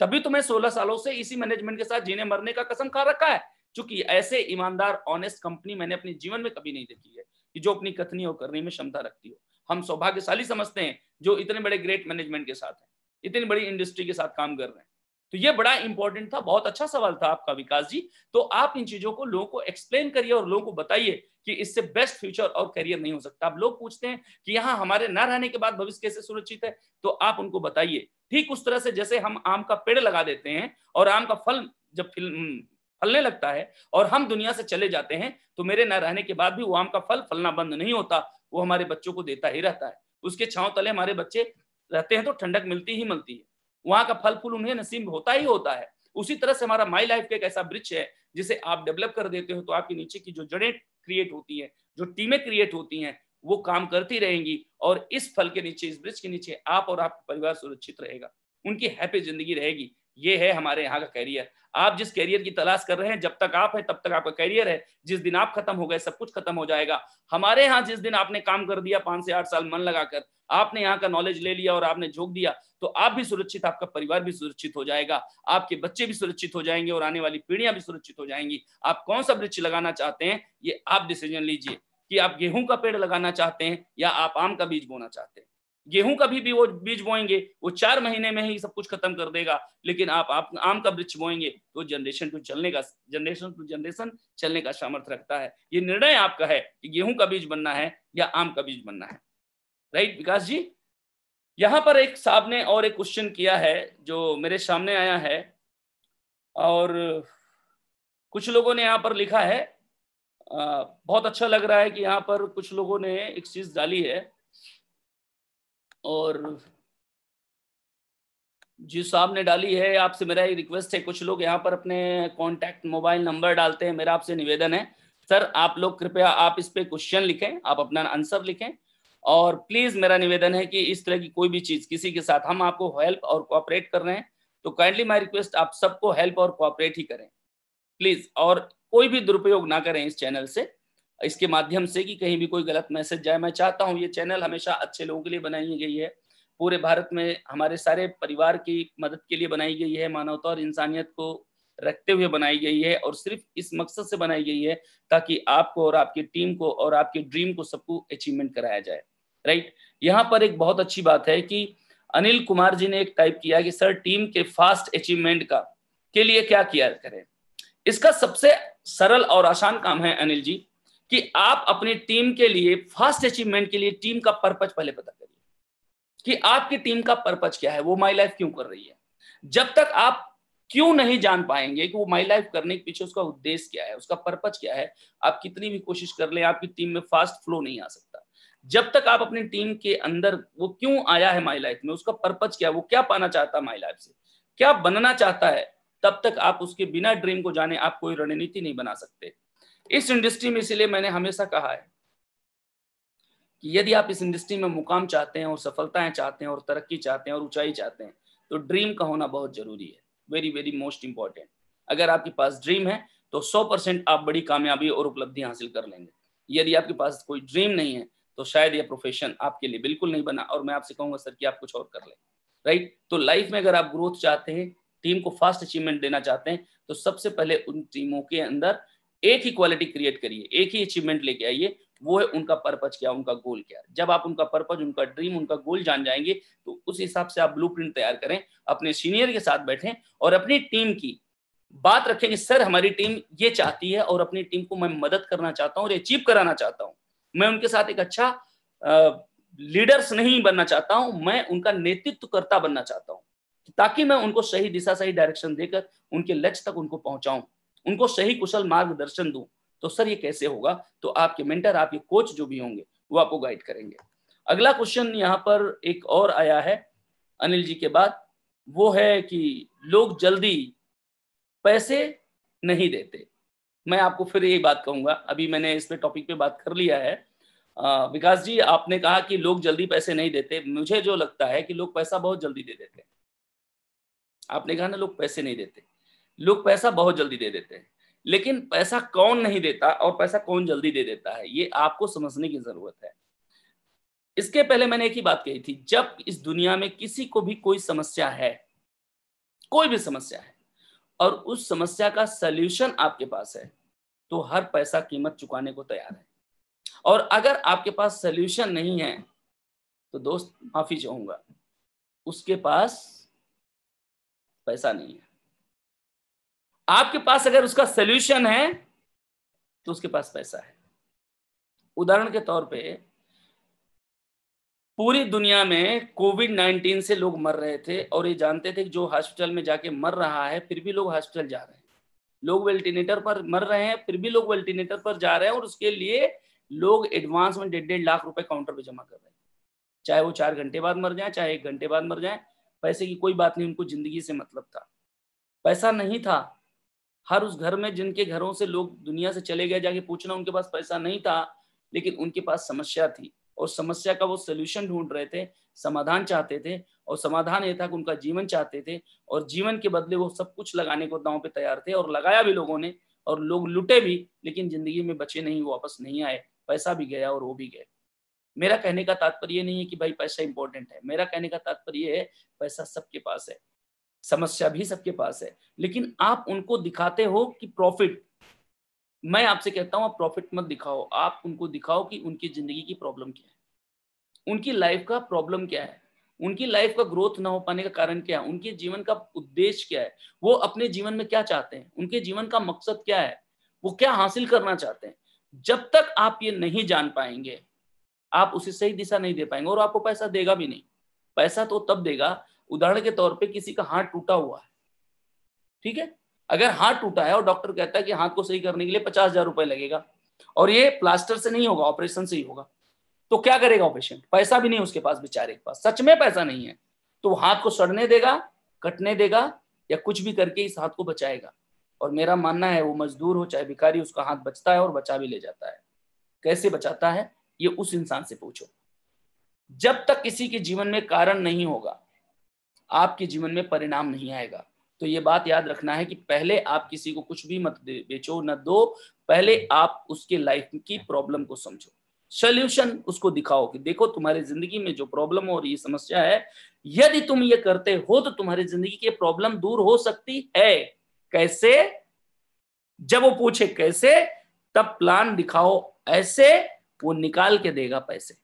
तभी तो मैं सोलह सालों से इसी मैनेजमेंट के साथ जीने मरने का कसम खा रखा है क्योंकि ऐसे ईमानदार ऑनेस्ट कंपनी मैंने अपने जीवन में कभी नहीं देखी है कि जो अपनी कथनी और करने में क्षमता रखती हो हम सौभाग्यशाली समझते हैं जो इतने बड़े ग्रेट मैनेजमेंट के साथ है इतनी बड़ी इंडस्ट्री के साथ काम कर रहे हैं तो ये बड़ा इंपॉर्टेंट था बहुत अच्छा सवाल था आपका विकास जी तो आप इन चीजों को लोगों को एक्सप्लेन करिए और लोगों को बताइए कि इससे बेस्ट फ्यूचर और करियर नहीं हो सकता आप लोग पूछते हैं कि यहाँ हमारे ना रहने के बाद भविष्य कैसे सुरक्षित है तो आप उनको बताइए ठीक उस तरह से जैसे हम आम का पेड़ लगा देते हैं और आम का फल जब फलने लगता है और हम दुनिया से चले जाते हैं तो मेरे ना रहने के बाद भी वो आम का फल फलना बंद नहीं होता वो हमारे बच्चों को देता ही रहता है उसके छाव तले हमारे बच्चे रहते हैं तो ठंडक मिलती ही मिलती है वहां का फल फूल उन्हें नसीब होता ही होता है उसी तरह से हमारा माई लाइफ का एक ऐसा ब्रिज है जिसे आप डेवलप कर देते हो तो आपके नीचे की जो जड़ें क्रिएट होती हैं जो टीमें क्रिएट होती हैं वो काम करती रहेंगी और इस फल के नीचे इस ब्रिज के नीचे आप और आपका परिवार सुरक्षित रहेगा उनकी हैप्पी जिंदगी रहेगी ये है हमारे यहाँ का कैरियर आप जिस कैरियर की तलाश कर रहे हैं जब तक आप है तब तक आपका कैरियर है जिस दिन आप खत्म हो गए सब कुछ खत्म हो जाएगा हमारे यहाँ जिस दिन आपने काम कर दिया पांच से आठ साल मन लगाकर आपने यहाँ का नॉलेज ले लिया और आपने झोंक दिया तो आप भी सुरक्षित आपका परिवार भी सुरक्षित हो जाएगा आपके बच्चे भी सुरक्षित हो जाएंगे और आने वाली पीढ़ियां भी सुरक्षित हो जाएंगी आप कौन सा वृक्ष लगाना चाहते हैं ये आप डिसीजन लीजिए कि आप गेहूं का पेड़ लगाना चाहते हैं या आप आम का बीज बोना चाहते हैं गेहूं का भी, वो बीज बोएंगे वो चार महीने में ही सब कुछ खत्म कर देगा लेकिन आप, आप आम का वृक्ष बोएंगे तो जनरेशन टू चलने का जनरेशन टू जनरेशन चलने का सामर्थ्य रखता है ये निर्णय आपका है कि गेहूं का बीज बनना है या आम का बीज बनना है राइट विकास जी यहाँ पर एक साहब ने और एक क्वेश्चन किया है जो मेरे सामने आया है और कुछ लोगों ने यहाँ पर लिखा है आ, बहुत अच्छा लग रहा है कि यहाँ पर कुछ लोगों ने एक चीज डाली है और जी साहब ने डाली है आपसे मेरा ये रिक्वेस्ट है कुछ लोग यहाँ पर अपने कॉन्टैक्ट मोबाइल नंबर डालते हैं मेरा आपसे निवेदन है सर आप लोग कृपया आप इस पर क्वेश्चन लिखें आप अपना आंसर लिखें और प्लीज मेरा निवेदन है कि इस तरह की कोई भी चीज किसी के साथ हम आपको हेल्प और कोऑपरेट कर रहे हैं तो काइंडली माई रिक्वेस्ट आप सबको हेल्प और कोऑपरेट ही करें प्लीज और कोई भी दुरुपयोग ना करें इस चैनल से इसके माध्यम से कि कहीं भी कोई गलत मैसेज जाए मैं चाहता हूँ ये चैनल हमेशा अच्छे लोगों के लिए बनाई गई है पूरे भारत में हमारे सारे परिवार की मदद के लिए बनाई गई है मानवता और इंसानियत को रखते हुए बनाई गई है और सिर्फ इस मकसद से बनाई गई है ताकि आपको और आपकी टीम को और आपके ड्रीम को सबको अचीवमेंट कराया जाए राइट यहाँ पर एक बहुत अच्छी बात है कि अनिल कुमार जी ने एक टाइप किया कि सर टीम के फास्ट अचीवमेंट का के लिए क्या किया करें इसका सबसे सरल और आसान काम है अनिल जी कि आप अपनी टीम के लिए फर्स्ट अचीवमेंट के लिए टीम का पर्पज पहले पता करिए कि आपकी टीम का पर्पज क्या है वो माई लाइफ क्यों कर रही है जब तक आप क्यों नहीं जान पाएंगे कि वो माई लाइफ करने के पीछे उसका उद्देश्य क्या है उसका पर्पज क्या है आप कितनी भी कोशिश कर लें आपकी टीम में फास्ट फ्लो नहीं आ सकता जब तक आप अपनी टीम के अंदर वो क्यों आया है माई लाइफ में उसका पर्पज क्या है वो क्या पाना चाहता है माई लाइफ से क्या बनना चाहता है तब तक आप उसके बिना ड्रीम को जाने आप कोई रणनीति नहीं बना सकते इस इंडस्ट्री में इसलिए मैंने हमेशा कहा है कि यदि आप इस इंडस्ट्री में मुकाम चाहते हैं और सफलताएं चाहते हैं और तरक्की चाहते हैं और ऊंचाई चाहते हैं तो ड्रीम का होना बहुत जरूरी है वेरी वेरी मोस्ट इंपॉर्टेंट अगर आपके पास ड्रीम है तो 100 परसेंट आप बड़ी कामयाबी और उपलब्धि हासिल कर लेंगे यदि आपके पास कोई ड्रीम नहीं है तो शायद यह प्रोफेशन आपके लिए बिल्कुल नहीं बना और मैं आपसे कहूंगा सर कि आप कुछ और कर लें राइट तो लाइफ में अगर आप ग्रोथ चाहते हैं टीम को फास्ट अचीवमेंट देना चाहते हैं तो सबसे पहले उन टीमों के अंदर एक ही क्वालिटी क्रिएट करिए एक ही अचीवमेंट लेके आइए वो है उनका पर्पज क्या उनका गोल क्या जब आप उनका पर्पज उनका ड्रीम उनका गोल जान जाएंगे तो उस हिसाब से आप ब्लू तैयार करें अपने सीनियर के साथ बैठें और अपनी टीम की बात रखें कि सर हमारी टीम ये चाहती है और अपनी टीम को मैं मदद करना चाहता हूँ और अचीव कराना चाहता हूँ मैं उनके साथ एक अच्छा आ, लीडर्स नहीं बनना चाहता हूँ मैं उनका नेतृत्वकर्ता बनना चाहता हूँ ताकि मैं उनको सही दिशा सही डायरेक्शन देकर उनके लक्ष्य तक उनको पहुंचाऊं उनको सही कुशल मार्गदर्शन दूं तो सर ये कैसे होगा तो आपके मेंटर आपके कोच जो भी होंगे वो आपको गाइड करेंगे अगला क्वेश्चन यहाँ पर एक और आया है अनिल जी के बाद वो है कि लोग जल्दी पैसे नहीं देते मैं आपको फिर यही बात कहूंगा अभी मैंने इस पे टॉपिक पे बात कर लिया है विकास जी आपने कहा कि लोग जल्दी पैसे नहीं देते मुझे जो लगता है कि लोग पैसा बहुत जल्दी दे देते हैं आपने कहा ना लोग पैसे नहीं देते लोग पैसा बहुत जल्दी दे देते हैं लेकिन पैसा कौन नहीं देता और पैसा कौन जल्दी दे देता है ये आपको समझने की जरूरत है इसके पहले मैंने एक ही बात कही थी जब इस दुनिया में किसी को भी कोई समस्या है कोई भी समस्या है और उस समस्या का सलूशन आपके पास है तो हर पैसा कीमत चुकाने को तैयार है और अगर आपके पास सलूशन नहीं है तो दोस्त माफी चाहूंगा उसके पास पैसा नहीं है आपके पास अगर उसका सोल्यूशन है तो उसके पास पैसा है उदाहरण के तौर पे पूरी दुनिया में कोविड 19 से लोग मर रहे थे और ये जानते थे कि जो हॉस्पिटल में जाके मर रहा है फिर भी लोग हॉस्पिटल जा रहे हैं लोग वेल्टिनेटर पर मर रहे हैं फिर भी लोग वेल्टिनेटर पर जा रहे हैं और उसके लिए लोग एडवांस में डेढ़ डेढ़ लाख रुपए काउंटर पर जमा कर रहे हैं चाहे वो चार घंटे बाद मर जाए चाहे एक घंटे बाद मर जाए पैसे की कोई बात नहीं उनको जिंदगी से मतलब था पैसा नहीं था हर उस घर में जिनके घरों से लोग दुनिया से चले गए जाके पूछना उनके पास पैसा नहीं था लेकिन उनके पास समस्या थी और समस्या का वो सोल्यूशन ढूंढ रहे थे समाधान चाहते थे और समाधान ये था कि उनका जीवन चाहते थे और जीवन के बदले वो सब कुछ लगाने को दाव पे तैयार थे और लगाया भी लोगों ने और लोग लुटे भी लेकिन जिंदगी में बचे नहीं वापस नहीं आए पैसा भी गया और वो भी गए मेरा कहने का तात्पर्य नहीं है कि भाई पैसा इंपॉर्टेंट है मेरा कहने का तात्पर्य है पैसा सबके पास है समस्या भी सबके पास है लेकिन आप उनको दिखाते हो कि प्रॉफिट मैं आपसे कहता हूं आप प्रॉफिट मत दिखाओ आप उनको दिखाओ कि उनकी जिंदगी की प्रॉब्लम क्या है उनकी लाइफ का प्रॉब्लम क्या है उनकी लाइफ का ग्रोथ ना हो पाने का कारण क्या है उनके जीवन का उद्देश्य क्या है वो अपने जीवन में क्या चाहते हैं उनके जीवन का मकसद क्या है वो क्या हासिल करना चाहते हैं जब तक आप ये नहीं जान पाएंगे आप उसे सही दिशा नहीं दे पाएंगे और आपको पैसा देगा भी नहीं पैसा तो तब देगा उदाहरण के तौर पे किसी का हाथ टूटा हुआ है ठीक है अगर हाथ टूटा है और डॉक्टर कहता है कि हाथ को सही करने के लिए पचास हजार रुपए लगेगा और ये प्लास्टर से नहीं होगा ऑपरेशन से ही होगा तो क्या करेगा पेशेंट पैसा भी नहीं उसके पास बेचारे के पास सच में पैसा नहीं है तो हाथ को सड़ने देगा कटने देगा या कुछ भी करके इस हाथ को बचाएगा और मेरा मानना है वो मजदूर हो चाहे भिखारी उसका हाथ बचता है और बचा भी ले जाता है कैसे बचाता है ये उस इंसान से पूछो जब तक किसी के जीवन में कारण नहीं होगा आपके जीवन में परिणाम नहीं आएगा तो ये बात याद रखना है कि पहले आप किसी को कुछ भी मत बेचो न दो पहले आप उसके लाइफ की प्रॉब्लम को समझो सोल्यूशन उसको दिखाओ कि देखो तुम्हारी जिंदगी में जो प्रॉब्लम और ये समस्या है यदि तुम ये करते हो तो तुम्हारी जिंदगी की प्रॉब्लम दूर हो सकती है कैसे जब वो पूछे कैसे तब प्लान दिखाओ ऐसे वो निकाल के देगा पैसे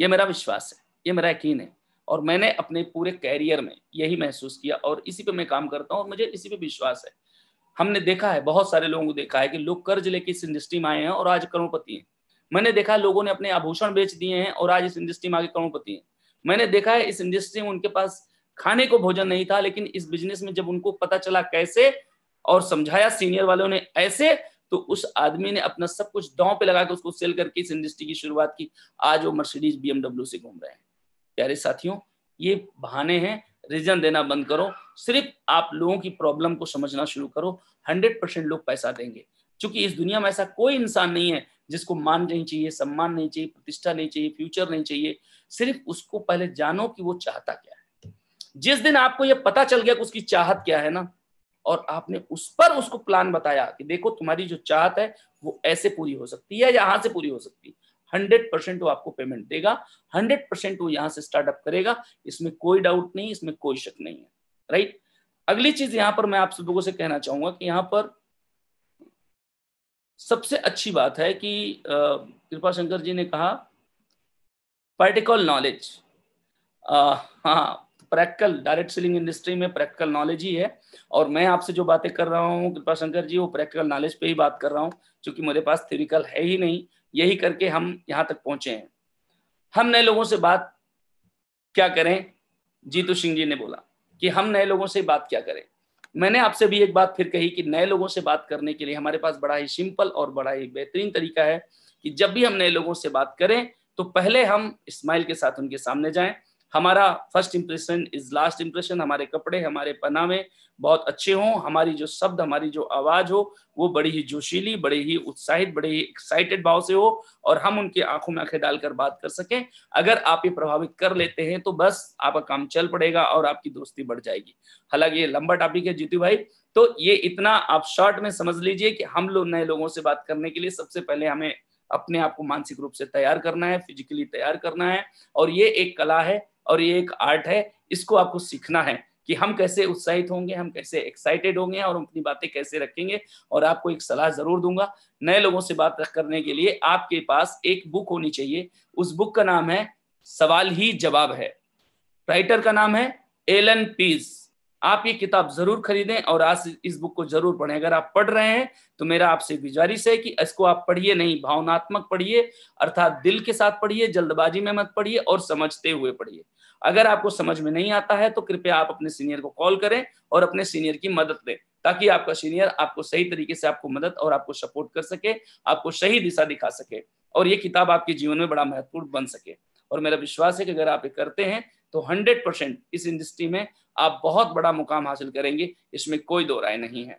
ये मेरा विश्वास है ये मेरा यकीन है और मैंने अपने पूरे कैरियर में यही महसूस किया और इसी पे मैं काम करता हूँ और मुझे इसी पे विश्वास है हमने देखा है बहुत सारे लोगों को देखा है कि लोग कर्ज लेके इस इंडस्ट्री में आए हैं और आज करोड़पति हैं मैंने देखा है लोगों ने अपने आभूषण बेच दिए हैं और आज इस इंडस्ट्री में आगे करोड़पति हैं मैंने देखा है इस इंडस्ट्री में उनके पास खाने को भोजन नहीं था लेकिन इस बिजनेस में जब उनको पता चला कैसे और समझाया सीनियर वालों ने ऐसे तो उस आदमी ने अपना सब कुछ दांव पे लगा के उसको सेल करके इस इंडस्ट्री की शुरुआत की आज वो मर्सिडीज बीएमडब्ल्यू से घूम रहे हैं प्यारे साथियों ये बहाने हैं रीजन देना बंद करो सिर्फ आप लोगों की प्रॉब्लम को समझना शुरू करो हंड्रेड परसेंट लोग पैसा देंगे क्योंकि इस दुनिया में ऐसा कोई इंसान नहीं है जिसको मान नहीं चाहिए सम्मान नहीं चाहिए प्रतिष्ठा नहीं चाहिए फ्यूचर नहीं चाहिए सिर्फ उसको पहले जानो कि वो चाहता क्या है जिस दिन आपको ये पता चल गया कि उसकी चाहत क्या है ना और आपने उस पर उसको प्लान बताया कि देखो तुम्हारी जो चाहत है वो ऐसे पूरी हो सकती है या यहां से पूरी हो सकती है हंड्रेड परसेंट वो आपको पेमेंट देगा हंड्रेड परसेंट वो यहां से स्टार्टअप करेगा इसमें कोई डाउट नहीं इसमें कोई शक नहीं है राइट अगली चीज यहां पर मैं आप सब लोगों से कहना चाहूंगा कि यहां पर सबसे अच्छी बात है कि कृपा शंकर जी ने कहा पार्टिकल नॉलेज हाँ प्रैक्टिकल डायरेक्ट सेलिंग इंडस्ट्री में प्रैक्टिकल नॉलेज ही है और मैं आपसे जो बातें कर रहा हूँ कृपा शंकर जी वो प्रैक्टिकल नॉलेज पे ही बात कर रहा हूँ क्योंकि मेरे पास थ्योरिकल है ही नहीं यही करके हम यहां तक पहुंचे हैं हम नए लोगों से बात क्या करें जीतू सिंह जी ने बोला कि हम नए लोगों से बात क्या करें मैंने आपसे भी एक बात फिर कही कि नए लोगों से बात करने के लिए हमारे पास बड़ा ही सिंपल और बड़ा ही बेहतरीन तरीका है कि जब भी हम नए लोगों से बात करें तो पहले हम स्माइल के साथ उनके सामने जाएं हमारा first impression is last impression हमारे कपड़े हमारे पनामे बहुत अच्छे हों हमारी जो शब्द हमारी जो आवाज़ हो वो बड़ी ही जोशीली बड़े ही उत्साहित बड़े ही एक्साइटेड भाव से हो और हम उनकी आंखों में आंखें डालकर बात कर सकें अगर आप ये प्रभावित कर लेते हैं तो बस आपका काम चल पड़ेगा और आपकी दोस्ती बढ़ जाएगी हालांकि ये लंबा टॉपिक है जीतू भाई तो ये इतना आप शॉर्ट में समझ लीजिए कि हम लोग नए लोगों से बात करने के लिए सबसे पहले हमें अपने आप को मानसिक रूप से तैयार करना है फिजिकली तैयार करना है और ये एक कला है और ये एक आर्ट है इसको आपको सीखना है कि हम कैसे उत्साहित होंगे हम कैसे एक्साइटेड होंगे और अपनी बातें कैसे रखेंगे और आपको एक सलाह जरूर दूंगा नए लोगों से बात करने के लिए आपके पास एक बुक होनी चाहिए उस बुक का नाम है सवाल ही जवाब है राइटर का नाम है एलन पीस आप ये किताब जरूर खरीदें और आज इस बुक को जरूर पढ़ें अगर आप पढ़ रहे हैं तो मेरा आपसे गुजारिश है कि इसको आप पढ़िए नहीं भावनात्मक पढ़िए अर्थात दिल के साथ पढ़िए जल्दबाजी में मत पढ़िए और समझते हुए पढ़िए अगर आपको समझ में नहीं आता है तो कृपया आप अपने सीनियर को कॉल करें और अपने सीनियर की मदद लें ताकि आपका सीनियर आपको सही तरीके से आपको मदद और आपको सपोर्ट कर सके आपको सही दिशा दिखा सके और ये किताब आपके जीवन में बड़ा महत्वपूर्ण बन सके और मेरा विश्वास है कि अगर आप ये करते हैं तो 100 परसेंट इस इंडस्ट्री में आप बहुत बड़ा मुकाम हासिल करेंगे इसमें कोई दो राय नहीं है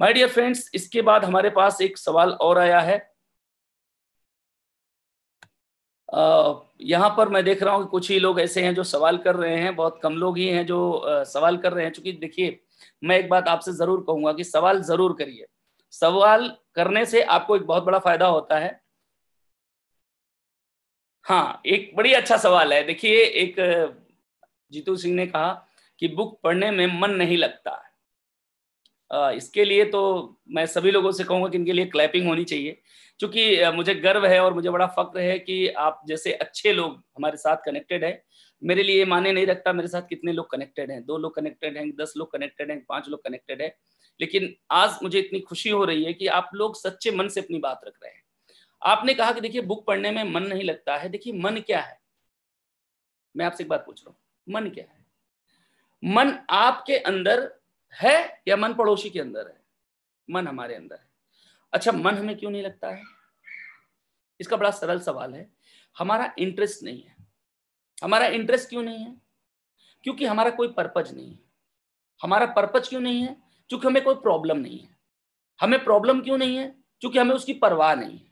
माय डियर फ्रेंड्स इसके बाद हमारे पास एक सवाल और आया है यहाँ पर मैं देख रहा हूँ कि कुछ ही लोग ऐसे हैं जो सवाल कर रहे हैं बहुत कम लोग ही हैं जो सवाल कर रहे हैं चूंकि देखिए मैं एक बात आपसे ज़रूर कहूंगा कि सवाल ज़रूर करिए सवाल करने से आपको एक बहुत बड़ा फायदा होता है हाँ एक बड़ी अच्छा सवाल है देखिए एक जीतू सिंह ने कहा कि बुक पढ़ने में मन नहीं लगता है इसके लिए तो मैं सभी लोगों से कहूंगा कि इनके लिए क्लैपिंग होनी चाहिए क्योंकि मुझे गर्व है और मुझे बड़ा फक्र है कि आप जैसे अच्छे लोग हमारे साथ कनेक्टेड है मेरे लिए माने नहीं रखता मेरे साथ कितने लोग कनेक्टेड हैं दो लोग कनेक्टेड हैं दस लोग कनेक्टेड हैं पांच लोग कनेक्टेड है लेकिन आज मुझे इतनी खुशी हो रही है कि आप लोग सच्चे मन से अपनी बात रख रहे हैं आपने कहा कि देखिए बुक पढ़ने में मन नहीं लगता है देखिए मन क्या है मैं आपसे एक बात पूछ रहा हूं मन क्या है मन आपके अंदर है या मन पड़ोसी के अंदर है मन हमारे अंदर है अच्छा मन हमें क्यों नहीं लगता है इसका बड़ा सरल सवाल है हमारा इंटरेस्ट नहीं है हमारा इंटरेस्ट क्यों नहीं है क्योंकि हमारा कोई पर्पज नहीं है हमारा पर्पज क्यों नहीं है क्योंकि हमें कोई प्रॉब्लम नहीं है हमें प्रॉब्लम क्यों नहीं है क्योंकि हमें उसकी परवाह नहीं है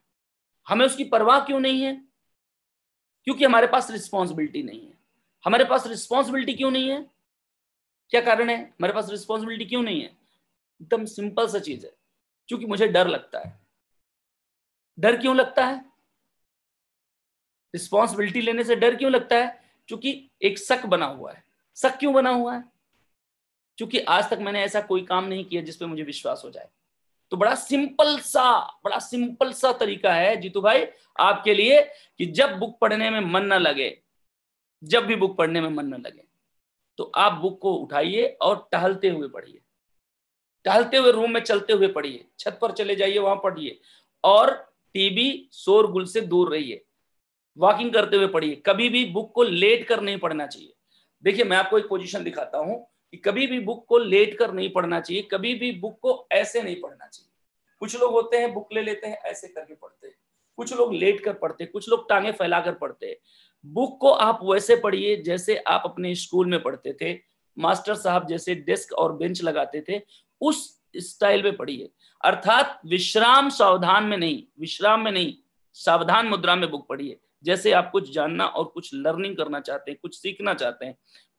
हमें उसकी परवाह क्यों नहीं है क्योंकि हमारे पास रिस्पॉन्सिबिलिटी नहीं है हमारे पास रिस्पॉन्सिबिलिटी क्यों नहीं है क्या कारण है मेरे पास रिस्पॉन्सिबिलिटी क्यों नहीं है एकदम सिंपल सा चीज है क्योंकि मुझे डर लगता है डर क्यों लगता है रिस्पॉन्सिबिलिटी लेने से डर क्यों लगता है क्योंकि एक शक बना हुआ है शक क्यों बना हुआ है क्योंकि आज तक मैंने ऐसा कोई काम नहीं किया जिसपे मुझे विश्वास हो जाए तो बड़ा सिंपल सा बड़ा सिंपल सा तरीका है जीतू भाई आपके लिए कि जब बुक पढ़ने में मन ना लगे जब भी बुक पढ़ने में मन ना लगे तो आप बुक को उठाइए और टहलते हुए पढ़िए टहलते हुए रूम में चलते हुए पढ़िए छत पर चले जाइए वहां पढ़िए और टीवी शोरगुल से दूर रहिए वॉकिंग करते हुए पढ़िए कभी भी बुक को लेट कर नहीं पढ़ना चाहिए देखिए मैं आपको एक पोजीशन दिखाता हूं कि कभी भी बुक को लेट कर नहीं पढ़ना चाहिए कभी भी बुक को ऐसे नहीं पढ़ना चाहिए कुछ लोग होते हैं बुक ले लेते हैं ऐसे करके पढ़ते हैं कुछ लोग लेट कर पढ़ते कुछ लोग टांगे फैला कर पढ़ते हैं बुक को आप वैसे पढ़िए जैसे आप अपने स्कूल में पढ़ते थे मास्टर साहब जैसे डेस्क और बेंच लगाते थे उस स्टाइल में पढ़िए अर्थात विश्राम सावधान में नहीं विश्राम में नहीं सावधान मुद्रा में बुक पढ़िए जैसे आप कुछ जानना और कुछ लर्निंग करना चाहते हैं कुछ सीखना चाहते हैं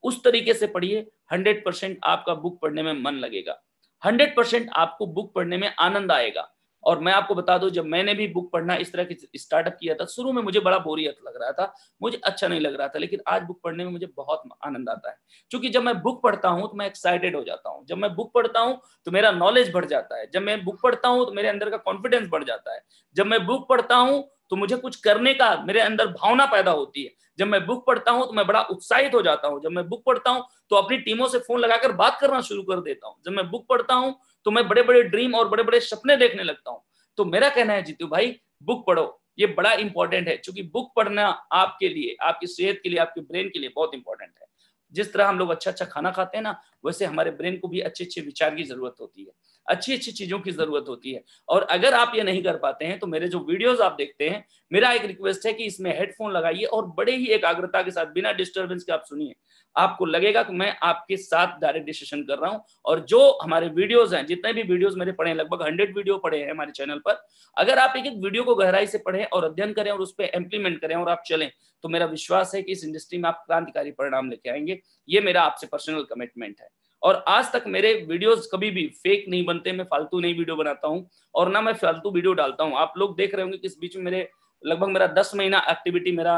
उस तरीके से पढ़िए हंड्रेड परसेंट आपका बुक पढ़ने में मन लगेगा हंड्रेड परसेंट आपको बुक पढ़ने में आनंद आएगा और मैं आपको बता दूं जब मैंने भी बुक पढ़ना इस तरह की स्टार्टअप किया था शुरू में मुझे बड़ा बोरियत लग रहा था मुझे अच्छा नहीं लग रहा था लेकिन आज बुक पढ़ने में मुझे बहुत आनंद आता है क्योंकि जब मैं बुक पढ़ता हूँ तो मैं एक्साइटेड हो जाता हूँ जब मैं बुक पढ़ता हूँ तो मेरा नॉलेज बढ़ जाता है जब मैं बुक पढ़ता हूँ तो मेरे अंदर का कॉन्फिडेंस बढ़ जाता है जब मैं बुक पढ़ता हूँ तो मुझे कुछ करने का मेरे अंदर भावना पैदा होती है जब मैं बुक पढ़ता हूँ तो मैं बड़ा उत्साहित हो जाता हूँ जब मैं बुक पढ़ता हूँ तो अपनी टीमों से फोन लगाकर बात करना शुरू कर देता हूँ जब मैं बुक पढ़ता हूँ तो मैं बड़े बड़े ड्रीम और बड़े बड़े सपने देखने लगता हूँ तो मेरा कहना है जीतू भाई बुक पढ़ो ये बड़ा इंपॉर्टेंट है क्योंकि बुक पढ़ना आपके लिए आपकी सेहत के लिए आपके ब्रेन के लिए बहुत इंपॉर्टेंट है जिस तरह हम लोग अच्छा अच्छा खाना खाते हैं ना वैसे हमारे ब्रेन को भी अच्छे अच्छे विचार की जरूरत होती है अच्छी अच्छी चीज़ों की ज़रूरत होती है और अगर आप ये नहीं कर पाते हैं तो मेरे जो वीडियोस आप देखते हैं मेरा एक रिक्वेस्ट है कि इसमें हेडफोन लगाइए और बड़े ही एकाग्रता के साथ बिना डिस्टर्बेंस के आप सुनिए आपको लगेगा कि मैं आपके साथ डायरेक्ट डिस्कशन कर रहा हूं और जो हमारे वीडियोस हैं जितने भी वीडियोस मेरे पढ़े हैं लगभग हंड्रेड वीडियो पढ़े हैं हमारे चैनल पर अगर आप एक एक वीडियो को गहराई से पढ़ें और अध्ययन करें और उस पर इम्प्लीमेंट करें और आप चलें तो मेरा विश्वास है कि इस इंडस्ट्री में आप क्रांतिकारी परिणाम लेके आएंगे ये मेरा आपसे पर्सनल कमिटमेंट है और आज तक मेरे वीडियोस कभी भी फेक नहीं बनते मैं फालतू नहीं वीडियो बनाता हूँ और ना मैं फालतू वीडियो डालता हूँ आप लोग देख रहे होंगे कि इस बीच में मेरे लगभग मेरा दस महीना एक्टिविटी मेरा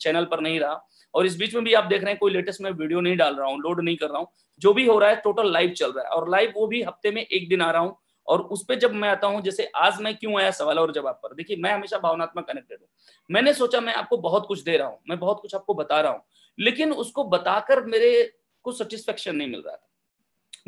चैनल पर नहीं रहा और इस बीच में भी आप देख रहे हैं कोई लेटेस्ट मैं वीडियो नहीं डाल रहा हूँ लोड नहीं कर रहा हूँ जो भी हो रहा है टोटल लाइव चल रहा है और लाइव वो भी हफ्ते में एक दिन आ रहा हूँ और उस पर जब मैं आता हूँ जैसे आज मैं क्यों आया सवाल और जवाब पर देखिए मैं हमेशा भावनात्मक कनेक्टेड हूँ मैंने सोचा मैं आपको बहुत कुछ दे रहा हूँ मैं बहुत कुछ आपको बता रहा हूँ लेकिन उसको बताकर मेरे को सेटिस्फेक्शन नहीं मिल रहा था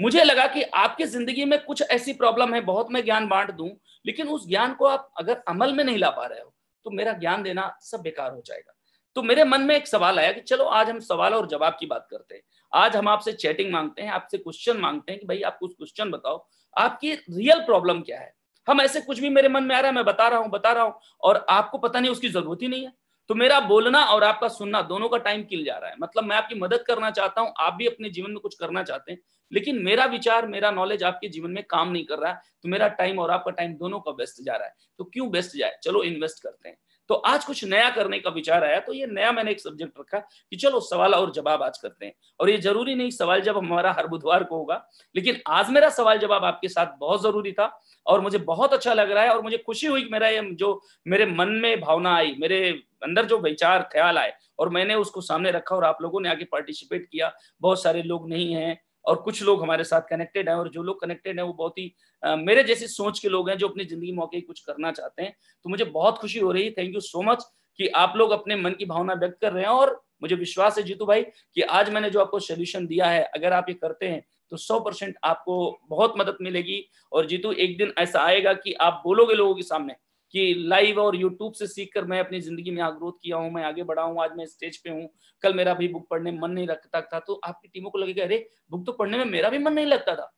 मुझे लगा कि आपकी जिंदगी में कुछ ऐसी प्रॉब्लम है बहुत मैं ज्ञान बांट दूं लेकिन उस ज्ञान को आप अगर अमल में नहीं ला पा रहे हो तो मेरा ज्ञान देना सब बेकार हो जाएगा तो मेरे मन में एक सवाल आया कि चलो आज हम सवाल और जवाब की बात करते हैं आज हम आपसे चैटिंग मांगते हैं आपसे क्वेश्चन मांगते हैं कि भाई आप कुछ क्वेश्चन बताओ आपकी रियल प्रॉब्लम क्या है हम ऐसे कुछ भी मेरे मन में आ रहा है मैं बता रहा हूँ बता रहा हूँ और आपको पता नहीं उसकी जरूरत ही नहीं है तो मेरा बोलना और आपका सुनना दोनों का टाइम किल जा रहा है मतलब मैं आपकी मदद करना चाहता हूं आप भी अपने जीवन में कुछ करना चाहते हैं लेकिन मेरा विचार मेरा नॉलेज आपके जीवन में काम नहीं कर रहा है तो मेरा टाइम और आपका टाइम दोनों का वेस्ट जा रहा है तो क्यों बेस्ट जाए चलो इन्वेस्ट करते हैं तो आज कुछ नया करने का विचार आया तो ये नया मैंने एक सब्जेक्ट रखा कि चलो सवाल और जवाब आज करते हैं और ये जरूरी नहीं सवाल जब हमारा हर बुधवार को होगा लेकिन आज मेरा सवाल जवाब आपके साथ बहुत जरूरी था और मुझे बहुत अच्छा लग रहा है और मुझे खुशी हुई कि मेरा ये जो मेरे मन में भावना आई मेरे अंदर जो विचार ख्याल आए और मैंने उसको सामने रखा और आप लोगों ने आके पार्टिसिपेट किया बहुत सारे लोग नहीं है और कुछ लोग हमारे साथ कनेक्टेड हैं और जो लोग कनेक्टेड हैं वो बहुत ही मेरे जैसे सोच के लोग हैं जो अपनी जिंदगी मौके कुछ करना चाहते हैं तो मुझे बहुत खुशी हो रही है थैंक यू सो मच कि आप लोग अपने मन की भावना व्यक्त कर रहे हैं और मुझे विश्वास है जीतू भाई कि आज मैंने जो आपको सोल्यूशन दिया है अगर आप ये करते हैं तो 100 परसेंट आपको बहुत मदद मिलेगी और जीतू एक दिन ऐसा आएगा कि आप बोलोगे लोगों के सामने कि लाइव और यूट्यूब से सीख कर मैं अपनी जिंदगी में आग्रोथ किया हूँ मैं आगे बढ़ा हूँ आज मैं स्टेज पे हूँ कल मेरा भी बुक पढ़ने मन नहीं लगता था तो आपकी टीमों को लगेगा अरे बुक तो पढ़ने में मेरा भी मन नहीं लगता था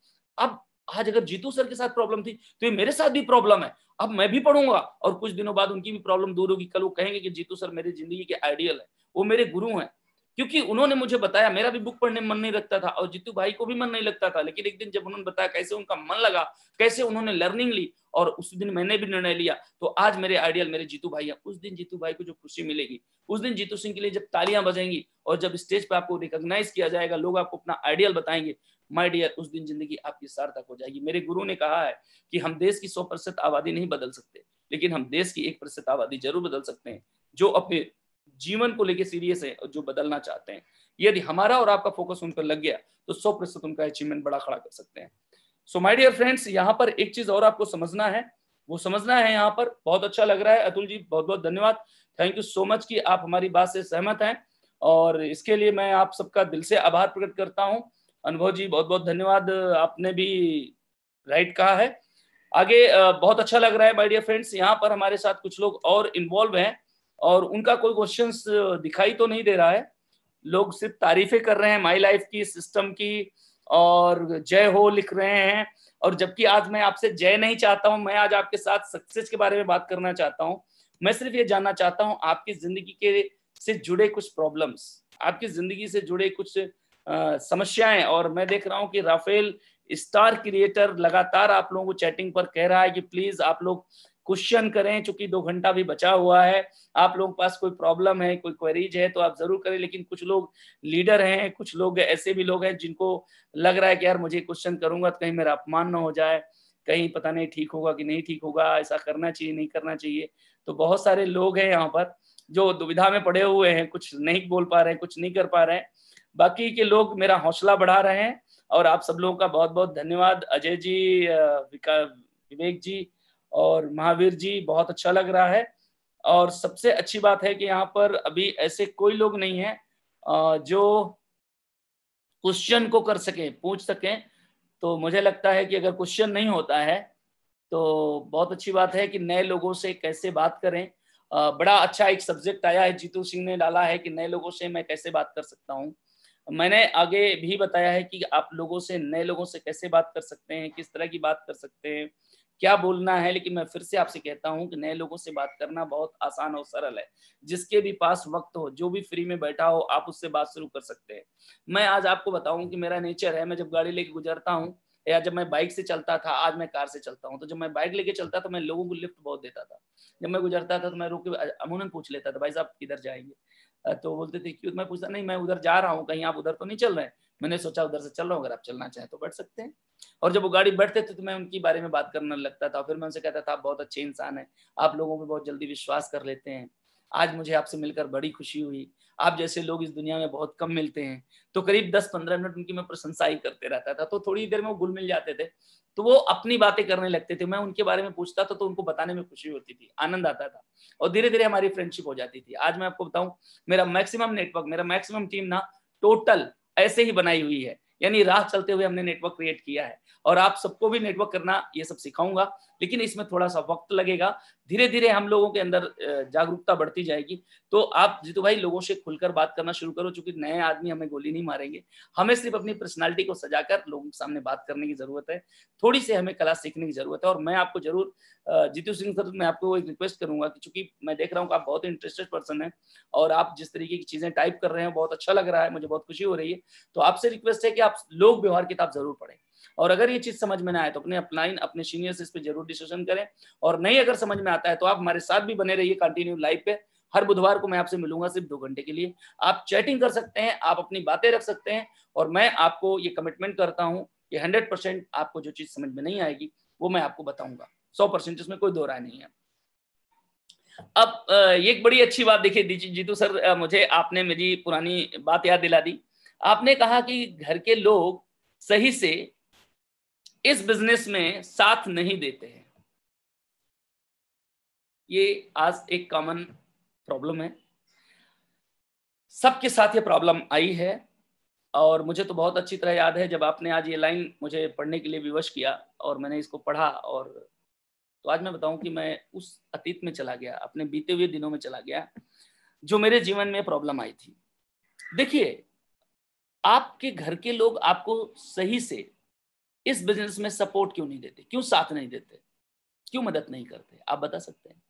अब आज अगर जीतू सर के साथ प्रॉब्लम थी तो ये मेरे साथ भी प्रॉब्लम है अब मैं भी पढ़ूंगा और कुछ दिनों बाद उनकी भी प्रॉब्लम दूर होगी कल वो कहेंगे कि जीतू सर मेरी जिंदगी के आइडियल है वो मेरे गुरु हैं क्योंकि उन्होंने मुझे बताया मेरा भी बुक पढ़ने में मन नहीं लगता था और जीतू भाई को भी मन नहीं लगता था लेकिन एक दिन जब उन्होंने बताया कैसे उनका मन लगा कैसे उन्होंने लर्निंग ली और उस दिन मैंने भी निर्णय लिया तो आज मेरे आइडियल मेरे जीतू भाई हैं उस दिन जीतू भाई को जो खुशी मिलेगी उस दिन जीतू सिंह के लिए जब तालियां बजेंगी और जब स्टेज पर आपको रिकॉग्नाइज किया जाएगा लोग आपको अपना आइडियल बताएंगे माय डियर उस दिन जिंदगी आपकी सार्थक हो जाएगी मेरे गुरु ने कहा है कि हम देश की सौ प्रतिशत आबादी नहीं बदल सकते लेकिन हम देश की एक प्रतिशत आबादी जरूर बदल सकते हैं जो अपने जीवन को लेकर सीरियस है और जो बदलना चाहते हैं यदि हमारा और आपका फोकस उन पर लग गया तो सौ प्रतिशत उनका अचीवमेंट बड़ा खड़ा कर सकते हैं सो माय डियर फ्रेंड्स यहाँ पर एक चीज और आपको समझना है वो समझना है यहाँ पर बहुत अच्छा लग रहा है अतुल जी बहुत बहुत धन्यवाद थैंक यू सो मच कि आप हमारी बात से सहमत हैं और इसके लिए मैं आप सबका दिल से आभार प्रकट करता हूँ अनुभव जी बहुत बहुत धन्यवाद आपने भी राइट कहा है आगे बहुत अच्छा लग रहा है माय डियर फ्रेंड्स यहाँ पर हमारे साथ कुछ लोग और इन्वॉल्व हैं और उनका कोई क्वेश्चंस दिखाई तो नहीं दे रहा है लोग सिर्फ तारीफें कर रहे हैं माई लाइफ की सिस्टम की और जय हो लिख रहे हैं और जबकि आज मैं आपसे जय नहीं चाहता हूं मैं आज आपके साथ सक्सेस के बारे में बात करना चाहता हूं मैं सिर्फ ये जानना चाहता हूं आपकी जिंदगी के से जुड़े कुछ प्रॉब्लम्स आपकी जिंदगी से जुड़े कुछ समस्याएं और मैं देख रहा हूँ कि राफेल स्टार क्रिएटर लगातार आप लोगों को चैटिंग पर कह रहा है कि प्लीज आप लोग क्वेश्चन करें चूंकि दो घंटा भी बचा हुआ है आप लोगों के पास कोई प्रॉब्लम है कोई क्वेरीज है तो आप जरूर करें लेकिन कुछ लोग लीडर हैं कुछ लोग ऐसे भी लोग हैं जिनको लग रहा है कि यार मुझे क्वेश्चन करूंगा तो कहीं मेरा अपमान ना हो जाए कहीं पता नहीं ठीक होगा कि नहीं ठीक होगा ऐसा करना चाहिए नहीं करना चाहिए तो बहुत सारे लोग हैं यहाँ पर जो दुविधा में पड़े हुए हैं कुछ नहीं बोल पा रहे हैं कुछ नहीं कर पा रहे हैं बाकी के लोग मेरा हौसला बढ़ा रहे हैं और आप सब लोगों का बहुत बहुत धन्यवाद अजय जी विवेक जी और महावीर जी बहुत अच्छा लग रहा है और सबसे अच्छी बात है कि यहाँ पर अभी ऐसे कोई लोग नहीं है जो क्वेश्चन को कर सके पूछ सकें तो मुझे लगता है कि अगर क्वेश्चन नहीं होता है तो बहुत अच्छी बात है कि नए लोगों से कैसे बात करें बड़ा अच्छा एक सब्जेक्ट आया है जीतू सिंह ने डाला है कि नए लोगों से मैं कैसे बात कर सकता हूँ मैंने आगे भी बताया है कि आप लोगों से नए लोगों से कैसे बात कर सकते हैं किस तरह की बात कर सकते हैं क्या बोलना है लेकिन मैं फिर से आपसे कहता हूँ कि नए लोगों से बात करना बहुत आसान और सरल है जिसके भी पास वक्त हो जो भी फ्री में बैठा हो आप उससे बात शुरू कर सकते हैं मैं आज आपको बताऊँ कि मेरा नेचर है मैं जब गाड़ी लेके गुजरता हूँ या जब मैं बाइक से चलता था आज मैं कार से चलता हूँ तो जब मैं बाइक लेके चलता तो मैं लोगों को लिफ्ट बहुत देता था जब मैं गुजरता था तो मैं रुक के अमूमन पूछ लेता था भाई साहब किधर जाएंगे तो बोलते थे क्यों मैं पूछता नहीं मैं उधर जा रहा हूँ कहीं आप उधर तो नहीं चल रहे मैंने सोचा उधर से चल रहा हूँ अगर आप चलना चाहें तो बैठ सकते हैं और जब वो गाड़ी बैठते थे तो मैं उनके बारे में बात करने लगता था फिर मैं उनसे कहता था आप बहुत अच्छे इंसान है आप लोगों पर बहुत जल्दी विश्वास कर लेते हैं आज मुझे आपसे मिलकर बड़ी खुशी हुई आप जैसे लोग इस दुनिया में बहुत कम मिलते हैं तो करीब 10-15 मिनट उनकी मैं प्रशंसा ही करते रहता था तो थोड़ी देर में वो गुल मिल जाते थे तो वो अपनी बातें करने लगते थे मैं उनके बारे में पूछता था तो उनको बताने में खुशी होती थी आनंद आता था और धीरे धीरे हमारी फ्रेंडशिप हो जाती थी आज मैं आपको बताऊं मेरा मैक्सिमम नेटवर्क मेरा मैक्सिमम टीम ना टोटल ऐसे ही बनाई हुई है यानी राह चलते हुए हमने नेटवर्क क्रिएट किया है और आप सबको भी नेटवर्क करना ये सब सिखाऊंगा लेकिन इसमें थोड़ा सा वक्त लगेगा धीरे धीरे हम लोगों के अंदर जागरूकता बढ़ती जाएगी तो आप जीतू भाई लोगों से खुलकर बात करना शुरू करो चूंकि नए आदमी हमें गोली नहीं मारेंगे हमें सिर्फ अपनी पर्सनैलिटी को सजाकर लोगों के सामने बात करने की जरूरत है थोड़ी सी हमें कला सीखने की जरूरत है और मैं आपको जरूर जीतू सिंह सर मैं आपको एक रिक्वेस्ट करूंगा कि चूंकि मैं देख रहा हूँ आप बहुत इंटरेस्टेड पर्सन है और आप जिस तरीके की चीजें टाइप कर रहे हैं बहुत अच्छा लग रहा है मुझे बहुत खुशी हो रही है तो आपसे रिक्वेस्ट है कि आप लोग व्यवहार किताब जरूर पढ़ें और अगर ये चीज समझ में ना आए तो अपने अपलाइन अपने सीनियर से इस पर जरूर डिस्कशन करें और नहीं अगर समझ में आता है तो आप हमारे साथ भी बने रहिए कंटिन्यू लाइव पे हर बुधवार को मैं आपसे मिलूंगा सिर्फ दो घंटे के लिए आप चैटिंग कर सकते हैं आप अपनी बातें रख सकते हैं और मैं आपको ये कमिटमेंट करता हूँ कि हंड्रेड परसेंट आपको जो चीज समझ में नहीं आएगी वो मैं आपको बताऊंगा सौ परसेंट इसमें कोई दो राय नहीं है अब एक बड़ी अच्छी बात देखिए जीतू सर मुझे आपने मेरी पुरानी बात याद दिला दी आपने कहा कि घर के लोग सही से इस बिजनेस में साथ नहीं देते हैं ये आज एक कॉमन प्रॉब्लम है सबके साथ ये प्रॉब्लम आई है और मुझे तो बहुत अच्छी तरह याद है जब आपने आज ये लाइन मुझे पढ़ने के लिए विवश किया और मैंने इसको पढ़ा और तो आज मैं बताऊं कि मैं उस अतीत में चला गया अपने बीते हुए दिनों में चला गया जो मेरे जीवन में प्रॉब्लम आई थी देखिए आपके घर के लोग आपको सही से इस बिजनेस में सपोर्ट क्यों नहीं देते क्यों साथ नहीं देते क्यों मदद नहीं करते आप बता सकते हैं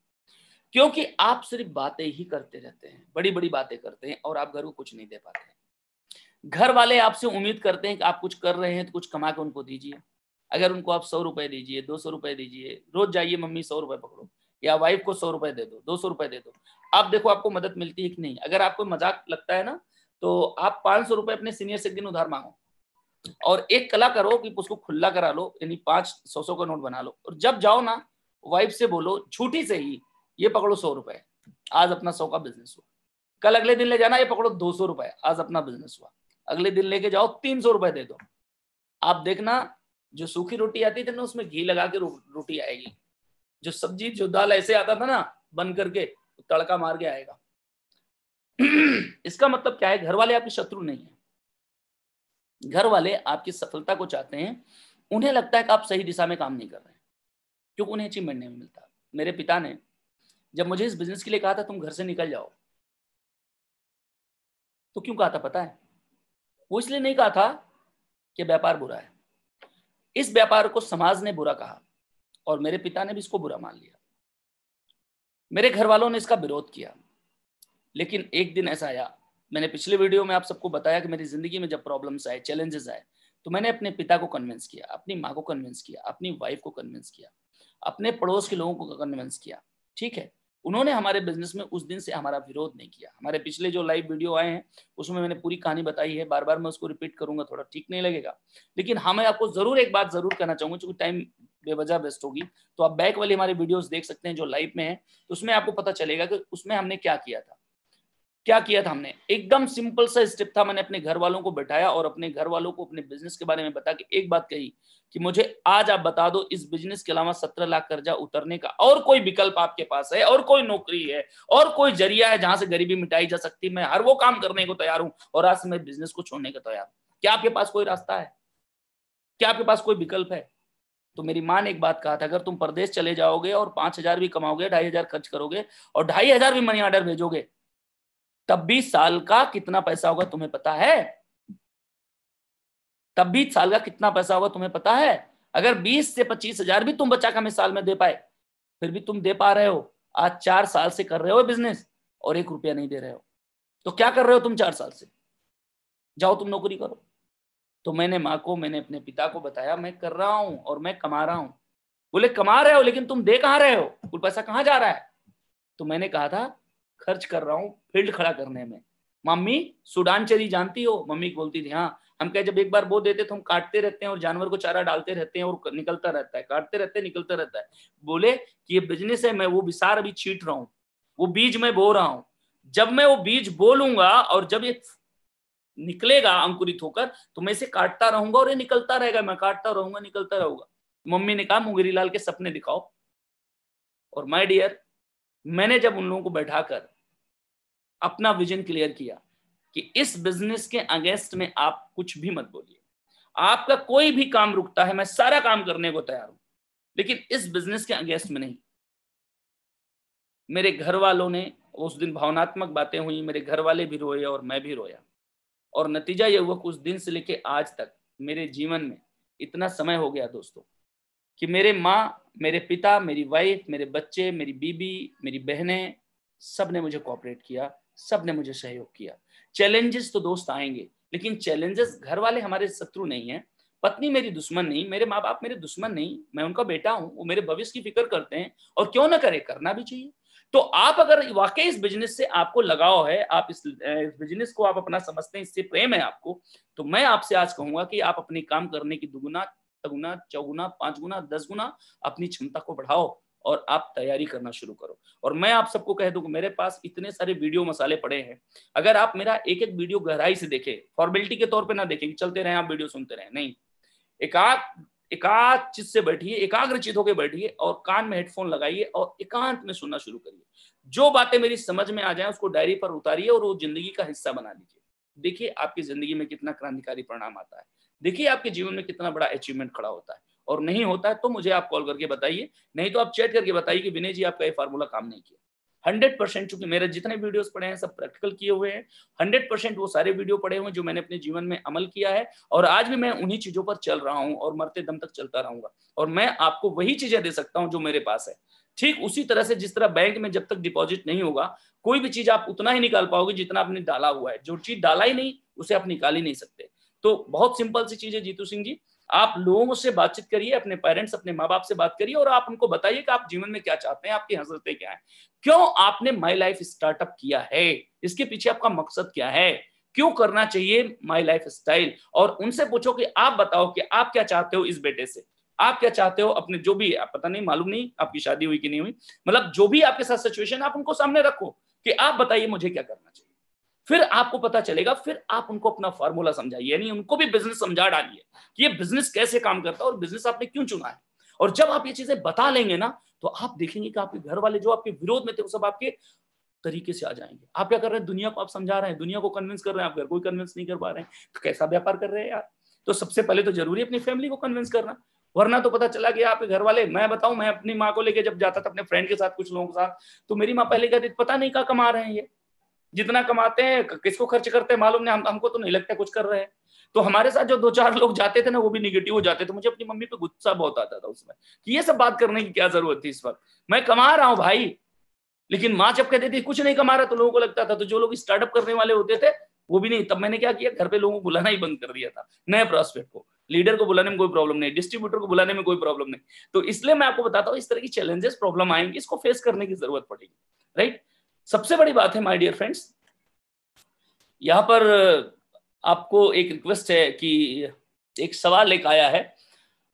क्योंकि आप सिर्फ बातें ही करते रहते हैं बड़ी बड़ी बातें करते हैं और आप घर को कुछ नहीं दे पाते घर वाले आपसे उम्मीद करते हैं कि आप कुछ कर रहे हैं तो कुछ कमा के उनको दीजिए अगर उनको आप सौ रुपए दीजिए दो सौ रुपए दीजिए रोज जाइए मम्मी सौ रुपए पकड़ो या वाइफ को सौ रुपए दे दो दो सौ रुपए दे दो आप देखो आपको मदद मिलती है कि नहीं अगर आपको मजाक लगता है ना तो आप पांच सौ रुपए अपने सीनियर से दिन उधार मांगो और एक कला करो कि उसको खुला करा लो यानी पांच सौ सौ का नोट बना लो और जब जाओ ना वाइफ से बोलो छूटी से ही ये पकड़ो सौ रुपए आज अपना सौ का बिजनेस हुआ कल अगले दिन ले जाना ये पकड़ो दो सौ रुपए आज अपना बिजनेस हुआ अगले दिन लेके जाओ तीन सौ रुपए दे दो आप देखना जो सूखी रोटी आती थी ना उसमें घी लगा के रोटी आएगी जो सब्जी जो दाल ऐसे आता था ना बन करके तड़का मार के आएगा <clears throat> इसका मतलब क्या है घर वाले आपके शत्रु नहीं है घर वाले आपकी सफलता को चाहते हैं उन्हें लगता है कि आप सही दिशा में काम नहीं कर रहे हैं क्योंकि उन्हें अचीवमेंट नहीं मिलता मेरे पिता ने जब मुझे इस बिजनेस के लिए कहा था तुम घर से निकल जाओ तो क्यों कहा था पता है वो इसलिए नहीं कहा था कि व्यापार बुरा है इस व्यापार को समाज ने बुरा कहा और मेरे पिता ने भी इसको बुरा मान लिया मेरे घर वालों ने इसका विरोध किया लेकिन एक दिन ऐसा आया मैंने पिछले वीडियो में आप सबको बताया कि मेरी जिंदगी में जब प्रॉब्लम्स आए चैलेंजेस आए तो मैंने अपने पिता को कन्विंस किया अपनी माँ को कन्विंस किया अपनी वाइफ को कन्विंस किया अपने पड़ोस के लोगों को कन्विंस किया ठीक है उन्होंने हमारे बिजनेस में उस दिन से हमारा विरोध नहीं किया हमारे पिछले जो लाइव वीडियो आए हैं उसमें मैंने पूरी कहानी बताई है बार बार मैं उसको रिपीट करूंगा थोड़ा ठीक नहीं लगेगा लेकिन हाँ मैं आपको जरूर एक बात जरूर कहना चाहूंगा चूंकि टाइम बेवजह वेस्ट होगी तो आप बैक वाली हमारी वीडियोज देख सकते हैं जो लाइव में है तो उसमें आपको पता चलेगा कि उसमें हमने क्या किया था क्या किया था हमने एकदम सिंपल सा स्टेप था मैंने अपने घर वालों को बैठाया और अपने घर वालों को अपने बिजनेस के बारे में बता के एक बात कही कि मुझे आज आप बता दो इस बिजनेस के अलावा सत्रह लाख कर्जा उतरने का और कोई विकल्प आपके पास है और कोई नौकरी है और कोई जरिया है जहां से गरीबी मिटाई जा सकती है मैं हर वो काम करने को तैयार हूं और आज मैं बिजनेस को छोड़ने का तैयार हूं क्या आपके पास कोई रास्ता है क्या आपके पास कोई विकल्प है तो मेरी माँ ने एक बात कहा था अगर तुम प्रदेश चले जाओगे और पांच हजार भी कमाओगे ढाई हजार खर्च करोगे और ढाई हजार भी मनी ऑर्डर भेजोगे तब भी साल का कितना पैसा होगा तुम्हें पता है तब भी साल का कितना पैसा होगा तुम्हें पता है अगर बीस से पच्चीस हजार भी तुम बच्चा का साल में दे पाए फिर भी तुम दे पा रहे हो आज चार साल से कर रहे हो बिजनेस और एक रुपया नहीं दे रहे हो तो क्या कर रहे हो तुम चार साल से जाओ तुम नौकरी करो तो मैंने माँ को मैंने अपने पिता को बताया मैं कर रहा हूं और मैं कमा रहा हूं बोले कमा रहे हो लेकिन तुम दे कहाँ रहे हो कुल पैसा कहाँ जा रहा है तो मैंने कहा था खर्च कर रहा हूँ फील्ड खड़ा करने में मम्मी सुडान चली जानती हो मम्मी बोलती थी हाँ हम क्या जब एक बार बो देते तो हम काटते रहते हैं और जानवर को चारा डालते रहते हैं और निकलता रहता है काटते रहते हैं निकलता रहता है बोले कि ये बिजनेस है मैं वो विसार अभी छीट रहा हूँ वो बीज मैं बो रहा हूँ जब मैं वो बीज बोलूंगा और जब ये निकलेगा अंकुरित होकर तो मैं इसे काटता रहूंगा और ये निकलता रहेगा मैं काटता रहूंगा निकलता रहूंगा मम्मी ने कहा मुंगेरी लाल के सपने दिखाओ और माय डियर मैंने जब उन लोगों को बैठाकर अपना विजन क्लियर किया कि इस बिजनेस के अगेंस्ट में आप कुछ भी मत बोलिए आपका कोई भी काम रुकता है मैं सारा काम करने को तैयार हूं लेकिन इस बिजनेस के अगेंस्ट में नहीं मेरे घर वालों ने उस दिन भावनात्मक बातें हुई मेरे घर वाले भी रोए और मैं भी रोया और नतीजा यह हुआ उस दिन से लेके आज तक मेरे जीवन में इतना समय हो गया दोस्तों कि मेरे माँ मेरे पिता मेरी वाइफ मेरे बच्चे मेरी बीबी मेरी बहनें सब ने मुझे कॉपरेट किया सब ने मुझे सहयोग किया चैलेंजेस तो दोस्त आएंगे लेकिन चैलेंजेस घर वाले हमारे शत्रु नहीं है पत्नी मेरी दुश्मन नहीं मेरे माँ बाप मेरे दुश्मन नहीं मैं उनका बेटा हूँ वो मेरे भविष्य की फिक्र करते हैं और क्यों ना करे करना भी चाहिए तो आप अगर वाकई इस बिजनेस से आपको लगाव है आप इस, इस बिजनेस को आप अपना समझते हैं इससे प्रेम है आपको तो मैं आपसे आज कहूंगा कि आप अपने काम करने की दुगुना गुना चौगुना पांच गुना दस गुना अपनी क्षमता को बढ़ाओ और आप तैयारी करना शुरू करो और मैं आप सबको कह दूं मेरे पास इतने सारे वीडियो मसाले पड़े हैं अगर आप मेरा एक एक वीडियो गहराई से देखें फॉर्मेलिटी के तौर पे ना देखें चलते रहें आप वीडियो सुनते रहें नहीं एकाग एकाग चित से बैठिए एकाग्रचित होकर बैठिए और कान में हेडफोन लगाइए और एकांत में सुनना शुरू करिए जो बातें मेरी समझ में आ जाए उसको डायरी पर उतारिए और वो जिंदगी का हिस्सा बना लीजिए देखिए आपकी जिंदगी में कितना क्रांतिकारी परिणाम आता है देखिए आपके जीवन में कितना बड़ा अचीवमेंट खड़ा होता है और नहीं होता है तो मुझे आप कॉल करके बताइए नहीं तो आप चैट करके बताइए कि विनय जी आपका ये फार्मूला काम नहीं किया हंड्रेड परसेंट चूंकि मेरे जितने वीडियोस पड़े हैं सब प्रैक्टिकल किए हुए हैं हंड्रेड परसेंट वो सारे वीडियो पड़े हुए हैं जो मैंने अपने जीवन में अमल किया है और आज भी मैं उन्हीं चीजों पर चल रहा हूँ और मरते दम तक चलता रहूंगा और मैं आपको वही चीजें दे सकता हूँ जो मेरे पास है ठीक उसी तरह से जिस तरह बैंक में जब तक डिपॉजिट नहीं होगा कोई भी चीज आप उतना ही निकाल पाओगे जितना आपने डाला हुआ है जो चीज डाला ही नहीं उसे आप निकाल ही नहीं सकते तो बहुत सिंपल सी चीज है जीतू सिंह जी आप लोगों से बातचीत करिए अपने पेरेंट्स अपने माँ बाप से बात करिए और आप उनको बताइए कि आप जीवन में क्या चाहते हैं आपकी हजरतें क्या है क्यों आपने माई लाइफ स्टार्टअप किया है इसके पीछे आपका मकसद क्या है क्यों करना चाहिए माई लाइफ स्टाइल और उनसे पूछो कि आप बताओ कि आप क्या चाहते हो इस बेटे से आप क्या चाहते हो अपने जो भी आप पता नहीं मालूम नहीं आपकी शादी हुई कि नहीं हुई मतलब जो भी आपके साथ सिचुएशन आप उनको सामने रखो कि आप बताइए मुझे क्या करना चाहिए फिर आपको पता चलेगा फिर आप उनको अपना फॉर्मूला समझाइए यानी उनको भी बिजनेस समझा डालिए कि ये बिजनेस कैसे काम करता है और बिजनेस आपने क्यों चुना है और जब आप ये चीजें बता लेंगे ना तो आप देखेंगे कि आपके घर वाले जो आपके विरोध में थे वो सब आपके तरीके से आ जाएंगे आप क्या कर रहे हैं दुनिया को आप समझा रहे हैं दुनिया को कन्विंस कर रहे हैं आप घर को कन्विंस नहीं कर पा रहे हैं तो कैसा व्यापार कर रहे हैं यार तो सबसे पहले तो जरूरी है अपनी फैमिली को कन्विंस करना वरना तो पता चला कि आपके घर वाले मैं बताऊं मैं अपनी माँ को लेके जब जाता था अपने फ्रेंड के साथ कुछ लोगों के साथ तो मेरी माँ पहले कहती पता नहीं कहा कमा रहे हैं ये जितना कमाते हैं किसको खर्च करते हैं मालूम नहीं हम हमको तो नहीं लगता कुछ कर रहे हैं तो हमारे साथ जो दो चार लोग जाते थे ना वो भी निगेटिव हो जाते थे मुझे अपनी मम्मी पे गुस्सा बहुत आता था उसमें कि ये सब बात करने की क्या जरूरत थी इस वक्त मैं कमा रहा हूँ भाई लेकिन माँ जब कहती थी कुछ नहीं कमा रहा तो लोगों को लगता था तो जो लोग स्टार्टअप करने वाले होते थे वो भी नहीं तब मैंने क्या किया घर पे लोगों को बुलाना ही बंद कर दिया था नए प्रोस्पेक्ट को लीडर को बुलाने में कोई प्रॉब्लम नहीं डिस्ट्रीब्यूटर को बुलाने में कोई प्रॉब्लम नहीं तो इसलिए मैं आपको बताता हूँ इस तरह की चैलेंजेस प्रॉब्लम आएंगे इसको फेस करने की जरूरत पड़ेगी राइट सबसे बड़ी बात है माय डियर फ्रेंड्स यहां पर आपको एक रिक्वेस्ट है कि एक सवाल लेकर आया है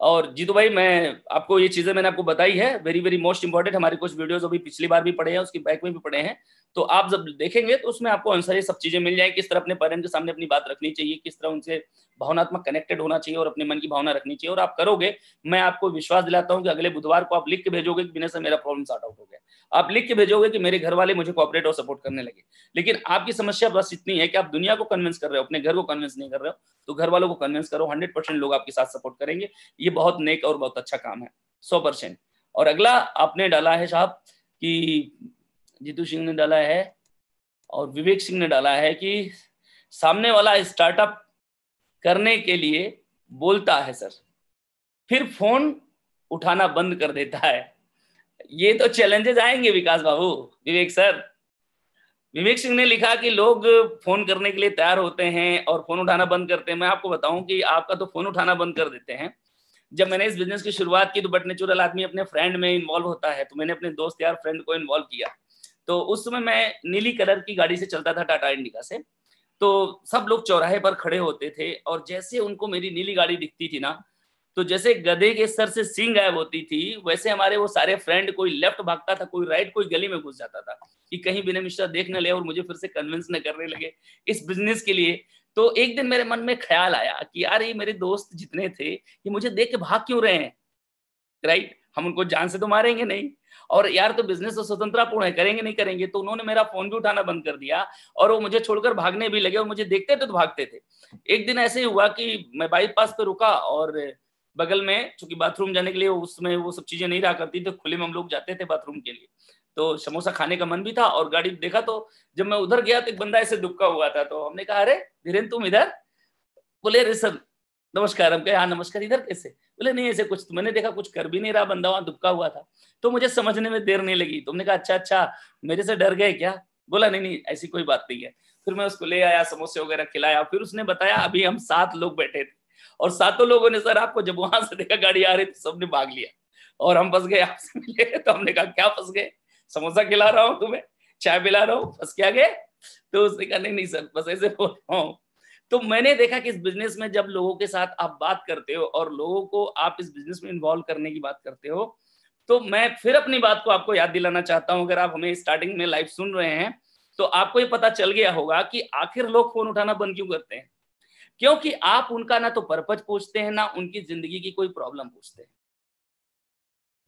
और जीतू भाई मैं आपको ये चीज़ें मैंने आपको बताई है वेरी वेरी मोस्ट इंपॉर्टेंट हमारे कुछ वीडियोस अभी पिछली बार भी पड़े हैं उसके बैक में भी पड़े हैं तो आप जब देखेंगे तो उसमें आपको आंसर ये सब चीजें मिल जाएगी किस तरह अपने पेरेंट के सामने अपनी बात रखनी चाहिए किस तरह उनसे भावनात्मक कनेक्टेड होना चाहिए और अपने मन की भावना रखनी चाहिए और आप करोगे मैं आपको विश्वास दिलाता हूँ कि अगले बुधवार को आप लिख के भेजोगे कि बिना से मेरा प्रॉब्लम सॉर्ट आउट हो गया आप लिख के भेजोगे कि मेरे घर वाले मुझे कॉपरेट और सपोर्ट करने लगे लेकिन आपकी समस्या बस इतनी है कि आप दुनिया को कन्विंस कर रहे हो अपने घर को कन्विंस नहीं कर रहे हो तो घर वालों को कन्विंस करो हंड्रेड परसेंट लोग आपके साथ सपोर्ट करेंगे ये बहुत नेक और बहुत अच्छा काम है सौ परसेंट और अगला आपने डाला है साहब कि जीतू सिंह ने डाला है और विवेक सिंह ने डाला है कि सामने वाला स्टार्टअप करने के लिए बोलता है सर फिर फोन उठाना बंद कर देता है ये तो चैलेंजेस आएंगे विकास बाबू विवेक सर विवेक सिंह ने लिखा कि लोग फोन करने के लिए तैयार होते हैं और फोन उठाना बंद करते हैं मैं आपको बताऊं कि आपका तो फोन उठाना बंद कर देते हैं जब मैंने इस बिजनेस की शुरुआत की तो बटनेचुरल आदमी अपने फ्रेंड में इन्वॉल्व होता है तो मैंने अपने दोस्त यार फ्रेंड को इन्वॉल्व किया तो उस समय मैं नीली कलर की गाड़ी से चलता था टाटा इंडिका से तो सब लोग चौराहे पर खड़े होते थे और जैसे उनको मेरी नीली गाड़ी दिखती थी ना तो जैसे गधे के सर से सींग गायब होती थी वैसे हमारे वो सारे फ्रेंड कोई लेफ्ट भागता था कोई राइट कोई गली में घुस जाता था कि कहीं बिना मिश्रा देख न ले और मुझे फिर से कन्विंस न करने लगे इस बिजनेस के लिए तो एक दिन मेरे मन में ख्याल आया कि यार ये मेरे दोस्त जितने थे ये मुझे देख के भाग क्यों रहे हैं राइट हम उनको जान से तो मारेंगे नहीं और यार तो बिजनेस तो स्वतंत्रतापूर्ण है करेंगे नहीं करेंगे तो उन्होंने मेरा फोन भी उठाना बंद कर दिया और वो मुझे छोड़कर भागने भी लगे और मुझे देखते थे तो भागते थे एक दिन ऐसे ही हुआ कि मैं बाईपास पे रुका और बगल में चूंकि बाथरूम जाने के लिए उसमें वो सब चीजें नहीं रहा करती थी तो खुले में हम लोग जाते थे बाथरूम के लिए तो समोसा खाने का मन भी था और गाड़ी देखा तो जब मैं उधर गया तो एक बंदा ऐसे दुबका हुआ था तो हमने कहा अरे धीरेन्द्र तुम इधर बोले अरे सर नमस्कार हम कहे हाँ नमस्कार इधर कैसे बोले नहीं ऐसे कुछ तो मैंने देखा कुछ कर भी नहीं रहा बंदा वहां दुबका हुआ था तो मुझे समझने में देर नहीं लगी तुमने कहा अच्छा अच्छा मेरे से डर गए क्या बोला नहीं नहीं ऐसी कोई बात नहीं है फिर मैं उसको ले आया समोसे वगैरह खिलाया फिर उसने बताया अभी हम सात लोग बैठे थे और सातों लोगों ने सर आपको जब वहां से देखा गाड़ी आ रही तो सबने भाग लिया और हम फंस गए आपसे मिले तो हमने कहा क्या फंस गए समोसा खिला रहा हूँ तुम्हें चाय पिला रहा हूँ फंस क्या गए तो उसने कहा नहीं नहीं सर बस ऐसे बोल रहा हूँ तो मैंने देखा कि इस बिजनेस में जब लोगों के साथ आप बात करते हो और लोगों को आप इस बिजनेस में इन्वॉल्व करने की बात करते हो तो मैं फिर अपनी बात को आपको याद दिलाना चाहता हूं अगर आप हमें स्टार्टिंग में लाइव सुन रहे हैं तो आपको ये पता चल गया होगा कि आखिर लोग फोन उठाना बंद क्यों करते हैं क्योंकि आप उनका ना तो पर्पज पूछते हैं ना उनकी जिंदगी की कोई प्रॉब्लम पूछते हैं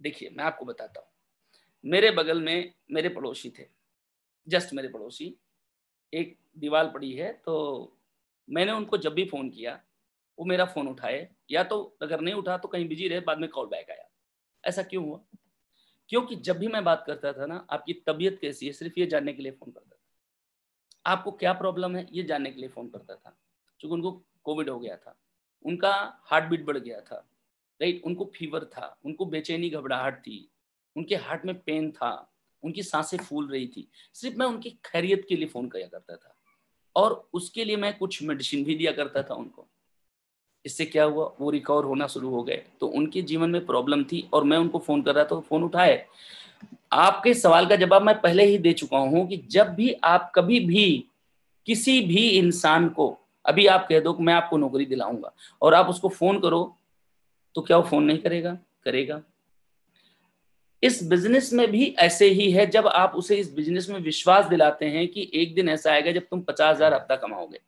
देखिए मैं आपको बताता हूं मेरे बगल में मेरे पड़ोसी थे जस्ट मेरे पड़ोसी एक दीवार पड़ी है तो मैंने उनको जब भी फ़ोन किया वो मेरा फ़ोन उठाए या तो अगर नहीं उठा तो कहीं बिजी रहे बाद में कॉल बैक आया ऐसा क्यों हुआ क्योंकि जब भी मैं बात करता था ना आपकी तबीयत कैसी है सिर्फ ये जानने के लिए फ़ोन करता था आपको क्या प्रॉब्लम है ये जानने के लिए फ़ोन करता था क्योंकि उनको कोविड हो गया था उनका हार्ट बीट बढ़ गया था राइट उनको फीवर था उनको बेचैनी घबराहट थी उनके हार्ट में पेन था उनकी सांसें फूल रही थी सिर्फ मैं उनकी खैरियत के लिए फ़ोन किया करता था और उसके लिए मैं कुछ मेडिसिन भी दिया करता था उनको इससे क्या हुआ वो रिकवर होना शुरू हो गए तो उनके जीवन में प्रॉब्लम थी और मैं उनको फोन कर रहा था फोन उठाए आपके सवाल का जवाब मैं पहले ही दे चुका हूं कि जब भी आप कभी भी किसी भी इंसान को अभी आप कह दो कि मैं आपको नौकरी दिलाऊंगा और आप उसको फोन करो तो क्या वो फोन नहीं करेगा करेगा इस बिजनेस में भी ऐसे ही है जब आप उसे इस बिजनेस में विश्वास दिलाते हैं कि एक दिन ऐसा आएगा जब तुम पचास हजार हफ्ता कमाओगे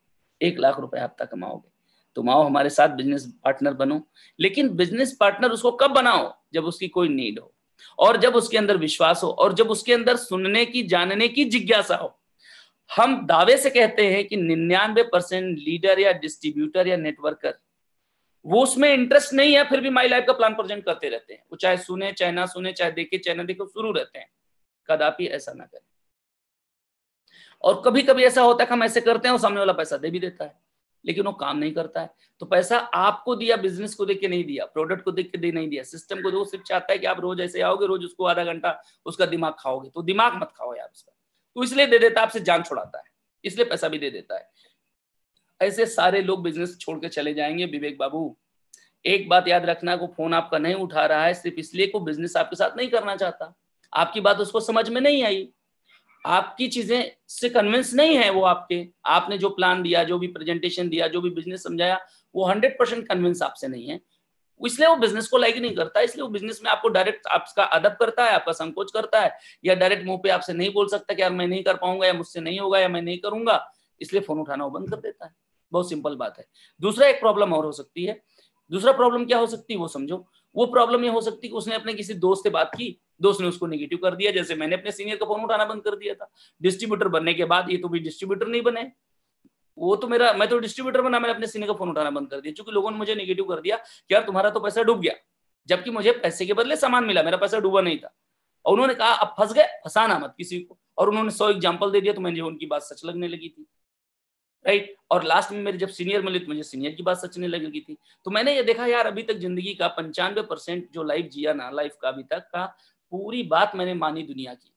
एक लाख रुपए हफ्ता कमाओगे तुम आओ हमारे साथ बिजनेस पार्टनर बनो लेकिन बिजनेस पार्टनर उसको कब बनाओ जब उसकी कोई नीड हो और जब उसके अंदर विश्वास हो और जब उसके अंदर सुनने की जानने की जिज्ञासा हो हम दावे से कहते हैं कि निन्यानवे परसेंट लीडर या डिस्ट्रीब्यूटर या नेटवर्कर वो उसमें इंटरेस्ट नहीं है फिर भी माई लाइफ का प्लान प्रेजेंट करते रहते हैं वो चाहे सुने चाहे ना सुने चाहे देखे चाहे ना देखे शुरू रहते हैं कदापि ऐसा ना करें और कभी कभी ऐसा होता है कि हम ऐसे करते हैं और सामने वाला पैसा दे भी देता है लेकिन वो काम नहीं करता है तो पैसा आपको दिया बिजनेस को देख के नहीं दिया प्रोडक्ट को देख के दे नहीं दिया सिस्टम को दो सिर्फ चाहता है कि आप रोज ऐसे आओगे रोज उसको आधा घंटा उसका दिमाग खाओगे तो दिमाग मत खाओ यार उसका तो इसलिए दे देता है आपसे जान छुड़ाता है इसलिए पैसा भी दे देता है ऐसे सारे लोग बिजनेस छोड़ के चले जाएंगे विवेक बाबू एक बात याद रखना को फोन आपका नहीं उठा रहा है सिर्फ इसलिए को बिजनेस आपके साथ नहीं करना चाहता आपकी बात उसको समझ में नहीं आई आपकी चीजें से कन्विंस नहीं है वो आपके आपने जो प्लान दिया जो भी प्रेजेंटेशन दिया जो भी बिजनेस समझाया वो हंड्रेड परसेंट कन्विंस आपसे नहीं है इसलिए वो बिजनेस को लाइक नहीं करता इसलिए वो बिजनेस में आपको डायरेक्ट आपका अदब करता है आपका संकोच करता है या डायरेक्ट मुंह पे आपसे नहीं बोल सकता कि यार मैं नहीं कर पाऊंगा या मुझसे नहीं होगा या मैं नहीं करूंगा इसलिए फोन उठाना वो बंद कर देता है बहुत सिंपल बात है दूसरा एक प्रॉब्लम और हो सकती है दूसरा प्रॉब्लम क्या हो सकती है वो समझो वो प्रॉब्लम ये हो सकती है कि उसने अपने किसी दोस्त से बात की दोस्त ने उसको निगेटिव कर दिया जैसे मैंने अपने सीनियर का फोन उठाना बंद कर दिया था डिस्ट्रीब्यूटर बनने के बाद ये तो भी डिस्ट्रीब्यूटर नहीं बने वो तो मेरा मैं तो डिस्ट्रीब्यूटर बना मैंने अपने सीनियर का फोन उठाना बंद कर दिया चूंकि लोगों ने मुझे निगेटिव कर दिया कि यार तुम्हारा तो पैसा डूब गया जबकि मुझे पैसे के बदले सामान मिला मेरा पैसा डूबा नहीं था और उन्होंने कहा अब फंस गए फंसाना मत किसी को और उन्होंने सौ एग्जाम्पल दे दिया तो मुझे उनकी बात सच लगने लगी थी राइट और लास्ट में मेरे जब सीनियर मिले तो मुझे सीनियर की बात सचने लगी थी तो मैंने ये देखा यार अभी तक जिंदगी का पंचानवे परसेंट जो लाइफ जिया ना लाइफ का अभी तक का पूरी बात मैंने मानी दुनिया की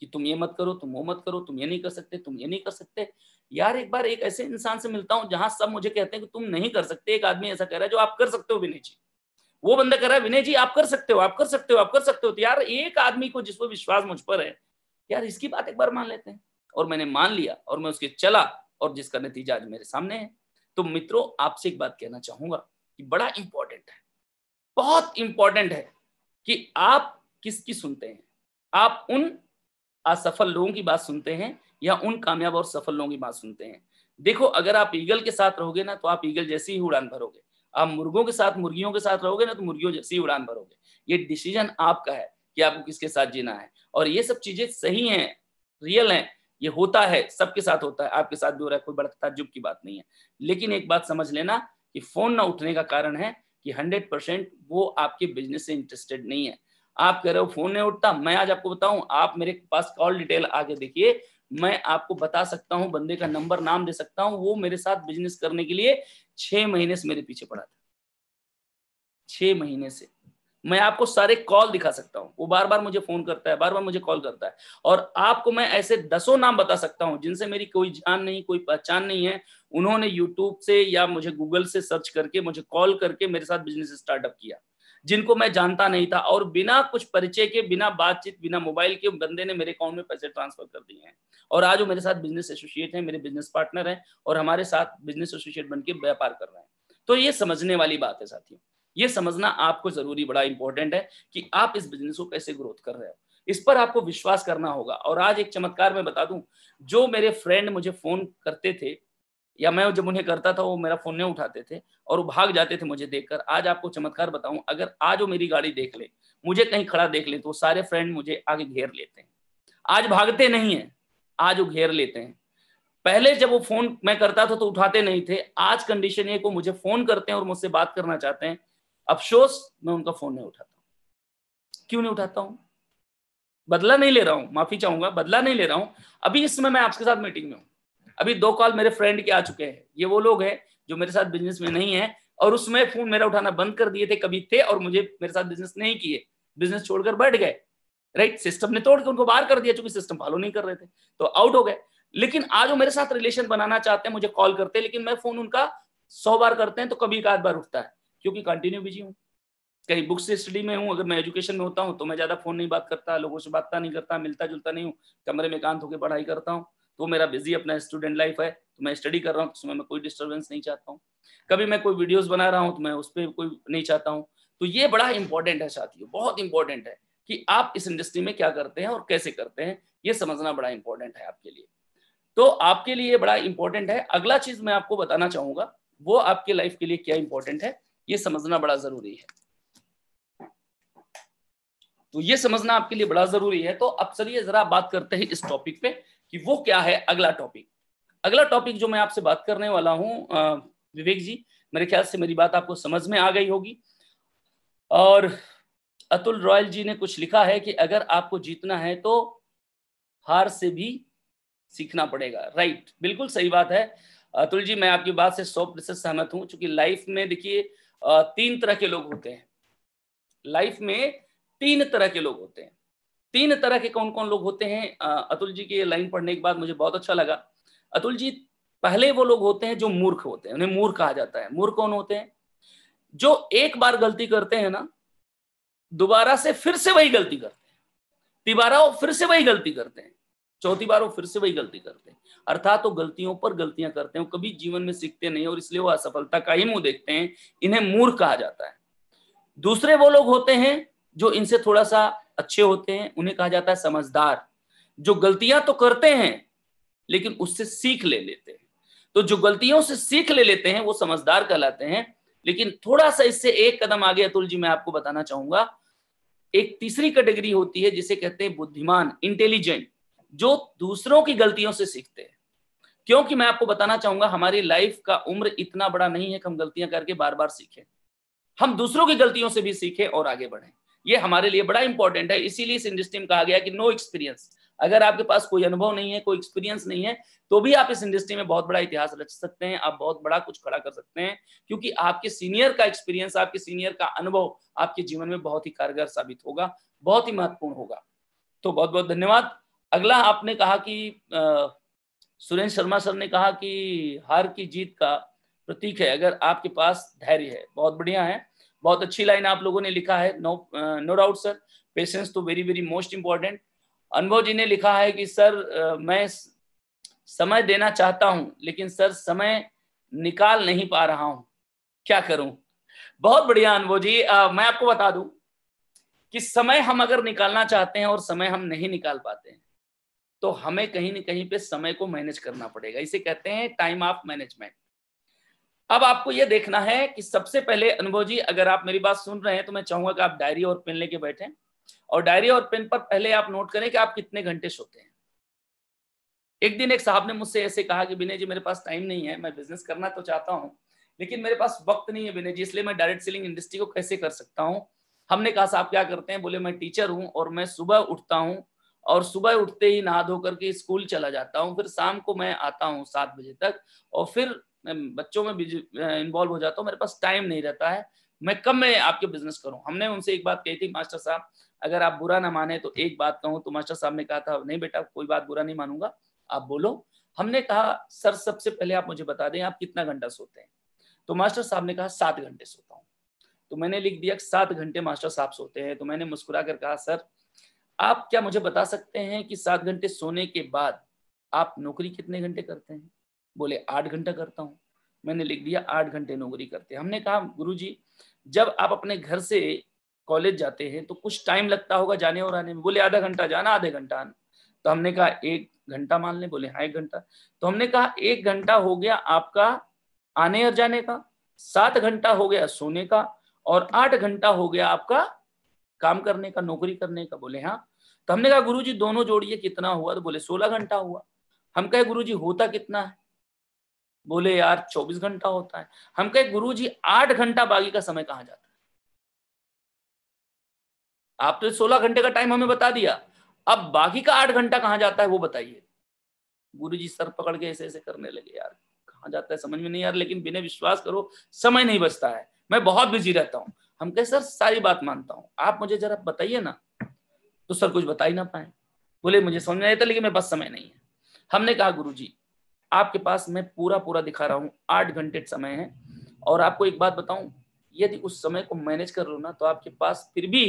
कि तुम ये मत करो तुम वो मत करो तुम ये नहीं कर सकते तुम ये नहीं कर सकते यार एक बार एक ऐसे इंसान से मिलता हूँ जहां सब मुझे कहते हैं कि तुम नहीं कर सकते एक आदमी ऐसा कह रहा है जो आप कर सकते हो विनय जी वो बंदा कह रहा है विनय जी आप कर सकते हो आप कर सकते हो आप कर सकते हो तो यार एक आदमी को जिस पर विश्वास मुझ पर है यार इसकी बात एक बार मान लेते हैं और मैंने मान लिया और मैं उसके चला और जिसका नतीजा आज मेरे सामने है तो मित्रों आपसे एक बात कहना चाहूंगा कि बड़ा इंपॉर्टेंट है बहुत इंपॉर्टेंट है कि आप किसकी सुनते हैं आप उन असफल लोगों की बात सुनते हैं या उन कामयाब और सफल लोगों की बात सुनते हैं देखो अगर आप ईगल के साथ रहोगे ना तो आप ईगल जैसी ही उड़ान भरोगे आप मुर्गों के साथ मुर्गियों के साथ रहोगे ना तो मुर्गियों जैसी ही उड़ान भरोगे ये डिसीजन आपका है कि आपको किसके साथ जीना है और ये सब चीजें सही हैं रियल हैं ये होता है सबके साथ होता है आपके साथ भी हो रहा है कोई बड़ा ताजुब की बात नहीं है लेकिन एक बात समझ लेना कि फोन ना उठने का कारण है कि हंड्रेड परसेंट वो आपके बिजनेस से इंटरेस्टेड नहीं है आप कह रहे हो फोन नहीं उठता मैं आज आपको बताऊं आप मेरे पास कॉल डिटेल आगे देखिए मैं आपको बता सकता हूं बंदे का नंबर नाम दे सकता हूं वो मेरे साथ बिजनेस करने के लिए छह महीने से मेरे पीछे पड़ा था छह महीने से मैं आपको सारे कॉल दिखा सकता हूँ वो बार बार मुझे फोन करता है बार बार मुझे कॉल करता है और आपको मैं ऐसे दसों नाम बता सकता हूँ जिनसे मेरी कोई जान नहीं कोई पहचान नहीं है उन्होंने यूट्यूब से या मुझे गूगल से सर्च करके मुझे कॉल करके मेरे साथ बिजनेस स्टार्टअप किया जिनको मैं जानता नहीं था और बिना कुछ परिचय के बिना बातचीत बिना मोबाइल के बंदे ने मेरे अकाउंट में पैसे ट्रांसफर कर दिए हैं और आज वो मेरे साथ बिजनेस एसोसिएट है मेरे बिजनेस पार्टनर है और हमारे साथ बिजनेस एसोसिएट बन के व्यापार कर रहे हैं तो ये समझने वाली बात है साथियों ये समझना आपको जरूरी बड़ा इंपॉर्टेंट है कि आप इस बिजनेस को कैसे ग्रोथ कर रहे हो इस पर आपको विश्वास करना होगा और आज एक चमत्कार मैं बता दूं जो मेरे फ्रेंड मुझे फोन करते थे या मैं जब उन्हें करता था वो मेरा फोन नहीं उठाते थे और वो भाग जाते थे मुझे देखकर आज आपको चमत्कार बताऊं अगर आज वो मेरी गाड़ी देख ले मुझे कहीं खड़ा देख ले तो सारे फ्रेंड मुझे आगे घेर लेते हैं आज भागते नहीं है आज वो घेर लेते हैं पहले जब वो फोन मैं करता था तो उठाते नहीं थे आज कंडीशन ये को मुझे फोन करते हैं और मुझसे बात करना चाहते हैं अफसोस मैं उनका फोन नहीं उठाता क्यों नहीं उठाता हूँ बदला नहीं ले रहा हूं माफी चाहूंगा बदला नहीं ले रहा हूं अभी इस समय मैं आपके साथ मीटिंग में हूँ अभी दो कॉल मेरे फ्रेंड के आ चुके हैं ये वो लोग हैं जो मेरे साथ बिजनेस में नहीं है और उसमें फोन मेरा उठाना बंद कर दिए थे कभी थे और मुझे मेरे साथ बिजनेस नहीं किए बिजनेस छोड़कर बैठ गए राइट सिस्टम ने तोड़ के उनको बाहर कर दिया चूंकि सिस्टम फॉलो नहीं कर रहे थे तो आउट हो गए लेकिन आज वो मेरे साथ रिलेशन बनाना चाहते हैं मुझे कॉल करते हैं लेकिन मैं फोन उनका सौ बार करते हैं तो कभी एक आध बार उठता है क्योंकि कंटिन्यू बिजी हूँ कहीं बुक से स्टडी में हूँ अगर मैं एजुकेशन में होता हूँ तो मैं ज़्यादा फ़ोन नहीं बात करता लोगों से बात नहीं करता मिलता जुलता नहीं हूँ कमरे में कांत होकर पढ़ाई करता हूँ तो मेरा बिजी अपना स्टूडेंट लाइफ है तो मैं स्टडी कर रहा हूँ तो उसमें मैं कोई डिस्टर्बेंस नहीं चाहता हूँ कभी मैं कोई वीडियोस बना रहा हूँ तो मैं उस पर कोई नहीं चाहता हूँ तो ये बड़ा इंपॉर्टेंट है साथियों बहुत इंपॉर्टेंट है कि आप इस इंडस्ट्री में क्या करते हैं और कैसे करते हैं ये समझना बड़ा इंपॉर्टेंट है आपके लिए तो आपके लिए बड़ा इंपॉर्टेंट है अगला चीज मैं आपको बताना चाहूंगा वो आपके लाइफ के लिए क्या इंपॉर्टेंट है ये समझना बड़ा जरूरी है तो ये समझना आपके लिए बड़ा जरूरी है तो अब चलिए जरा बात करते हैं इस टॉपिक पे कि वो क्या है अगला टॉपिक अगला टॉपिक जो मैं आपसे बात करने वाला हूं विवेक जी मेरे ख्याल से मेरी बात आपको समझ में आ गई होगी और अतुल रॉयल जी ने कुछ लिखा है कि अगर आपको जीतना है तो हार से भी सीखना पड़ेगा राइट बिल्कुल सही बात है अतुल जी मैं आपकी बात से सौ प्रतिशत सहमत हूँ चूंकि लाइफ में देखिए तीन तरह के लोग होते हैं लाइफ में तीन तरह के लोग होते हैं तीन तरह के कौन कौन लोग होते हैं अतुल जी की लाइन पढ़ने के बाद मुझे बहुत अच्छा लगा अतुल जी पहले वो लोग होते हैं जो मूर्ख होते हैं उन्हें मूर्ख कहा जाता है मूर्ख कौन होते हैं जो एक बार गलती करते हैं ना दोबारा से फिर से वही गलती करते हैं तिबारा फिर से वही गलती करते हैं चौथी बार वो फिर से वही गलती करते हैं अर्थात वो गलतियों पर गलतियां करते हैं वो कभी जीवन में सीखते नहीं और इसलिए वो असफलता का ही मुंह देखते हैं इन्हें मूर्ख कहा जाता है दूसरे वो लोग होते हैं जो इनसे थोड़ा सा अच्छे होते हैं उन्हें कहा जाता है समझदार जो गलतियां तो करते हैं लेकिन उससे सीख ले लेते हैं तो जो गलतियों से सीख ले लेते हैं वो समझदार कहलाते हैं लेकिन थोड़ा सा इससे एक कदम आगे अतुल जी मैं आपको बताना चाहूंगा एक तीसरी कैटेगरी होती है जिसे कहते हैं बुद्धिमान इंटेलिजेंट जो दूसरों की गलतियों से सीखते हैं क्योंकि मैं आपको बताना चाहूंगा हमारी लाइफ का उम्र इतना बड़ा नहीं है कि हम गलतियां करके बार बार सीखें हम दूसरों की गलतियों से भी सीखें और आगे बढ़ें ये हमारे लिए बड़ा इंपॉर्टेंट है इसीलिए इस इंडस्ट्री में कहा गया कि नो एक्सपीरियंस अगर आपके पास कोई अनुभव नहीं है कोई एक्सपीरियंस नहीं है तो भी आप इस इंडस्ट्री में बहुत बड़ा इतिहास रच सकते हैं आप बहुत बड़ा कुछ खड़ा कर सकते हैं क्योंकि आपके सीनियर का एक्सपीरियंस आपके सीनियर का अनुभव आपके जीवन में बहुत ही कारगर साबित होगा बहुत ही महत्वपूर्ण होगा तो बहुत बहुत धन्यवाद अगला आपने कहा कि सुरेंद्र शर्मा सर ने कहा कि हार की जीत का प्रतीक है अगर आपके पास धैर्य है बहुत बढ़िया है बहुत अच्छी लाइन आप लोगों ने लिखा है no no doubt sir patience तो very very most important Anubhav ji ने लिखा है कि सर मैं समय देना चाहता हूं लेकिन सर समय निकाल नहीं पा रहा हूं क्या करूं बहुत बढ़िया अनुभव जी आ, मैं आपको बता दूं कि समय हम अगर निकालना चाहते हैं और समय हम नहीं निकाल पाते हैं तो हमें कहीं ना कहीं पे समय को मैनेज करना पड़ेगा इसे कहते हैं टाइम ऑफ मैनेजमेंट अब आपको यह देखना है कि सबसे पहले अनुभव जी अगर आप मेरी बात सुन रहे हैं तो मैं चाहूंगा कि आप डायरी और पेन लेके बैठे और डायरी और पेन पर पहले आप नोट करें कि आप कितने घंटे सोते हैं एक दिन एक साहब ने मुझसे ऐसे कहा कि विनय जी मेरे पास टाइम नहीं है मैं बिजनेस करना तो चाहता हूँ लेकिन मेरे पास वक्त नहीं है विनय जी इसलिए मैं डायरेक्ट सेलिंग इंडस्ट्री को कैसे कर सकता हूँ हमने कहा साहब क्या करते हैं बोले मैं टीचर हूँ और मैं सुबह उठता हूँ और सुबह उठते ही नहा धो करके स्कूल चला जाता हूँ फिर शाम को मैं आता हूँ सात बजे तक और फिर बच्चों में इन्वॉल्व हो जाता हूँ मेरे पास टाइम नहीं रहता है मैं कब मैं आपके बिजनेस करूँ हमने उनसे एक बात कही थी मास्टर साहब अगर आप बुरा ना माने तो एक बात कहूँ तो मास्टर साहब ने कहा था नहीं बेटा कोई बात बुरा नहीं मानूंगा आप बोलो हमने कहा सर सबसे पहले आप मुझे बता दें आप कितना घंटा सोते हैं तो मास्टर साहब ने कहा सात घंटे सोता हूँ तो मैंने लिख दिया सात घंटे मास्टर साहब सोते हैं तो मैंने मुस्कुरा कर कहा सर आप क्या मुझे बता सकते हैं कि सात घंटे सोने के बाद आप नौकरी कितने घंटे करते हैं बोले आठ घंटा करता हूं मैंने लिख दिया आठ घंटे नौकरी करते हैं हमने कहा गुरु जी जब आप अपने घर से कॉलेज जाते हैं तो कुछ टाइम लगता होगा जाने और आने में बोले आधा घंटा जाना आधे घंटा आना तो हमने कहा एक घंटा मान ले बोले हाँ एक घंटा तो हमने कहा एक घंटा हो गया आपका आने और जाने का सात घंटा हो गया सोने का और आठ घंटा हो गया आपका काम करने का नौकरी करने का बोले हाँ तो हमने कहा गुरु जी दोनों जोड़िए कितना हुआ तो बोले सोलह घंटा हुआ हम कहे गुरु जी होता कितना है बोले यार चौबीस घंटा होता है हम कहे गुरु जी आठ घंटा बागी का समय कहाँ जाता है आप तो सोलह घंटे का टाइम हमें बता दिया अब बाकी का आठ घंटा कहाँ जाता है वो बताइए गुरु जी सर पकड़ के ऐसे ऐसे करने लगे यार कहाँ जाता है समझ में नहीं यार लेकिन बिना विश्वास करो समय नहीं बचता है मैं बहुत बिजी रहता हूँ हम कहे सर सारी बात मानता हूँ आप मुझे जरा बताइए ना तो सर कुछ बता ही ना पाए बोले मुझे समझ नहीं आता लेकिन मेरे पास समय नहीं है हमने कहा गुरु जी आपके पास मैं पूरा पूरा दिखा रहा हूँ आठ घंटे समय है और आपको एक बात बताऊं यदि उस समय को मैनेज कर लो ना तो आपके पास फिर भी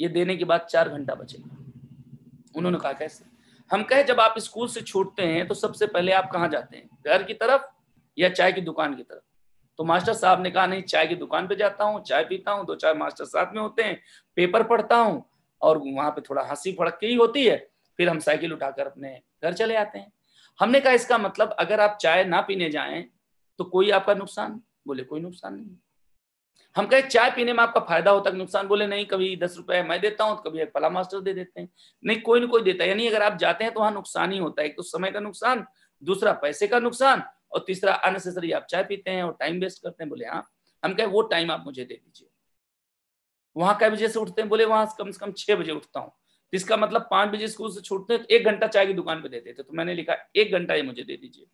ये देने के बाद चार घंटा बचेगा उन्होंने कहा कैसे हम कहे जब आप स्कूल से छूटते हैं तो सबसे पहले आप कहाँ जाते हैं घर की तरफ या चाय की दुकान की तरफ तो मास्टर साहब ने कहा नहीं चाय की दुकान पे जाता हूँ चाय पीता हूँ दो चार मास्टर साथ में होते हैं पेपर पढ़ता हूँ और वहां पे थोड़ा हंसी फड़क के ही होती है फिर हम साइकिल उठाकर अपने घर चले आते हैं हमने कहा इसका मतलब अगर आप चाय ना पीने जाएं तो कोई आपका नुकसान बोले कोई नुकसान नहीं हम कहे चाय पीने में आपका फायदा होता है नुकसान बोले नहीं कभी दस रुपए मैं देता हूँ तो कभी एक पला मास्टर दे देते हैं नहीं कोई ना कोई देता है यानी अगर आप जाते हैं तो वहां नुकसान ही होता है एक तो समय का नुकसान दूसरा पैसे का नुकसान और तीसरा अननेसेसरी आप चाय पीते हैं और टाइम वेस्ट करते हैं बोले हाँ हम कहे वो टाइम आप मुझे दे दीजिए वहां कई बजे से उठते हैं बोले वहां कम से कम छह बजे उठता हूँ तो इसका मतलब पांच बजे स्कूल से छूटते हैं तो एक घंटा चाय की दुकान पे दे देते तो मैंने लिखा एक घंटा ये मुझे दे दीजिए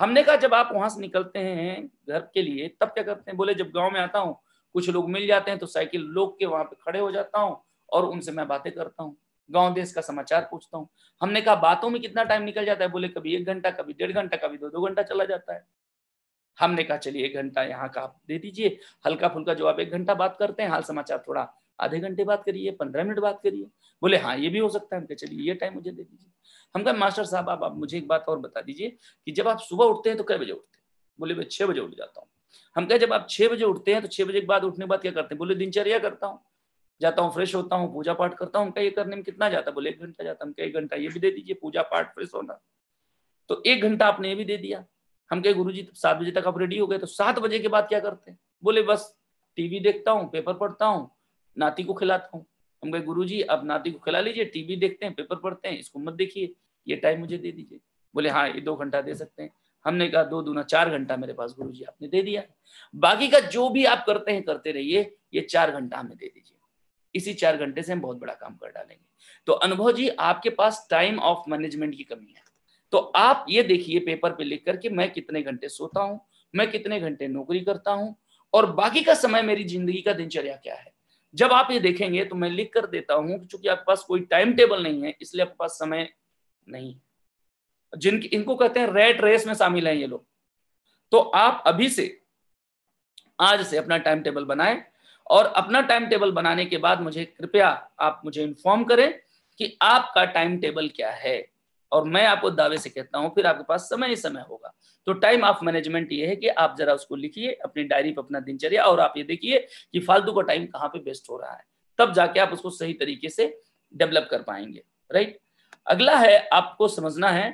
हमने कहा जब आप वहां से निकलते हैं घर के लिए तब क्या करते हैं बोले जब गाँव में आता हूँ कुछ लोग मिल जाते हैं तो साइकिल लोग के वहां पे खड़े हो जाता हूँ और उनसे मैं बातें करता हूँ गांव देश का समाचार पूछता हूँ हमने कहा बातों में कितना टाइम निकल जाता है बोले कभी एक घंटा कभी डेढ़ घंटा कभी दो दो घंटा चला जाता है हमने कहा चलिए एक घंटा यहाँ का आप दे दीजिए हल्का फुल्का जो आप एक घंटा बात करते हैं हाल समाचार थोड़ा आधे घंटे बात करिए पंद्रह मिनट बात करिए बोले हाँ ये भी हो सकता है हम चलिए ये टाइम मुझे दे दीजिए हम कहा मास्टर साहब आप, आप मुझे एक बात और बता दीजिए कि जब आप सुबह उठते हैं तो कई बजे उठते हैं बोले मैं छह बजे उठ जाता हूँ हम कहे जब आप छह बजे उठते हैं तो छह बजे के बाद उठने के बाद क्या करते हैं बोले दिनचर्या करता हूँ जाता हूँ फ्रेश होता हूँ पूजा पाठ करता हूँ हमका ये करने में कितना जाता बोले एक घंटा जाता हम एक घंटा ये भी दे दीजिए पूजा पाठ फ्रेश होना तो एक घंटा आपने ये भी दे दिया हम कहे गुरु जी सात बजे तक आप रेडी हो गए तो सात बजे के बाद क्या करते हैं बोले बस टीवी देखता हूँ पेपर पढ़ता हूँ नाती को खिलाता हूँ हम कहे गुरु जी आप नाती को खिला लीजिए टीवी देखते हैं पेपर पढ़ते हैं इसको मत देखिए ये टाइम मुझे दे दीजिए बोले हाँ ये दो घंटा दे सकते हैं हमने कहा दो दूना चार घंटा मेरे पास गुरु जी आपने दे दिया बाकी का जो भी आप करते हैं करते रहिए ये चार घंटा हमें दे दीजिए इसी चार घंटे से हम बहुत बड़ा काम कर डालेंगे तो अनुभव जी आपके पास टाइम ऑफ मैनेजमेंट की कमी है तो आप ये देखिए पेपर पे लिख करके मैं कितने घंटे सोता हूँ मैं कितने घंटे नौकरी करता हूँ और बाकी का समय मेरी जिंदगी का दिनचर्या क्या है जब आप ये देखेंगे तो मैं लिख कर देता हूँ क्योंकि आपके पास कोई टाइम टेबल नहीं है इसलिए आपके पास समय नहीं जिनके इनको कहते हैं रेड रेस में शामिल है ये लोग तो आप अभी से आज से अपना टाइम टेबल बनाए और अपना टाइम टेबल बनाने के बाद मुझे कृपया आप मुझे इन्फॉर्म करें कि आपका टाइम टेबल क्या है और मैं आपको दावे से कहता हूँ फिर आपके पास समय ही समय होगा तो टाइम ऑफ मैनेजमेंट ये है कि आप जरा उसको लिखिए अपनी डायरी पर अपना दिनचर्या और आप ये देखिए कि फालतू का टाइम कहाँ पे वेस्ट हो रहा है तब जाके आप उसको सही तरीके से डेवलप कर पाएंगे राइट अगला है आपको समझना है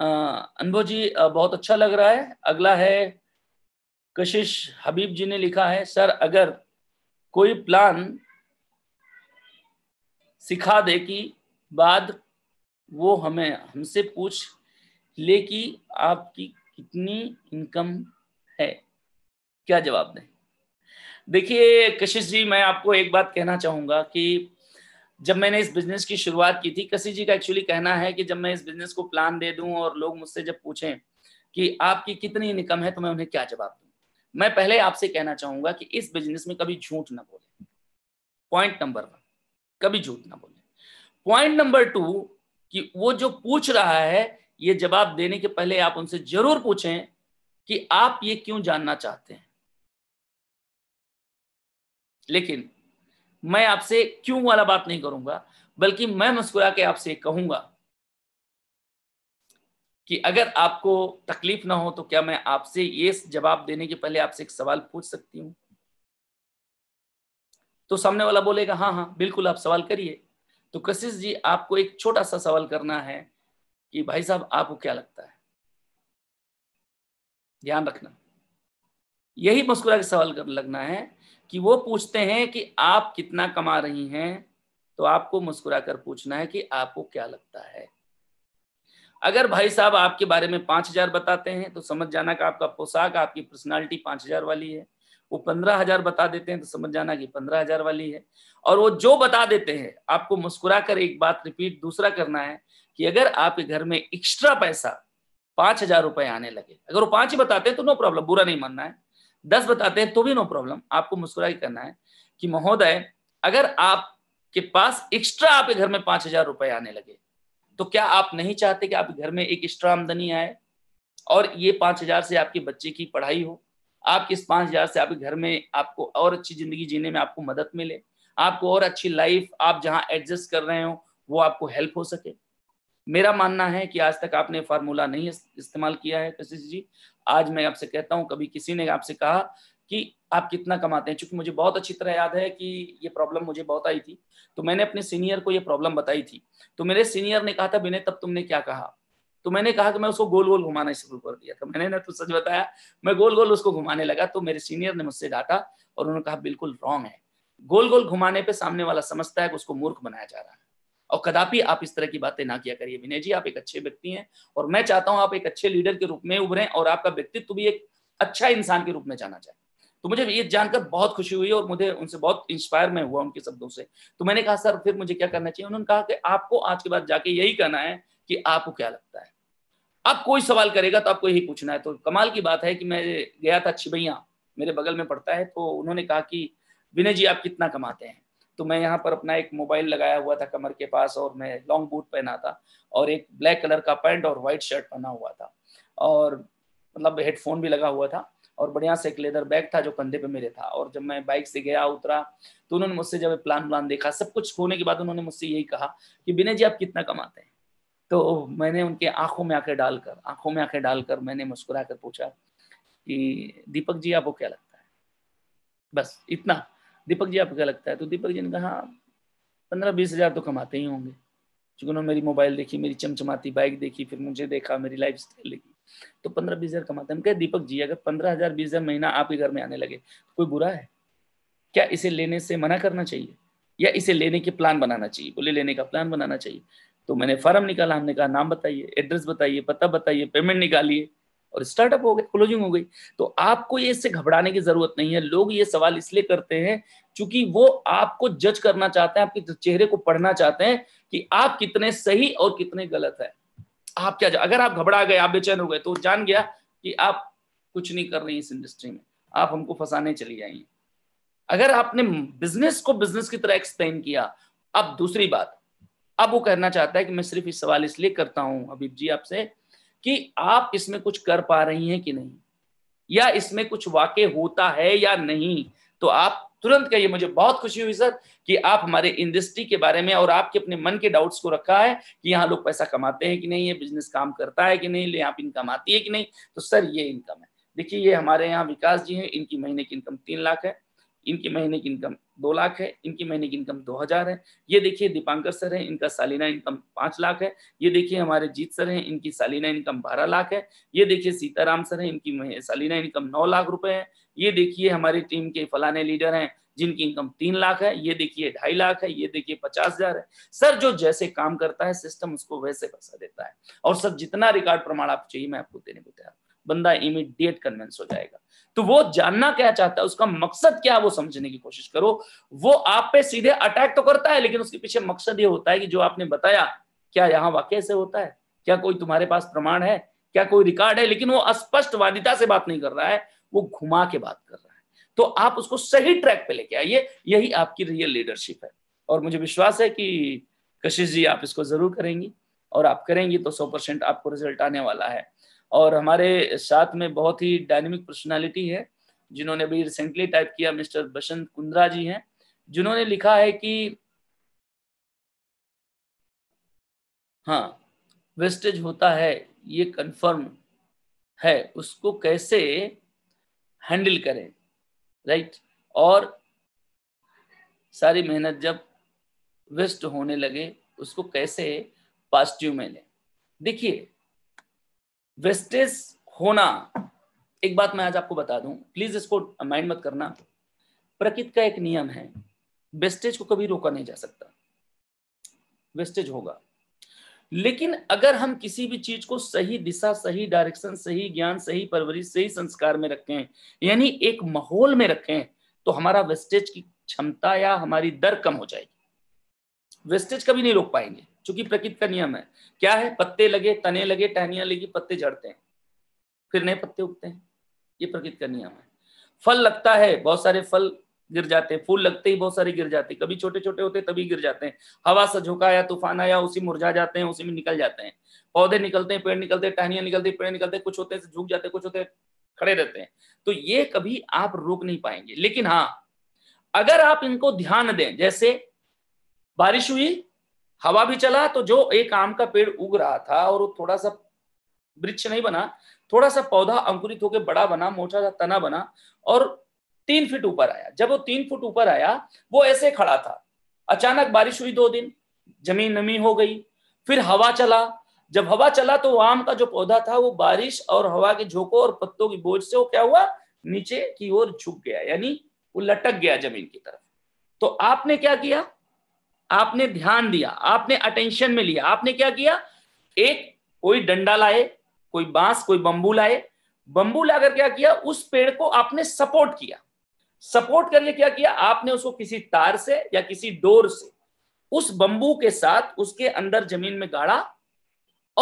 अनुभव जी बहुत अच्छा लग रहा है अगला है कशिश हबीब जी ने लिखा है सर अगर कोई प्लान सिखा दे कि बाद वो हमें हमसे पूछ ले कि आपकी कितनी इनकम है क्या जवाब दें देखिए कशिश जी मैं आपको एक बात कहना चाहूंगा कि जब मैंने इस बिजनेस की शुरुआत की थी कशिश जी का एक्चुअली कहना है कि जब मैं इस बिजनेस को प्लान दे दूं और लोग मुझसे जब पूछें कि आपकी कितनी इनकम है तो मैं उन्हें क्या जवाब दूं मैं पहले आपसे कहना चाहूंगा कि इस बिजनेस में कभी झूठ ना बोले पॉइंट नंबर वन कभी झूठ ना बोले पॉइंट नंबर टू कि वो जो पूछ रहा है ये जवाब देने के पहले आप उनसे जरूर पूछें कि आप ये क्यों जानना चाहते हैं लेकिन मैं आपसे क्यों वाला बात नहीं करूंगा बल्कि मैं मुस्कुरा के आपसे कहूंगा कि अगर आपको तकलीफ ना हो तो क्या मैं आपसे ये जवाब देने के पहले आपसे एक सवाल पूछ सकती हूं तो सामने वाला बोलेगा हाँ हाँ बिल्कुल आप सवाल करिए तो कशिश जी आपको एक छोटा सा सवाल करना है कि भाई साहब आपको क्या लगता है ध्यान रखना यही मुस्कुरा के सवाल कर लगना है कि वो पूछते हैं कि आप कितना कमा रही हैं तो आपको मुस्कुरा कर पूछना है कि आपको क्या लगता है अगर भाई साहब आपके बारे में पांच हजार बताते हैं तो समझ जाना कि आपका पोशाक आपकी पर्सनालिटी पांच हजार वाली है वो पंद्रह हजार बता देते हैं तो समझ जाना कि पंद्रह हजार वाली है और वो जो बता देते हैं आपको मुस्कुरा कर एक बात रिपीट दूसरा करना है कि अगर आपके घर में एक्स्ट्रा पैसा पांच हजार रुपए आने लगे अगर वो पांच ही बताते हैं तो नो प्रॉब्लम बुरा नहीं मानना है दस बताते हैं तो भी नो प्रॉब्लम आपको मुस्कुरा ही करना है कि महोदय अगर आपके पास एक्स्ट्रा आपके घर में पांच हजार रुपए आने लगे तो क्या आप नहीं चाहते कि आपके घर में एक एक्स्ट्रा आमदनी आए और ये पांच हजार से आपके बच्चे की पढ़ाई हो आप इस पांच हज़ार से आपके घर में आपको और अच्छी ज़िंदगी जीने में आपको मदद मिले आपको और अच्छी लाइफ आप जहाँ एडजस्ट कर रहे हो वो आपको हेल्प हो सके मेरा मानना है कि आज तक आपने फार्मूला नहीं इस्तेमाल किया है कशिश जी आज मैं आपसे कहता हूँ कभी किसी ने आपसे कहा कि आप कितना कमाते हैं चूंकि मुझे बहुत अच्छी तरह याद है कि ये प्रॉब्लम मुझे बहुत आई थी तो मैंने अपने सीनियर को ये प्रॉब्लम बताई थी तो मेरे सीनियर ने कहा था विनय तब तुमने क्या कहा तो मैंने कहा कि मैं उसको गोल गोल घुमाना शुरू कर दिया था मैंने ना तो सच बताया मैं गोल गोल उसको घुमाने लगा तो मेरे सीनियर ने मुझसे डांटा और उन्होंने कहा बिल्कुल रॉन्ग है गोल गोल घुमाने पे सामने वाला समझता है कि उसको मूर्ख बनाया जा रहा है और कदापि आप इस तरह की बातें ना किया करिए विनय जी आप एक अच्छे व्यक्ति हैं और मैं चाहता हूं आप एक अच्छे लीडर के रूप में उभरें और आपका व्यक्तित्व भी एक अच्छा इंसान के रूप में जाना जाए तो मुझे ये जानकर बहुत खुशी हुई और मुझे उनसे बहुत इंस्पायर में हुआ उनके शब्दों से तो मैंने कहा सर फिर मुझे क्या करना चाहिए उन्होंने कहा कि आपको आज के बाद जाके यही कहना है कि आपको क्या लगता है अब कोई सवाल करेगा तो आपको यही पूछना है तो कमाल की बात है कि मैं गया था छिबैया मेरे बगल में पड़ता है तो उन्होंने कहा कि विनय जी आप कितना कमाते हैं तो मैं यहाँ पर अपना एक मोबाइल लगाया हुआ था कमर के पास और मैं लॉन्ग बूट पहना था और एक ब्लैक कलर का पैंट और व्हाइट शर्ट पहना हुआ था और मतलब हेडफोन भी लगा हुआ था और बढ़िया से एक लेदर बैग था जो कंधे पे मेरे था और जब मैं बाइक से गया उतरा तो उन्होंने मुझसे जब प्लान व्लान देखा सब कुछ होने के बाद उन्होंने मुझसे यही कहा कि विनय जी आप कितना कमाते हैं तो मैंने उनके आंखों में आंखें डालकर आंखों में आंखें डालकर मैंने मुस्कुरा कर पूछा कि दीपक जी आपको क्या लगता है बस इतना दीपक जी आपको क्या लगता है तो दीपक जी ने कहा पंद्रह बीस हजार तो कमाते ही होंगे क्योंकि उन्होंने मेरी मोबाइल देखी मेरी चमचमाती बाइक देखी फिर मुझे देखा मेरी लाइफ स्टाइल देखी तो पंद्रह बीस हजार कमाते हम कहे दीपक जी अगर पंद्रह हजार बीस हजार महीना आपके घर में आने लगे तो कोई बुरा है क्या इसे लेने से मना करना चाहिए या इसे लेने के प्लान बनाना चाहिए बोले लेने का प्लान बनाना चाहिए तो मैंने फॉर्म निकाला हमने कहा नाम बताइए एड्रेस बताइए पता बताइए पेमेंट निकालिए और स्टार्टअप हो गया क्लोजिंग हो गई तो आपको ये इससे घबराने की जरूरत नहीं है लोग ये सवाल इसलिए करते हैं क्योंकि वो आपको जज करना चाहते हैं आपके चेहरे को पढ़ना चाहते हैं कि आप कितने सही और कितने गलत है आप क्या अगर आप घबरा गए आप बेचैन हो गए तो जान गया कि आप कुछ नहीं कर रही इस इंडस्ट्री में आप हमको फंसाने चली जाएंगे अगर आपने बिजनेस को बिजनेस की तरह एक्सप्लेन किया अब दूसरी बात अब वो कहना चाहता है कि मैं सिर्फ इस सवाल इसलिए करता हूं हबीब जी आपसे कि आप इसमें कुछ कर पा रही हैं कि नहीं या इसमें कुछ वाकई होता है या नहीं तो आप तुरंत कहिए मुझे बहुत खुशी हुई सर कि आप हमारे इंडस्ट्री के बारे में और आपके अपने मन के डाउट्स को रखा है कि यहाँ लोग पैसा कमाते हैं कि नहीं ये बिजनेस काम करता है कि नहीं यहाँ पे इनकम आती है कि नहीं तो सर ये इनकम है देखिए ये हमारे यहाँ विकास जी हैं इनकी महीने की इनकम तीन लाख है इनकी महीने की इनकम दो लाख है इनकी महीने की इनकम दो हजार है ये देखिए दीपांकर सर है इनका सालिना इनकम पांच लाख है ये देखिए हमारे जीत सर है इनकी सालिना इनकम बारह लाख है ये देखिए सीताराम सर है इनकी सालिना इनकम नौ लाख रुपए है ये देखिए हमारी टीम के फलाने लीडर हैं जिनकी इनकम तीन लाख है ये देखिए ढाई लाख है ये देखिए पचास हजार है सर जो जैसे काम करता है सिस्टम उसको वैसे पैसा देता है और सर जितना रिकॉर्ड प्रमाण आप चाहिए मैं आपको देने को तैयार बंदा इमीडिएट कन्विंस हो जाएगा तो वो जानना क्या चाहता है उसका मकसद क्या है वो समझने की कोशिश करो वो आप पे सीधे अटैक तो करता है लेकिन उसके पीछे मकसद ये होता है कि जो आपने बताया क्या यहाँ वाक्य से होता है क्या कोई तुम्हारे पास प्रमाण है क्या कोई रिकॉर्ड है लेकिन वो वादिता से बात नहीं कर रहा है वो घुमा के बात कर रहा है तो आप उसको सही ट्रैक पे लेके आइए यही आपकी रियल लीडरशिप है और मुझे विश्वास है कि कशिश जी आप इसको जरूर करेंगी और आप करेंगी तो सौ परसेंट आपको रिजल्ट आने वाला है और हमारे साथ में बहुत ही डायनेमिक पर्सनालिटी है जिन्होंने अभी रिसेंटली टाइप किया मिस्टर बसंत कुंद्रा जी हैं जिन्होंने लिखा है कि हाँ वेस्टेज होता है ये कंफर्म है उसको कैसे हैंडल करें राइट और सारी मेहनत जब वेस्ट होने लगे उसको कैसे पॉजिटिव में लें देखिए वेस्टेज होना एक बात मैं आज आपको बता दूं प्लीज इसको माइंड मत करना प्रकृति का एक नियम है वेस्टेज को कभी रोका नहीं जा सकता वेस्टेज होगा लेकिन अगर हम किसी भी चीज को सही दिशा सही डायरेक्शन सही ज्ञान सही परवरिश सही संस्कार में रखें यानी एक माहौल में रखें तो हमारा वेस्टेज की क्षमता या हमारी दर कम हो जाएगी वेस्टेज कभी नहीं रोक पाएंगे चूंकि प्रकृति का नियम है क्या है पत्ते लगे तने लगे टहनिया लगी पत्ते झड़ते हैं फिर नए पत्ते उगते हैं ये प्रकृति का नियम है फल लगता है बहुत सारे फल गिर जाते हैं फूल लगते ही बहुत सारे गिर जाते हैं कभी छोटे छोटे होते तभी गिर जाते हैं हवा से झोंका या तूफान आया उसी मुरझा जाते हैं उसी में निकल जाते हैं पौधे निकलते हैं पेड़ निकलते हैं टहनिया हैं पेड़ निकलते कुछ होते हैं झुक जाते हैं कुछ होते खड़े रहते हैं तो ये कभी आप रोक नहीं पाएंगे लेकिन हाँ अगर आप इनको ध्यान दें जैसे बारिश हुई हवा भी चला तो जो एक आम का पेड़ उग रहा था और वो थोड़ा सा वृक्ष नहीं बना थोड़ा सा पौधा अंकुरित होकर बड़ा बना मोटा सा तना बना और तीन फीट ऊपर आया जब वो तीन फुट ऊपर आया वो ऐसे खड़ा था अचानक बारिश हुई दो दिन जमीन नमी हो गई फिर हवा चला जब हवा चला तो आम का जो पौधा था वो बारिश और हवा के झोंकों और पत्तों की बोझ से वो क्या हुआ नीचे की ओर झुक गया यानी वो लटक गया जमीन की तरफ तो आपने क्या किया आपने ध्यान दिया आपने अटेंशन में लिया आपने क्या किया एक कोई डंडा लाए कोई बांस कोई बंबू लाए बंबू लाकर क्या किया उस पेड़ को आपने सपोर्ट किया सपोर्ट करके क्या किया आपने उसको किसी तार से या किसी डोर से उस बंबू के साथ उसके अंदर जमीन में गाड़ा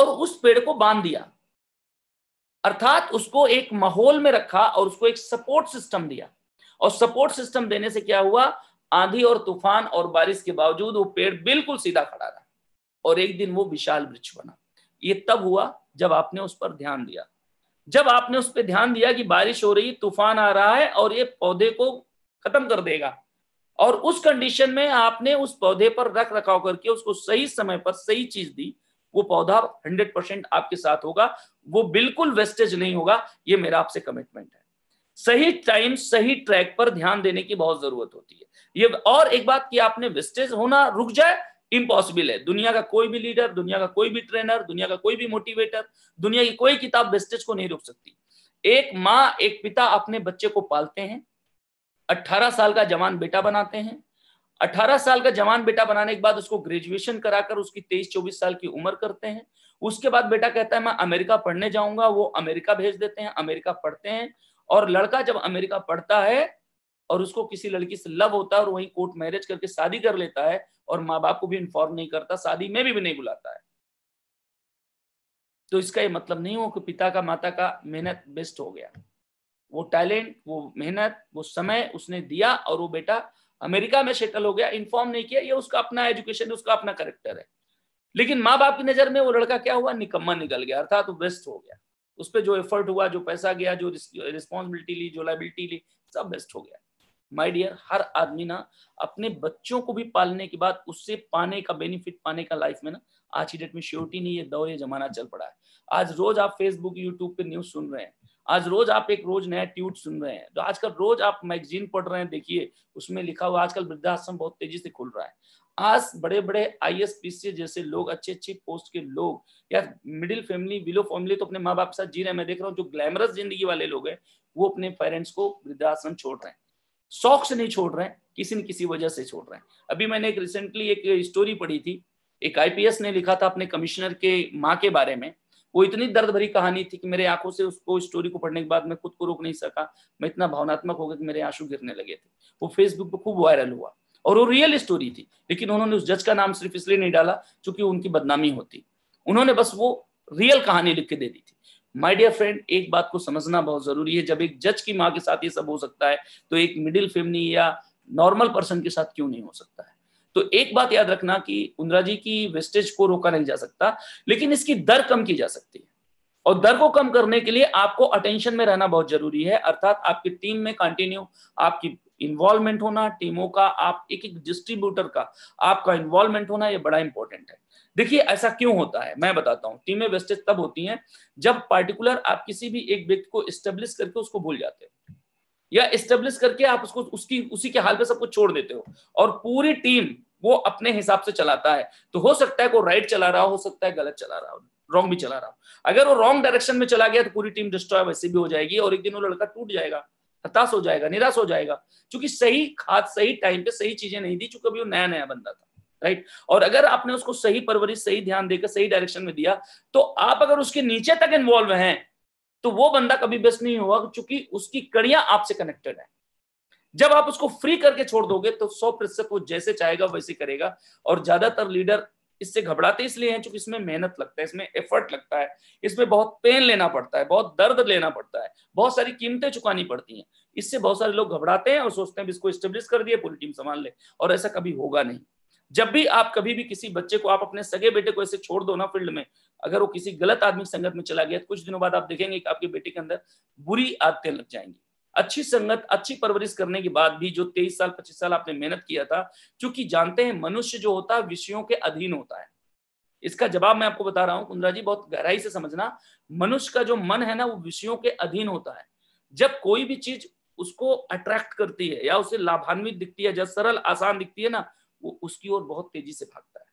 और उस पेड़ को बांध दिया अर्थात उसको एक माहौल में रखा और उसको एक सपोर्ट सिस्टम दिया और सपोर्ट सिस्टम देने से क्या हुआ आंधी और तूफान और बारिश के बावजूद वो पेड़ बिल्कुल सीधा खड़ा रहा और एक दिन वो विशाल वृक्ष बना ये तब हुआ जब आपने उस पर ध्यान दिया जब आपने उस पर ध्यान दिया कि बारिश हो रही तूफान आ रहा है और ये पौधे को खत्म कर देगा और उस कंडीशन में आपने उस पौधे पर रख रखाव करके उसको सही समय पर सही चीज दी वो पौधा 100 परसेंट आपके साथ होगा वो बिल्कुल वेस्टेज नहीं होगा ये मेरा आपसे कमिटमेंट है सही टाइम सही ट्रैक पर ध्यान देने की बहुत जरूरत होती है ये और एक बात कि आपने वेस्टेज होना रुक जाए इम्पॉसिबल है दुनिया का कोई भी लीडर दुनिया का कोई भी ट्रेनर दुनिया का कोई भी मोटिवेटर दुनिया की कोई किताब वेस्टेज को नहीं रुक सकती एक माँ एक पिता अपने बच्चे को पालते हैं 18 साल का जवान बेटा बनाते हैं 18 साल का जवान बेटा बनाने के बाद उसको ग्रेजुएशन कराकर उसकी 23-24 साल की उम्र करते हैं उसके बाद बेटा कहता है मैं अमेरिका पढ़ने जाऊंगा वो अमेरिका भेज देते हैं अमेरिका पढ़ते हैं और लड़का जब अमेरिका पढ़ता है और उसको किसी लड़की से लव होता है और वही कोर्ट मैरिज करके शादी कर लेता है और माँ बाप को भी इन्फॉर्म नहीं करता शादी में भी, भी नहीं बुलाता है तो इसका ये मतलब नहीं हो कि पिता का माता का मेहनत बेस्ट हो गया वो टैलेंट वो मेहनत वो समय उसने दिया और वो बेटा अमेरिका में सेटल हो गया इन्फॉर्म नहीं किया ये उसका अपना एजुकेशन उसका अपना करेक्टर है लेकिन माँ बाप की नजर में वो लड़का क्या हुआ निकम्मा निकल गया अर्थात वो वेस्ट हो गया उस पर जो एफर्ट हुआ जो पैसा गया जो रिस्पॉन्सिबिलिटी ली जो लाइबिलिटी ली सब बेस्ट हो गया माय डियर हर आदमी ना अपने बच्चों को भी पालने के बाद उससे पाने का बेनिफिट पाने का लाइफ में ना आज की डेट में श्योरिटी नहीं ये दौर ये जमाना चल पड़ा है आज रोज आप फेसबुक यूट्यूब पे न्यूज सुन रहे हैं आज रोज आप एक रोज नया ट्यूट सुन रहे हैं तो आजकल रोज आप मैगजीन पढ़ रहे हैं देखिए उसमें लिखा हुआ आजकल वृद्धाश्रम बहुत तेजी से खुल रहा है आज बड़े बड़े आई जैसे लोग अच्छे अच्छे पोस्ट के लोग या मिडिल फैमिली बिलो फैमिली तो अपने माँ बाप के साथ जी रहे हैं मैं देख रहा हूँ जो ग्लैमरस जिंदगी वाले लोग हैं वो अपने पेरेंट्स को वृद्धाश्रम छोड़ रहे हैं शौक से नहीं छोड़ रहे हैं किसी न किसी वजह से छोड़ रहे हैं अभी मैंने एक रिसेंटली एक स्टोरी पढ़ी थी एक आईपीएस ने लिखा था अपने कमिश्नर के माँ के बारे में वो इतनी दर्द भरी कहानी थी कि मेरे आंखों से उसको स्टोरी को पढ़ने के बाद मैं खुद को रोक नहीं सका मैं इतना भावनात्मक हो गया कि मेरे आंसू गिरने लगे थे वो फेसबुक पर खूब वायरल हुआ और वो रियल स्टोरी थी लेकिन उन्होंने उस जज का नाम सिर्फ इसलिए नहीं डाला क्योंकि उनकी बदनामी होती उन्होंने बस वो रियल कहानी लिख के दे दी थी माय डियर फ्रेंड एक बात को समझना बहुत जरूरी है जब एक जज की माँ के साथ ये सब हो सकता है तो एक मिडिल फैमिली या नॉर्मल पर्सन के साथ क्यों नहीं हो सकता है तो एक बात याद रखना कि इंदिरा जी की वेस्टेज को रोका नहीं जा सकता लेकिन इसकी दर कम की जा सकती है और दर को कम करने के लिए आपको अटेंशन में रहना बहुत जरूरी है अर्थात आपकी टीम में कंटिन्यू आपकी इन्वॉल्वमेंट होना टीमों का आप एक एक डिस्ट्रीब्यूटर का आपका इन्वॉल्वमेंट होना ये बड़ा इंपॉर्टेंट है देखिए ऐसा क्यों होता है मैं बताता हूँ टीमें वेस्टेज तब होती हैं जब पार्टिकुलर आप किसी भी एक व्यक्ति को स्टेब्लिश करके उसको भूल जाते हो या स्टेब्लिश करके आप उसको उसकी उसी के हाल पे सबको छोड़ देते हो और पूरी टीम वो अपने हिसाब से चलाता है तो हो सकता है वो राइट चला रहा हो सकता है गलत चला रहा हो रॉन्ग भी चला रहा हो अगर वो रॉन्ग डायरेक्शन में चला गया तो पूरी टीम डिस्ट्रॉय वैसे भी हो जाएगी और एक दिन वो लड़का टूट जाएगा हताश हो जाएगा निराश हो जाएगा क्योंकि सही खाद सही टाइम पे सही चीजें नहीं दी चूंकि अभी वो नया नया बंदा था राइट और अगर आपने उसको सही परवरिश सही ध्यान देकर सही डायरेक्शन में दिया तो आप अगर उसके नीचे तक इन्वॉल्व हैं तो वो बंदा कभी बेस्ट नहीं होगा क्योंकि उसकी कड़ियां आपसे कनेक्टेड है जब आप उसको फ्री करके छोड़ दोगे तो सौ प्रतिशत वो जैसे चाहेगा वैसे करेगा और ज्यादातर लीडर इससे घबराते इसलिए हैं क्योंकि इसमें मेहनत लगता है इसमें एफर्ट लगता है इसमें बहुत पेन लेना पड़ता है बहुत दर्द लेना पड़ता है बहुत सारी कीमतें चुकानी पड़ती हैं इससे बहुत सारे लोग घबराते हैं और सोचते हैं इसको स्टेब्लिश कर दिए पूरी टीम संभाल ले और ऐसा कभी होगा नहीं जब भी आप कभी भी किसी बच्चे को आप अपने सगे बेटे को ऐसे छोड़ दो ना फील्ड में अगर वो किसी गलत आदमी संगत में चला गया तो कुछ दिनों बाद आप देखेंगे कि आपके बेटे के अंदर बुरी आदतें लग जाएंगी अच्छी संगत अच्छी परवरिश करने के बाद भी जो तेईस साल पच्चीस साल आपने मेहनत किया था क्योंकि जानते हैं मनुष्य जो होता है विषयों के अधीन होता है इसका जवाब मैं आपको बता रहा हूं कुंदरा जी बहुत गहराई से समझना मनुष्य का जो मन है ना वो विषयों के अधीन होता है जब कोई भी चीज उसको अट्रैक्ट करती है या उसे लाभान्वित दिखती है जब सरल आसान दिखती है ना वो उसकी ओर बहुत तेजी से भागता है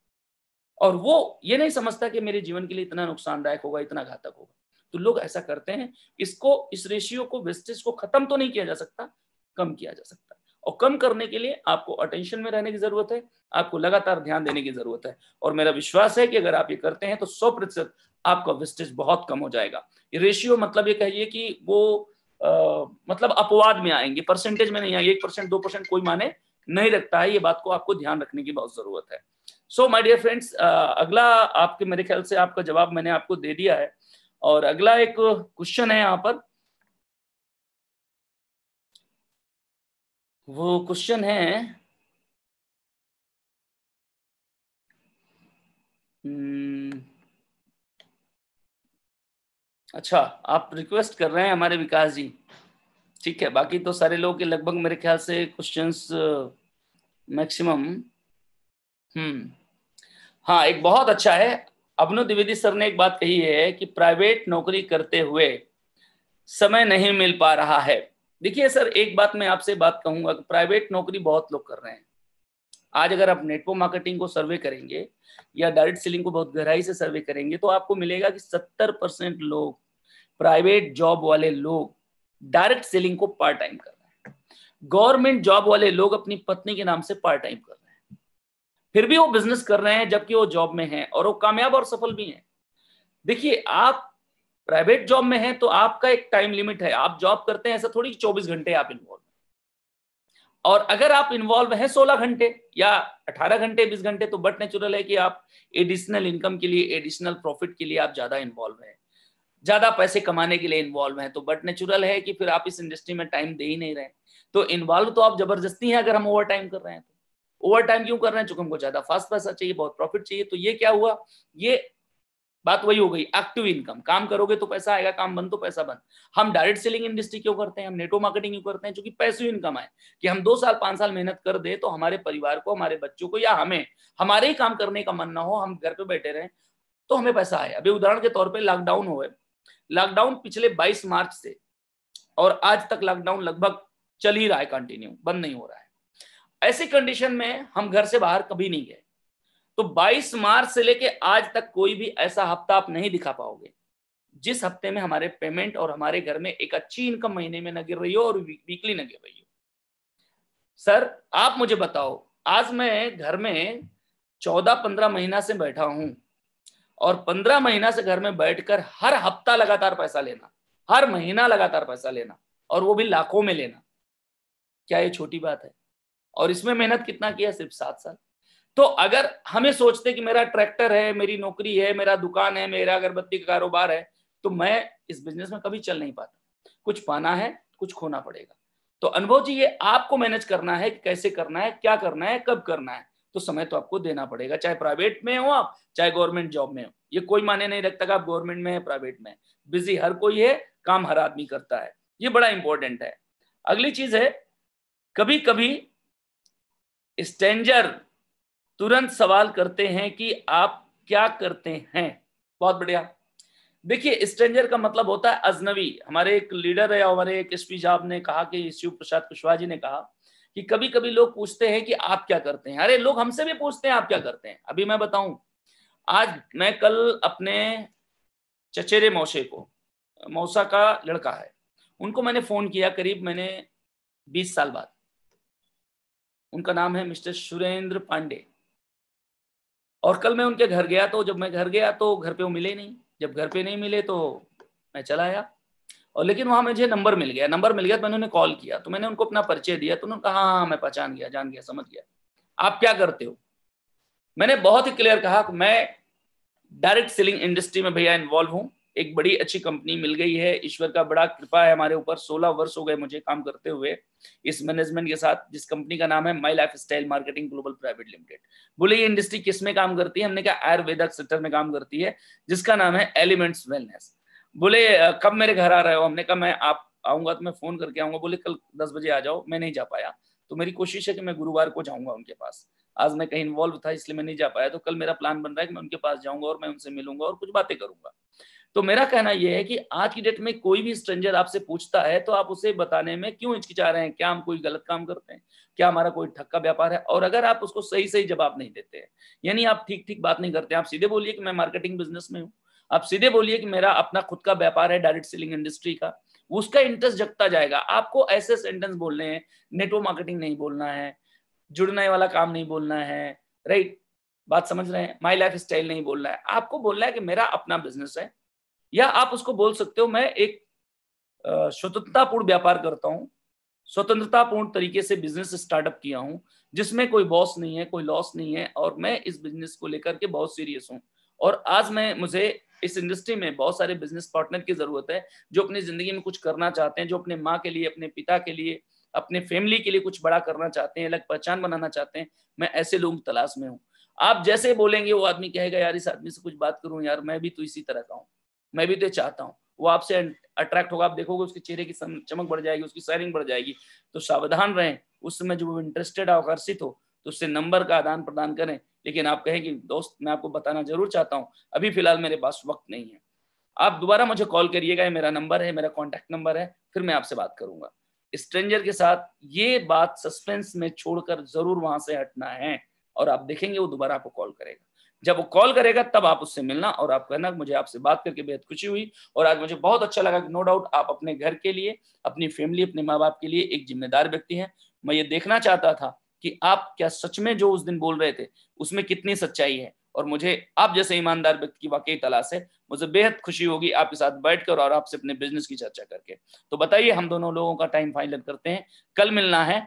और वो ये नहीं समझता कि मेरे जीवन के लिए इतना नुकसानदायक होगा इतना घातक होगा तो लोग ऐसा करते हैं इसको इस रेशियो को वेस्टेज को खत्म तो नहीं किया जा सकता कम किया जा सकता और कम करने के लिए आपको अटेंशन में रहने की जरूरत है आपको लगातार ध्यान देने की जरूरत है और मेरा विश्वास है कि अगर आप ये करते हैं तो सौ प्रतिशत आपका वेस्टेज बहुत कम हो जाएगा ये रेशियो मतलब ये कहिए कि वो आ, मतलब अपवाद में आएंगे परसेंटेज में नहीं आएंगे एक परसेंट दो परसेंट कोई माने नहीं रखता है ये बात को आपको ध्यान रखने की बहुत जरूरत है सो माय डियर फ्रेंड्स अगला आपके मेरे ख्याल से आपका जवाब मैंने आपको दे दिया है और अगला एक क्वेश्चन है यहाँ पर वो क्वेश्चन है हम्म, अच्छा आप रिक्वेस्ट कर रहे हैं हमारे विकास जी ठीक है बाकी तो सारे लोग के लगभग मेरे ख्याल से क्वेश्चंस मैक्सिमम हम्म हाँ एक बहुत अच्छा है अभनु द्विवेदी सर ने एक बात कही है कि प्राइवेट नौकरी करते हुए समय नहीं मिल पा रहा है देखिए सर एक बात मैं आपसे बात कहूंगा कि प्राइवेट नौकरी बहुत लोग कर रहे हैं आज अगर आप नेटवर्क मार्केटिंग को सर्वे करेंगे या डायरेक्ट सेलिंग को बहुत गहराई से सर्वे करेंगे तो आपको मिलेगा कि सत्तर परसेंट लोग प्राइवेट जॉब वाले लोग डायरेक्ट सेलिंग को पार्ट टाइम कर रहे हैं गवर्नमेंट जॉब वाले लोग अपनी पत्नी के नाम से पार्ट टाइम कर फिर भी वो बिजनेस कर रहे हैं जबकि वो जॉब में है और वो कामयाब और सफल भी हैं देखिए आप प्राइवेट जॉब में है तो आपका एक टाइम लिमिट है आप जॉब करते हैं ऐसा थोड़ी चौबीस घंटे आप इन्वॉल्व और अगर आप इन्वॉल्व हैं 16 घंटे या 18 घंटे 20 घंटे तो बट नेचुरल है कि आप एडिशनल इनकम के लिए एडिशनल प्रॉफिट के लिए आप ज्यादा इन्वॉल्व हैं ज्यादा पैसे कमाने के लिए इन्वॉल्व हैं तो बट नेचुरल है कि फिर आप इस इंडस्ट्री में टाइम दे ही नहीं रहे तो इन्वॉल्व तो आप जबरदस्ती हैं अगर हम ओवर टाइम कर रहे हैं तो ओवर टाइम क्यों कर रहे हैं चूंकि हमको ज्यादा फास्ट पैसा चाहिए बहुत प्रॉफिट चाहिए तो ये क्या हुआ ये बात वही हो गई एक्टिव इनकम काम करोगे तो पैसा आएगा काम बंद तो पैसा बंद हम डायरेक्ट सेलिंग इंडस्ट्री क्यों करते हैं हम नेटो मार्केटिंग क्यों करते हैं क्योंकि पैसे इनकम है कि हम दो साल पांच साल मेहनत कर दे तो हमारे परिवार को हमारे बच्चों को या हमें हमारे ही काम करने का मन ना हो हम घर पे बैठे रहे तो हमें पैसा आए अभी उदाहरण के तौर पर लॉकडाउन हुए लॉकडाउन पिछले बाईस मार्च से और आज तक लॉकडाउन लगभग चल ही रहा है कंटिन्यू बंद नहीं हो रहा है ऐसी कंडीशन में हम घर से बाहर कभी नहीं गए तो 22 मार्च से लेके आज तक कोई भी ऐसा हफ्ता आप नहीं दिखा पाओगे जिस हफ्ते में हमारे पेमेंट और हमारे घर में एक अच्छी इनकम महीने में न गिर रही हो और वीकली न गिर रही हो सर आप मुझे बताओ आज मैं घर में चौदह पंद्रह महीना से बैठा हूं और पंद्रह महीना से घर में बैठकर हर हफ्ता लगातार पैसा लेना हर महीना लगातार पैसा लेना और वो भी लाखों में लेना क्या ये छोटी बात है और इसमें मेहनत कितना किया सिर्फ सात साल तो अगर हमें सोचते कि मेरा ट्रैक्टर है मेरी नौकरी है मेरा दुकान है मेरा अगरबत्ती का कारोबार है तो मैं इस बिजनेस में कभी चल नहीं पाता कुछ पाना है कुछ खोना पड़ेगा तो अनुभव जी ये आपको मैनेज करना है कि कैसे करना है क्या करना है कब करना है तो समय तो आपको देना पड़ेगा चाहे प्राइवेट में हो आप चाहे गवर्नमेंट जॉब में हो ये कोई माने नहीं रखता आप गवर्नमेंट में है प्राइवेट में बिजी हर कोई है काम हर आदमी करता है ये बड़ा इंपॉर्टेंट है अगली चीज है कभी कभी स्टेंजर तुरंत सवाल करते हैं कि आप क्या करते हैं बहुत बढ़िया देखिए स्टेंजर का मतलब होता है अजनबी हमारे एक लीडर है हमारे एक एस साहब ने कहा कि शिव प्रसाद कुशवाहा जी ने कहा कि कभी कभी लोग पूछते हैं कि आप क्या करते हैं अरे लोग हमसे भी पूछते हैं आप क्या करते हैं अभी मैं बताऊं आज मैं कल अपने चचेरे मौसे को मौसा का लड़का है उनको मैंने फोन किया करीब मैंने बीस साल बाद उनका नाम है मिस्टर सुरेंद्र पांडे और कल मैं उनके घर गया तो जब मैं घर गया तो घर पे वो मिले नहीं जब घर पे नहीं मिले तो मैं चला आया और लेकिन वहां मुझे नंबर मिल गया नंबर मिल गया तो मैंने उन्हें कॉल किया तो मैंने उनको अपना परिचय दिया तो उन्होंने कहा हाँ मैं पहचान गया जान गया समझ गया आप क्या करते हो मैंने बहुत ही क्लियर कहा कि मैं डायरेक्ट सेलिंग इंडस्ट्री में भैया इन्वॉल्व हूँ एक बड़ी अच्छी कंपनी मिल गई है ईश्वर का बड़ा कृपा है हमारे ऊपर सोलह वर्ष हो गए मुझे काम करते हुए इस मैनेजमेंट के साथ जिस कंपनी का नाम है my lifestyle marketing global private limited बोले ये इंडस्ट्री किस में काम करती है हमने कहा आयुर्वेदक सेक्टर में काम करती है जिसका नाम है एलिमेंट्स वेलनेस बोले कब मेरे घर आ रहे हो हमने कहा मैं आप आऊंगा तो मैं फोन करके आऊंगा बोले कल दस बजे आ जाओ मैं नहीं जा पाया तो मेरी कोशिश है कि मैं गुरुवार को जाऊंगा उनके पास आज मैं कहीं इन्वॉल्व था इसलिए मैं नहीं जा पाया तो कल मेरा प्लान बन रहा है कि मैं उनके पास जाऊंगा और मैं उनसे मिलूंगा और कुछ बातें करूंगा तो मेरा कहना यह है कि आज की डेट में कोई भी स्ट्रेंजर आपसे पूछता है तो आप उसे बताने में क्यों हिचकिचा रहे हैं क्या हम कोई गलत काम करते हैं क्या हमारा कोई ठक्का व्यापार है और अगर आप उसको सही सही जवाब नहीं देते हैं यानी आप ठीक ठीक बात नहीं करते आप सीधे बोलिए कि मैं मार्केटिंग बिजनेस में हूँ आप सीधे बोलिए कि मेरा अपना खुद का व्यापार है डायरेक्ट सेलिंग इंडस्ट्री का उसका इंटरेस्ट जगता जाएगा आपको ऐसे सेंटेंस बोलने हैं नेटवर्क मार्केटिंग नहीं बोलना है जुड़ने वाला काम नहीं बोलना है राइट बात समझ रहे हैं माई लाइफ स्टाइल नहीं बोलना है आपको बोलना है कि मेरा अपना बिजनेस है या आप उसको बोल सकते हो मैं एक स्वतंत्रतापूर्ण व्यापार करता हूँ स्वतंत्रतापूर्ण तरीके से बिजनेस स्टार्टअप किया हूँ जिसमें कोई बॉस नहीं है कोई लॉस नहीं है और मैं इस बिजनेस को लेकर के बहुत सीरियस हूँ और आज मैं मुझे इस इंडस्ट्री में बहुत सारे बिजनेस पार्टनर की जरूरत है जो अपनी जिंदगी में कुछ करना चाहते हैं जो अपने माँ के लिए अपने पिता के लिए अपने फैमिली के लिए कुछ बड़ा करना चाहते हैं अलग पहचान बनाना चाहते हैं मैं ऐसे लोगों की तलाश में हूँ आप जैसे बोलेंगे वो आदमी कहेगा यार इस आदमी से कुछ बात करूं यार मैं भी तो इसी तरह का हूँ मैं भी तो चाहता हूँ वो आपसे अट्रैक्ट होगा आप देखोगे उसके चेहरे की चमक बढ़ जाएगी उसकी शायरिंग बढ़ जाएगी तो सावधान रहें उस समय जो वो इंटरेस्टेड आकर्षित हो तो उससे नंबर का आदान प्रदान करें लेकिन आप कहें कि दोस्त मैं आपको बताना जरूर चाहता हूँ अभी फिलहाल मेरे पास वक्त नहीं है आप दोबारा मुझे कॉल करिएगा ये मेरा नंबर है मेरा कॉन्टेक्ट नंबर है फिर मैं आपसे बात करूंगा स्ट्रेंजर के साथ ये बात सस्पेंस में छोड़कर जरूर वहां से हटना है और आप देखेंगे वो दोबारा आपको कॉल करेगा जब वो कॉल करेगा तब आप उससे मिलना और आप कहना मुझे आपसे बात करके बेहद खुशी हुई और आज मुझे बहुत अच्छा लगा कि नो डाउट आप अपने घर के लिए अपनी फैमिली अपने माँ बाप के लिए एक जिम्मेदार व्यक्ति हैं मैं ये देखना चाहता था कि आप क्या सच में जो उस दिन बोल रहे थे उसमें कितनी सच्चाई है और मुझे आप जैसे ईमानदार व्यक्ति की वाकई तलाश है मुझे बेहद खुशी होगी आपके साथ बैठकर और आपसे अपने बिजनेस की चर्चा करके तो बताइए हम दोनों लोगों का टाइम फाइनल करते हैं कल मिलना है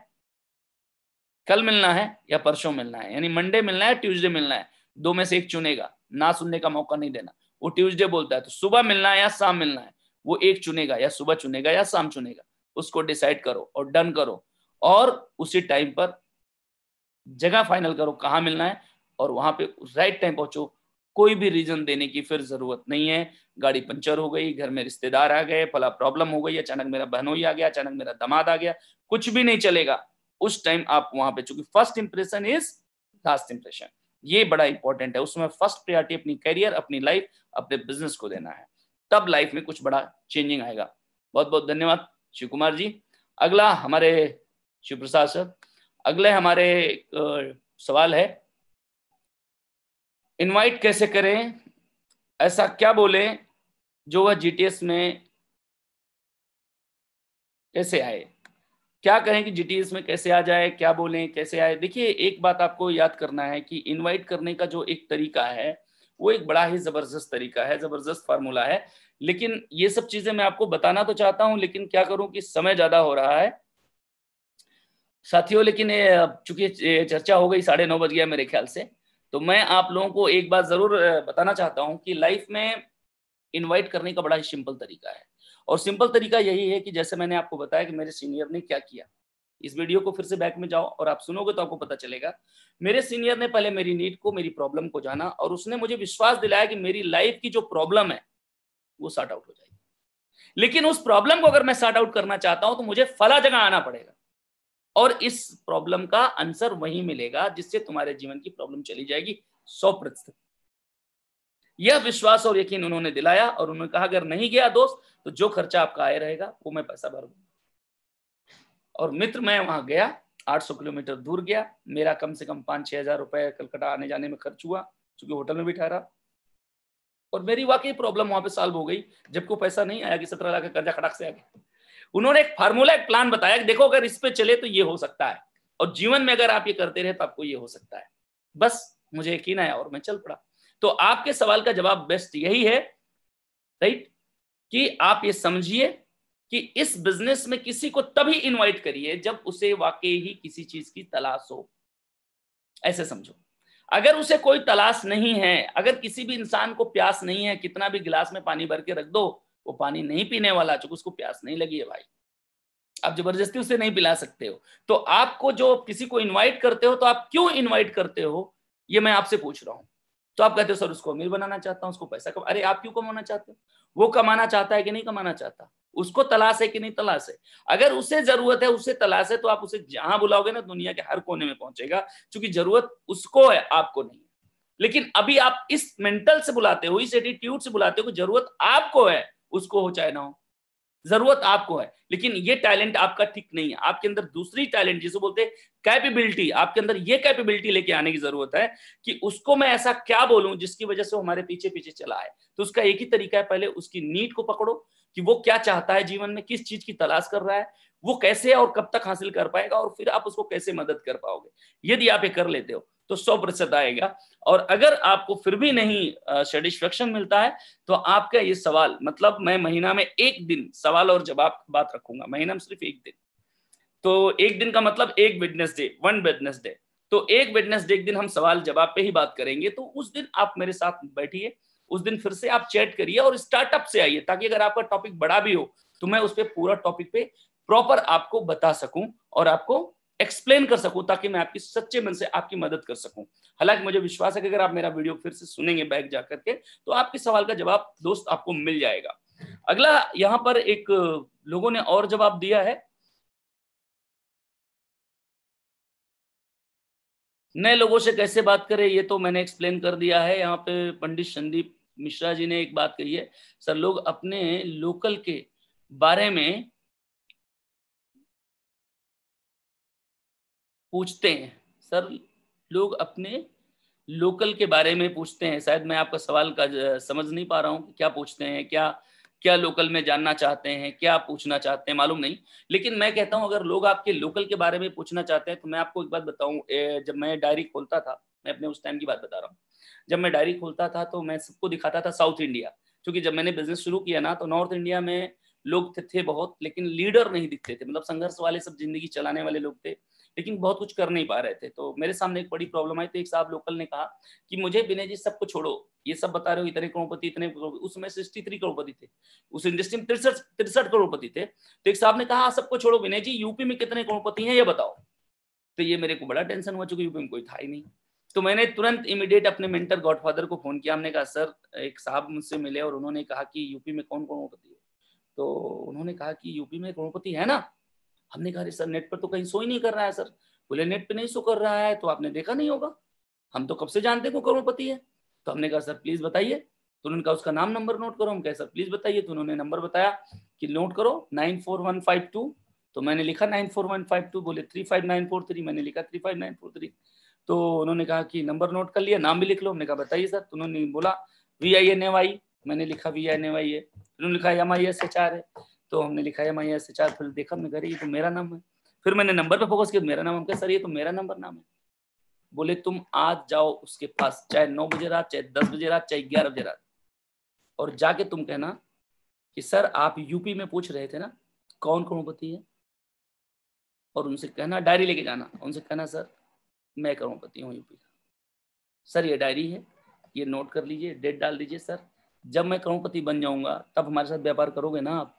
कल मिलना है या परसों मिलना है यानी मंडे मिलना है ट्यूसडे मिलना है दो में से एक चुनेगा ना सुनने का मौका नहीं देना वो ट्यूजडे बोलता है तो सुबह मिलना है या शाम मिलना है वो एक चुनेगा या सुबह चुनेगा या शाम चुनेगा उसको डिसाइड करो और डन करो और उसी टाइम पर जगह फाइनल करो कहाँ मिलना है और वहां पे राइट टाइम पहुंचो कोई भी रीजन देने की फिर जरूरत नहीं है गाड़ी पंचर हो गई घर में रिश्तेदार आ गए फला प्रॉब्लम हो गई अचानक मेरा बहनोई आ गया अचानक मेरा दमाद आ गया कुछ भी नहीं चलेगा उस टाइम आप वहां पे चूंकि first impression is last impression ये बड़ा इंपॉर्टेंट है उसमें फर्स्ट प्रियोरिटी अपनी करियर अपनी लाइफ अपने बिजनेस को देना है तब लाइफ में कुछ बड़ा चेंजिंग आएगा बहुत बहुत धन्यवाद शिव कुमार जी अगला हमारे शिव प्रसाद सर अगले हमारे सवाल है इनवाइट कैसे करें ऐसा क्या बोले जो वह जीटीएस में कैसे आए क्या कहें कि जीटीएस में कैसे आ जाए क्या बोलें कैसे आए देखिए एक बात आपको याद करना है कि इनवाइट करने का जो एक तरीका है वो एक बड़ा ही जबरदस्त तरीका है जबरदस्त फार्मूला है लेकिन ये सब चीजें मैं आपको बताना तो चाहता हूं लेकिन क्या करूं कि समय ज्यादा हो रहा है साथियों लेकिन चूंकि चर्चा हो गई साढ़े नौ बज गया मेरे ख्याल से तो मैं आप लोगों को एक बात जरूर बताना चाहता हूं कि लाइफ में इन्वाइट करने का बड़ा ही सिंपल तरीका है और सिंपल तरीका यही है कि जैसे मैंने आपको बताया कि मेरे सीनियर ने क्या किया इस वीडियो को फिर से बैक में जाओ और आप सुनोगे तो आपको पता चलेगा मेरे सीनियर ने पहले मेरी नीड को मेरी प्रॉब्लम को जाना और उसने मुझे विश्वास दिलाया कि मेरी लाइफ की जो प्रॉब्लम है वो सॉर्ट आउट हो जाएगी लेकिन उस प्रॉब्लम को अगर मैं सॉर्ट आउट करना चाहता हूं तो मुझे फला जगह आना पड़ेगा और इस प्रॉब्लम का आंसर वही मिलेगा जिससे तुम्हारे जीवन की प्रॉब्लम चली जाएगी सौ प्रतिशत यह विश्वास और यकीन उन्होंने दिलाया और उन्होंने कहा अगर नहीं गया दोस्त तो जो खर्चा आपका आए रहेगा वो मैं पैसा भर दूंगा और मित्र मैं वहां गया 800 किलोमीटर दूर गया मेरा कम से कम पांच छह हज़ार रुपये कलकत्ता आने जाने में खर्च हुआ चूंकि होटल में भी ठहरा और मेरी वाकई प्रॉब्लम वहां पे सॉल्व हो गई जबको पैसा नहीं आया कि सत्रह लाख का कर्जा खटाक से आ गया उन्होंने एक फार्मूला एक प्लान बताया कि देखो अगर इस पे चले तो ये हो सकता है और जीवन में अगर आप ये करते रहे तो आपको ये हो सकता है बस मुझे यकीन आया और मैं चल पड़ा तो आपके सवाल का जवाब बेस्ट यही है राइट कि आप ये समझिए कि इस बिजनेस में किसी को तभी इनवाइट करिए जब उसे वाकई ही किसी चीज की तलाश हो ऐसे समझो अगर उसे कोई तलाश नहीं है अगर किसी भी इंसान को प्यास नहीं है कितना भी गिलास में पानी भर के रख दो वो पानी नहीं पीने वाला चूंकि उसको प्यास नहीं लगी है भाई आप जबरदस्ती उसे नहीं पिला सकते हो तो आपको जो किसी को इनवाइट करते हो तो आप क्यों इनवाइट करते हो ये मैं आपसे पूछ रहा हूं तो आप कहते हो सर उसको अमीर बनाना चाहता हूँ उसको पैसा कमा अरे आप क्यों कमाना चाहते हो वो कमाना चाहता है कि नहीं कमाना चाहता उसको तलाश है कि नहीं तलाश है अगर उसे जरूरत है उसे तलाश है तो आप उसे जहां बुलाओगे ना दुनिया के हर कोने में पहुंचेगा क्योंकि जरूरत उसको है आपको नहीं लेकिन अभी आप इस मेंटल से बुलाते हो इस एटीट्यूड से बुलाते हो कि जरूरत आपको है उसको हो चाहे ना हो जरूरत आपको है लेकिन ये टैलेंट आपका ठीक नहीं है आपके अंदर दूसरी टैलेंट जिसे बोलते हैं कैपेबिलिटी आपके अंदर ये कैपेबिलिटी लेके आने की जरूरत है कि उसको मैं ऐसा क्या बोलूं जिसकी वजह से वो हमारे पीछे पीछे चला है तो उसका एक ही तरीका है पहले उसकी नीड को पकड़ो कि वो क्या चाहता है जीवन में किस चीज की तलाश कर रहा है वो कैसे और कब तक हासिल कर पाएगा और फिर आप उसको कैसे मदद कर पाओगे यदि आप ये कर लेते हो तो सौ प्रतिशत आएगा और अगर आपको फिर भी नहीं सेटिस्फेक्शन मिलता है तो आपका ये सवाल मतलब मैं महीना में एक दिन सवाल और जवाब बात रखूंगा महीना में सिर्फ एक दिन तो एक दिन का मतलब एक business day one business day तो एक बिजनेस डे एक दिन हम सवाल जवाब पे ही बात करेंगे तो उस दिन आप मेरे साथ बैठिए उस दिन फिर से आप चैट करिए और स्टार्टअप से आइए ताकि अगर आपका टॉपिक बड़ा भी हो तो मैं उस पर पूरा टॉपिक पे प्रॉपर आपको बता सकूं और आपको एक्सप्लेन कर सकूं ताकि मैं आपकी सच्चे मन से आपकी मदद कर सकूं हालांकि मुझे विश्वास है कि अगर आप मेरा वीडियो फिर से सुनेंगे बैक जा करके तो आपके सवाल का जवाब दोस्त आपको मिल जाएगा अगला यहां पर एक लोगों ने और जवाब दिया है नए लोगों से कैसे बात करें ये तो मैंने एक्सप्लेन कर दिया है यहाँ पे पंडित संदीप मिश्रा जी ने एक बात कही है सर लोग अपने लोकल के बारे में पूछते हैं सर लोग अपने लोकल के बारे में पूछते हैं शायद मैं आपका सवाल का समझ नहीं पा रहा हूँ क्या पूछते हैं क्या क्या लोकल में जानना चाहते हैं क्या पूछना चाहते हैं मालूम नहीं लेकिन मैं कहता हूँ अगर लोग आपके लोकल के बारे में पूछना चाहते हैं तो मैं आपको एक बात बताऊँ जब मैं डायरी खोलता था मैं अपने उस टाइम की बात बता रहा हूँ जब मैं डायरी खोलता था तो मैं सबको दिखाता था साउथ इंडिया क्योंकि जब मैंने बिजनेस शुरू किया ना तो नॉर्थ इंडिया में लोग थे, थे बहुत लेकिन लीडर नहीं दिखते थे मतलब संघर्ष वाले सब जिंदगी चलाने वाले लोग थे लेकिन बहुत कुछ कर नहीं पा रहे थे तो मेरे सामने एक बड़ी प्रॉब्लम आई तो एक साहब लोकल ने कहा कि मुझे बिना जी सबको छोड़ो ये सब बता रहे हो इतने करोड़पति इतने उसमें सिक्सटी थ्री करोड़पति थे उस इंडस्ट्री में तिरसठ तिरसठ करोड़पति थे तो एक साहब ने कहा हाँ, सबको छोड़ो विनय जी यूपी में कितने करोड़पति हैं ये बताओ तो ये मेरे को बड़ा टेंशन हुआ चूंकि यूपी में कोई था ही नहीं तो मैंने तुरंत इमीडिएट अपने मेंटर गॉडफादर को फोन किया हमने कहा सर एक साहब मुझसे मिले और उन्होंने कहा कि यूपी में कौन करोड़पति है तो उन्होंने कहा कि यूपी में करोड़पति है ना हमने कहा सर नेट पर तो कहीं सो ही नहीं कर रहा है सर बोले नेट पे नहीं सो कर रहा है तो आपने देखा नहीं होगा हम तो कब से जानते हैं करोड़पति है तो हमने कहा सर प्लीज बताइए तो उन्होंने कहा उसका नाम नंबर नोट करो हम कहे सर प्लीज बताइए तो उन्होंने नंबर बताया कि नोट करो nine four one five two तो मैंने लिखा nine four one five two बोले three five nine four three मैंने लिखा three five nine four three तो उन्होंने कहा कि नंबर नोट कर लिया नाम भी लिख लो हमने कहा बताइए सर तो उन्होंने बोला V I N A Y मैंने लिखा V I N A Y है उन्होंने लिखा M I S H R है तो हमने लिखा है मैं यहाँ से चार फिर देखा मैं ये तो मेरा नाम है फिर मैंने नंबर पे फोकस किया मेरा नाम हम सर ये तो मेरा नंबर नाम है बोले तुम आज जाओ उसके पास चाहे नौ बजे रात चाहे दस बजे रात चाहे ग्यारह बजे रात और जाके तुम कहना कि सर आप यूपी में पूछ रहे थे ना कौन करोड़पति है और उनसे कहना डायरी लेके जाना उनसे कहना सर मैं करोड़पति हूँ यूपी का सर ये डायरी है ये नोट कर लीजिए डेट डाल दीजिए सर जब मैं करोड़पति बन जाऊंगा तब हमारे साथ व्यापार करोगे ना आप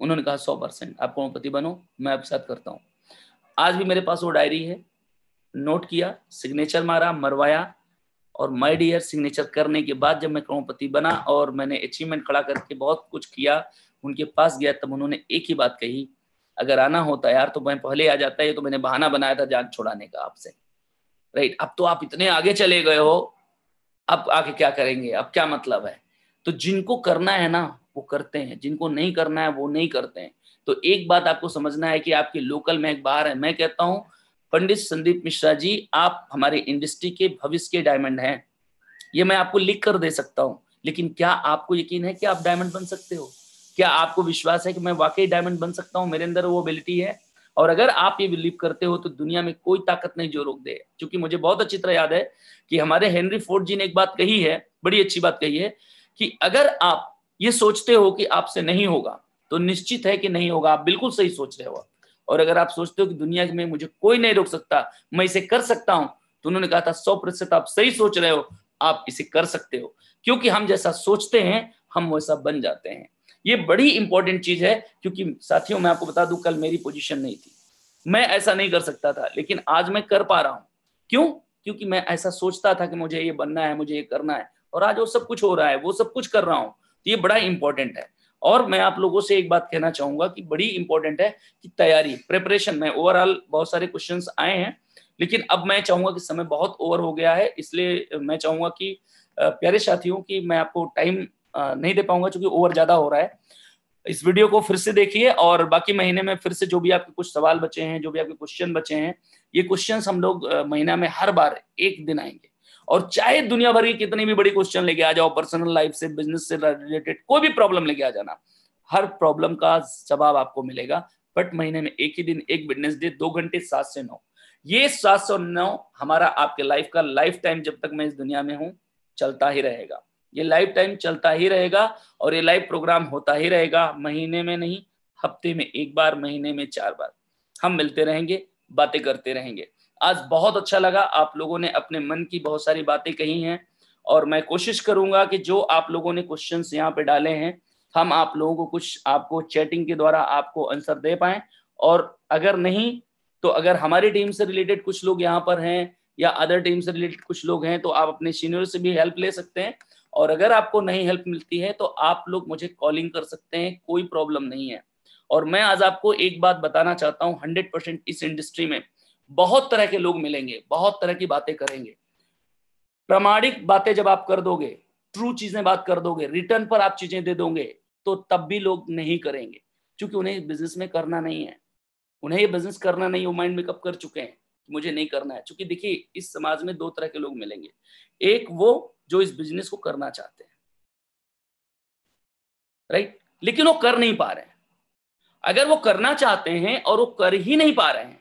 उन्होंने कहा सौ परसेंट आप करोड़पति बनो मैं आपके साथ करता हूँ आज भी मेरे पास वो डायरी है नोट किया सिग्नेचर मारा मरवाया और माय डियर सिग्नेचर करने के बाद जब मैं करोड़पति बना और मैंने अचीवमेंट खड़ा करके बहुत कुछ किया उनके पास गया तब उन्होंने एक ही बात कही अगर आना होता यार तो मैं पहले आ जाता ये तो मैंने बहाना बनाया था जान छोड़ाने का आपसे राइट अब तो आप इतने आगे चले गए हो अब आके क्या करेंगे अब क्या मतलब है तो जिनको करना है ना वो करते हैं जिनको नहीं करना है वो नहीं करते हैं तो एक बात आपको समझना है कि आपके लोकल में एक बाहर है मैं कहता हूँ पंडित संदीप मिश्रा जी आप हमारे इंडस्ट्री के भविष्य के डायमंड हैं ये मैं आपको लिख कर दे सकता हूँ लेकिन क्या आपको यकीन है कि आप डायमंड बन सकते हो क्या आपको विश्वास है कि मैं वाकई डायमंड बन सकता हूँ मेरे अंदर वो एबिलिटी है और अगर आप ये बिलीव करते हो तो दुनिया में कोई ताकत नहीं जो रोक दे क्योंकि मुझे बहुत अच्छी तरह याद है कि हमारे हेनरी फोर्ड जी ने एक बात कही है बड़ी अच्छी बात कही है कि अगर आप ये सोचते हो कि आपसे नहीं होगा तो निश्चित है कि नहीं होगा आप बिल्कुल सही सोच रहे हो और अगर आप सोचते हो कि दुनिया में मुझे कोई नहीं रोक सकता मैं इसे कर सकता हूं तो उन्होंने कहा था सौ प्रतिशत आप सही सोच रहे हो आप इसे कर सकते हो क्योंकि हम जैसा सोचते हैं हम वैसा बन जाते हैं ये बड़ी इंपॉर्टेंट चीज है क्योंकि साथियों मैं आपको बता दू कल मेरी पोजिशन नहीं थी मैं ऐसा नहीं कर सकता था लेकिन आज मैं कर पा रहा हूं क्यों क्योंकि मैं ऐसा सोचता था कि मुझे ये बनना है मुझे ये करना है और आज वो सब कुछ हो रहा है वो सब कुछ कर रहा हूँ तो ये बड़ा इंपॉर्टेंट है और मैं आप लोगों से एक बात कहना चाहूंगा कि बड़ी इंपॉर्टेंट है कि तैयारी प्रेपरेशन में ओवरऑल बहुत सारे क्वेश्चन आए हैं लेकिन अब मैं चाहूंगा कि समय बहुत ओवर हो गया है इसलिए मैं चाहूंगा कि प्यारे साथियों की मैं आपको टाइम नहीं दे पाऊंगा चूंकि ओवर ज्यादा हो रहा है इस वीडियो को फिर से देखिए और बाकी महीने में फिर से जो भी आपके कुछ सवाल बचे हैं जो भी आपके क्वेश्चन बचे हैं ये क्वेश्चन हम लोग महीना में हर बार एक दिन आएंगे और चाहे दुनिया भर की कितनी भी बड़ी क्वेश्चन लेके आ जाओ पर्सनल लाइफ से बिजनेस से रिलेटेड कोई भी प्रॉब्लम लेके आ जाना हर प्रॉब्लम का जवाब आपको मिलेगा बट महीने में एक ही दिन एक बिजनेस डे दो घंटे सात से नौ ये सात सौ नौ हमारा आपके लाइफ का लाइफ टाइम जब तक मैं इस दुनिया में हूं चलता ही रहेगा ये लाइफ टाइम चलता ही रहेगा और ये लाइव प्रोग्राम होता ही रहेगा महीने में नहीं हफ्ते में एक बार महीने में चार बार हम मिलते रहेंगे बातें करते रहेंगे आज बहुत अच्छा लगा आप लोगों ने अपने मन की बहुत सारी बातें कही हैं और मैं कोशिश करूंगा कि जो आप लोगों ने क्वेश्चन यहाँ पे डाले हैं हम आप लोगों को कुछ आपको चैटिंग के द्वारा आपको आंसर दे पाए और अगर नहीं तो अगर हमारी टीम से रिलेटेड कुछ लोग यहाँ पर हैं या अदर टीम से रिलेटेड कुछ लोग हैं तो आप अपने सीनियर से भी हेल्प ले सकते हैं और अगर आपको नहीं हेल्प मिलती है तो आप लोग मुझे कॉलिंग कर सकते हैं कोई प्रॉब्लम नहीं है और मैं आज आपको एक बात बताना चाहता हूँ हंड्रेड परसेंट इस इंडस्ट्री में बहुत तरह के लोग मिलेंगे बहुत तरह की बातें करेंगे प्रमाणिक बातें जब आप कर दोगे ट्रू चीजें बात कर दोगे रिटर्न पर आप चीजें दे दोगे तो तब भी लोग नहीं करेंगे क्योंकि उन्हें बिजनेस में करना नहीं है उन्हें ये बिजनेस करना नहीं वो माइंड मेकअप कर चुके हैं मुझे नहीं करना है क्योंकि देखिए इस समाज में दो तरह के लोग मिलेंगे एक वो जो इस बिजनेस को करना चाहते हैं राइट लेकिन वो कर नहीं पा रहे हैं अगर वो करना चाहते हैं और वो कर ही नहीं पा रहे हैं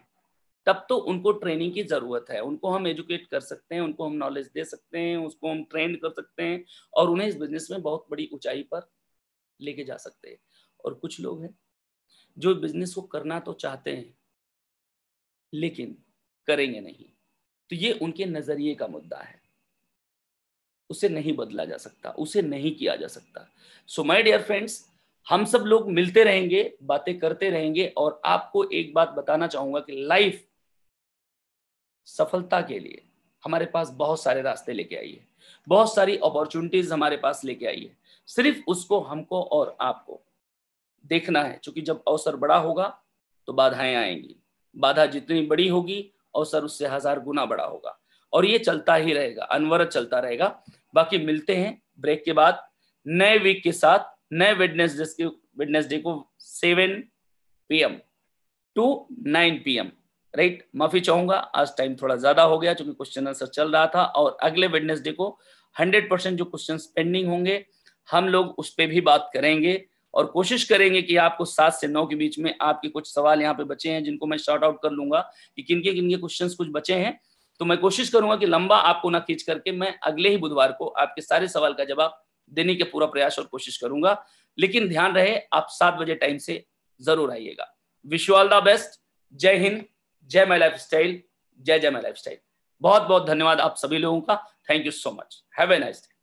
तब तो उनको ट्रेनिंग की जरूरत है उनको हम एजुकेट कर सकते हैं उनको हम नॉलेज दे सकते हैं उसको हम ट्रेंड कर सकते हैं और उन्हें इस बिजनेस में बहुत बड़ी ऊंचाई पर लेके जा सकते हैं और कुछ लोग हैं जो बिजनेस को करना तो चाहते हैं लेकिन करेंगे नहीं तो ये उनके नजरिए का मुद्दा है उसे नहीं बदला जा सकता उसे नहीं किया जा सकता सो माई डियर फ्रेंड्स हम सब लोग मिलते रहेंगे बातें करते रहेंगे और आपको एक बात बताना चाहूंगा कि लाइफ सफलता के लिए हमारे पास बहुत सारे रास्ते लेके आई है बहुत सारी अपॉर्चुनिटीज हमारे पास लेके आई है सिर्फ उसको हमको और आपको देखना है क्योंकि जब अवसर बड़ा होगा तो बाधाएं आएंगी बाधा जितनी बड़ी होगी अवसर उससे हजार गुना बड़ा होगा और ये चलता ही रहेगा अनवरत चलता रहेगा बाकी मिलते हैं ब्रेक के बाद नए वीक के साथ नए वेडनेसडे को वेडनेसडे को seven PM to nine PM right माफी चाहूंगा आज टाइम थोड़ा ज्यादा हो गया क्योंकि क्वेश्चन आंसर चल रहा था और अगले वेडनेसडे को हंड्रेड परसेंट जो क्वेश्चन पेंडिंग होंगे हम लोग उस पर भी बात करेंगे और कोशिश करेंगे कि आपको सात से नौ के बीच में आपके कुछ सवाल यहाँ पे बचे हैं जिनको मैं शॉर्ट आउट कर लूंगा कि किनके किनके क्वेश्चन कुछ बचे हैं तो मैं कोशिश करूंगा कि लंबा आपको ना खींच करके मैं अगले ही बुधवार को आपके सारे सवाल का जवाब देने के पूरा प्रयास और कोशिश करूंगा लेकिन ध्यान रहे आप सात बजे टाइम से जरूर आइएगा विश्व ऑल द बेस्ट जय हिंद जय माई लाइफ स्टाइल जय जय माई लाइफ स्टाइल बहुत बहुत धन्यवाद आप सभी लोगों का thank you so much have a nice day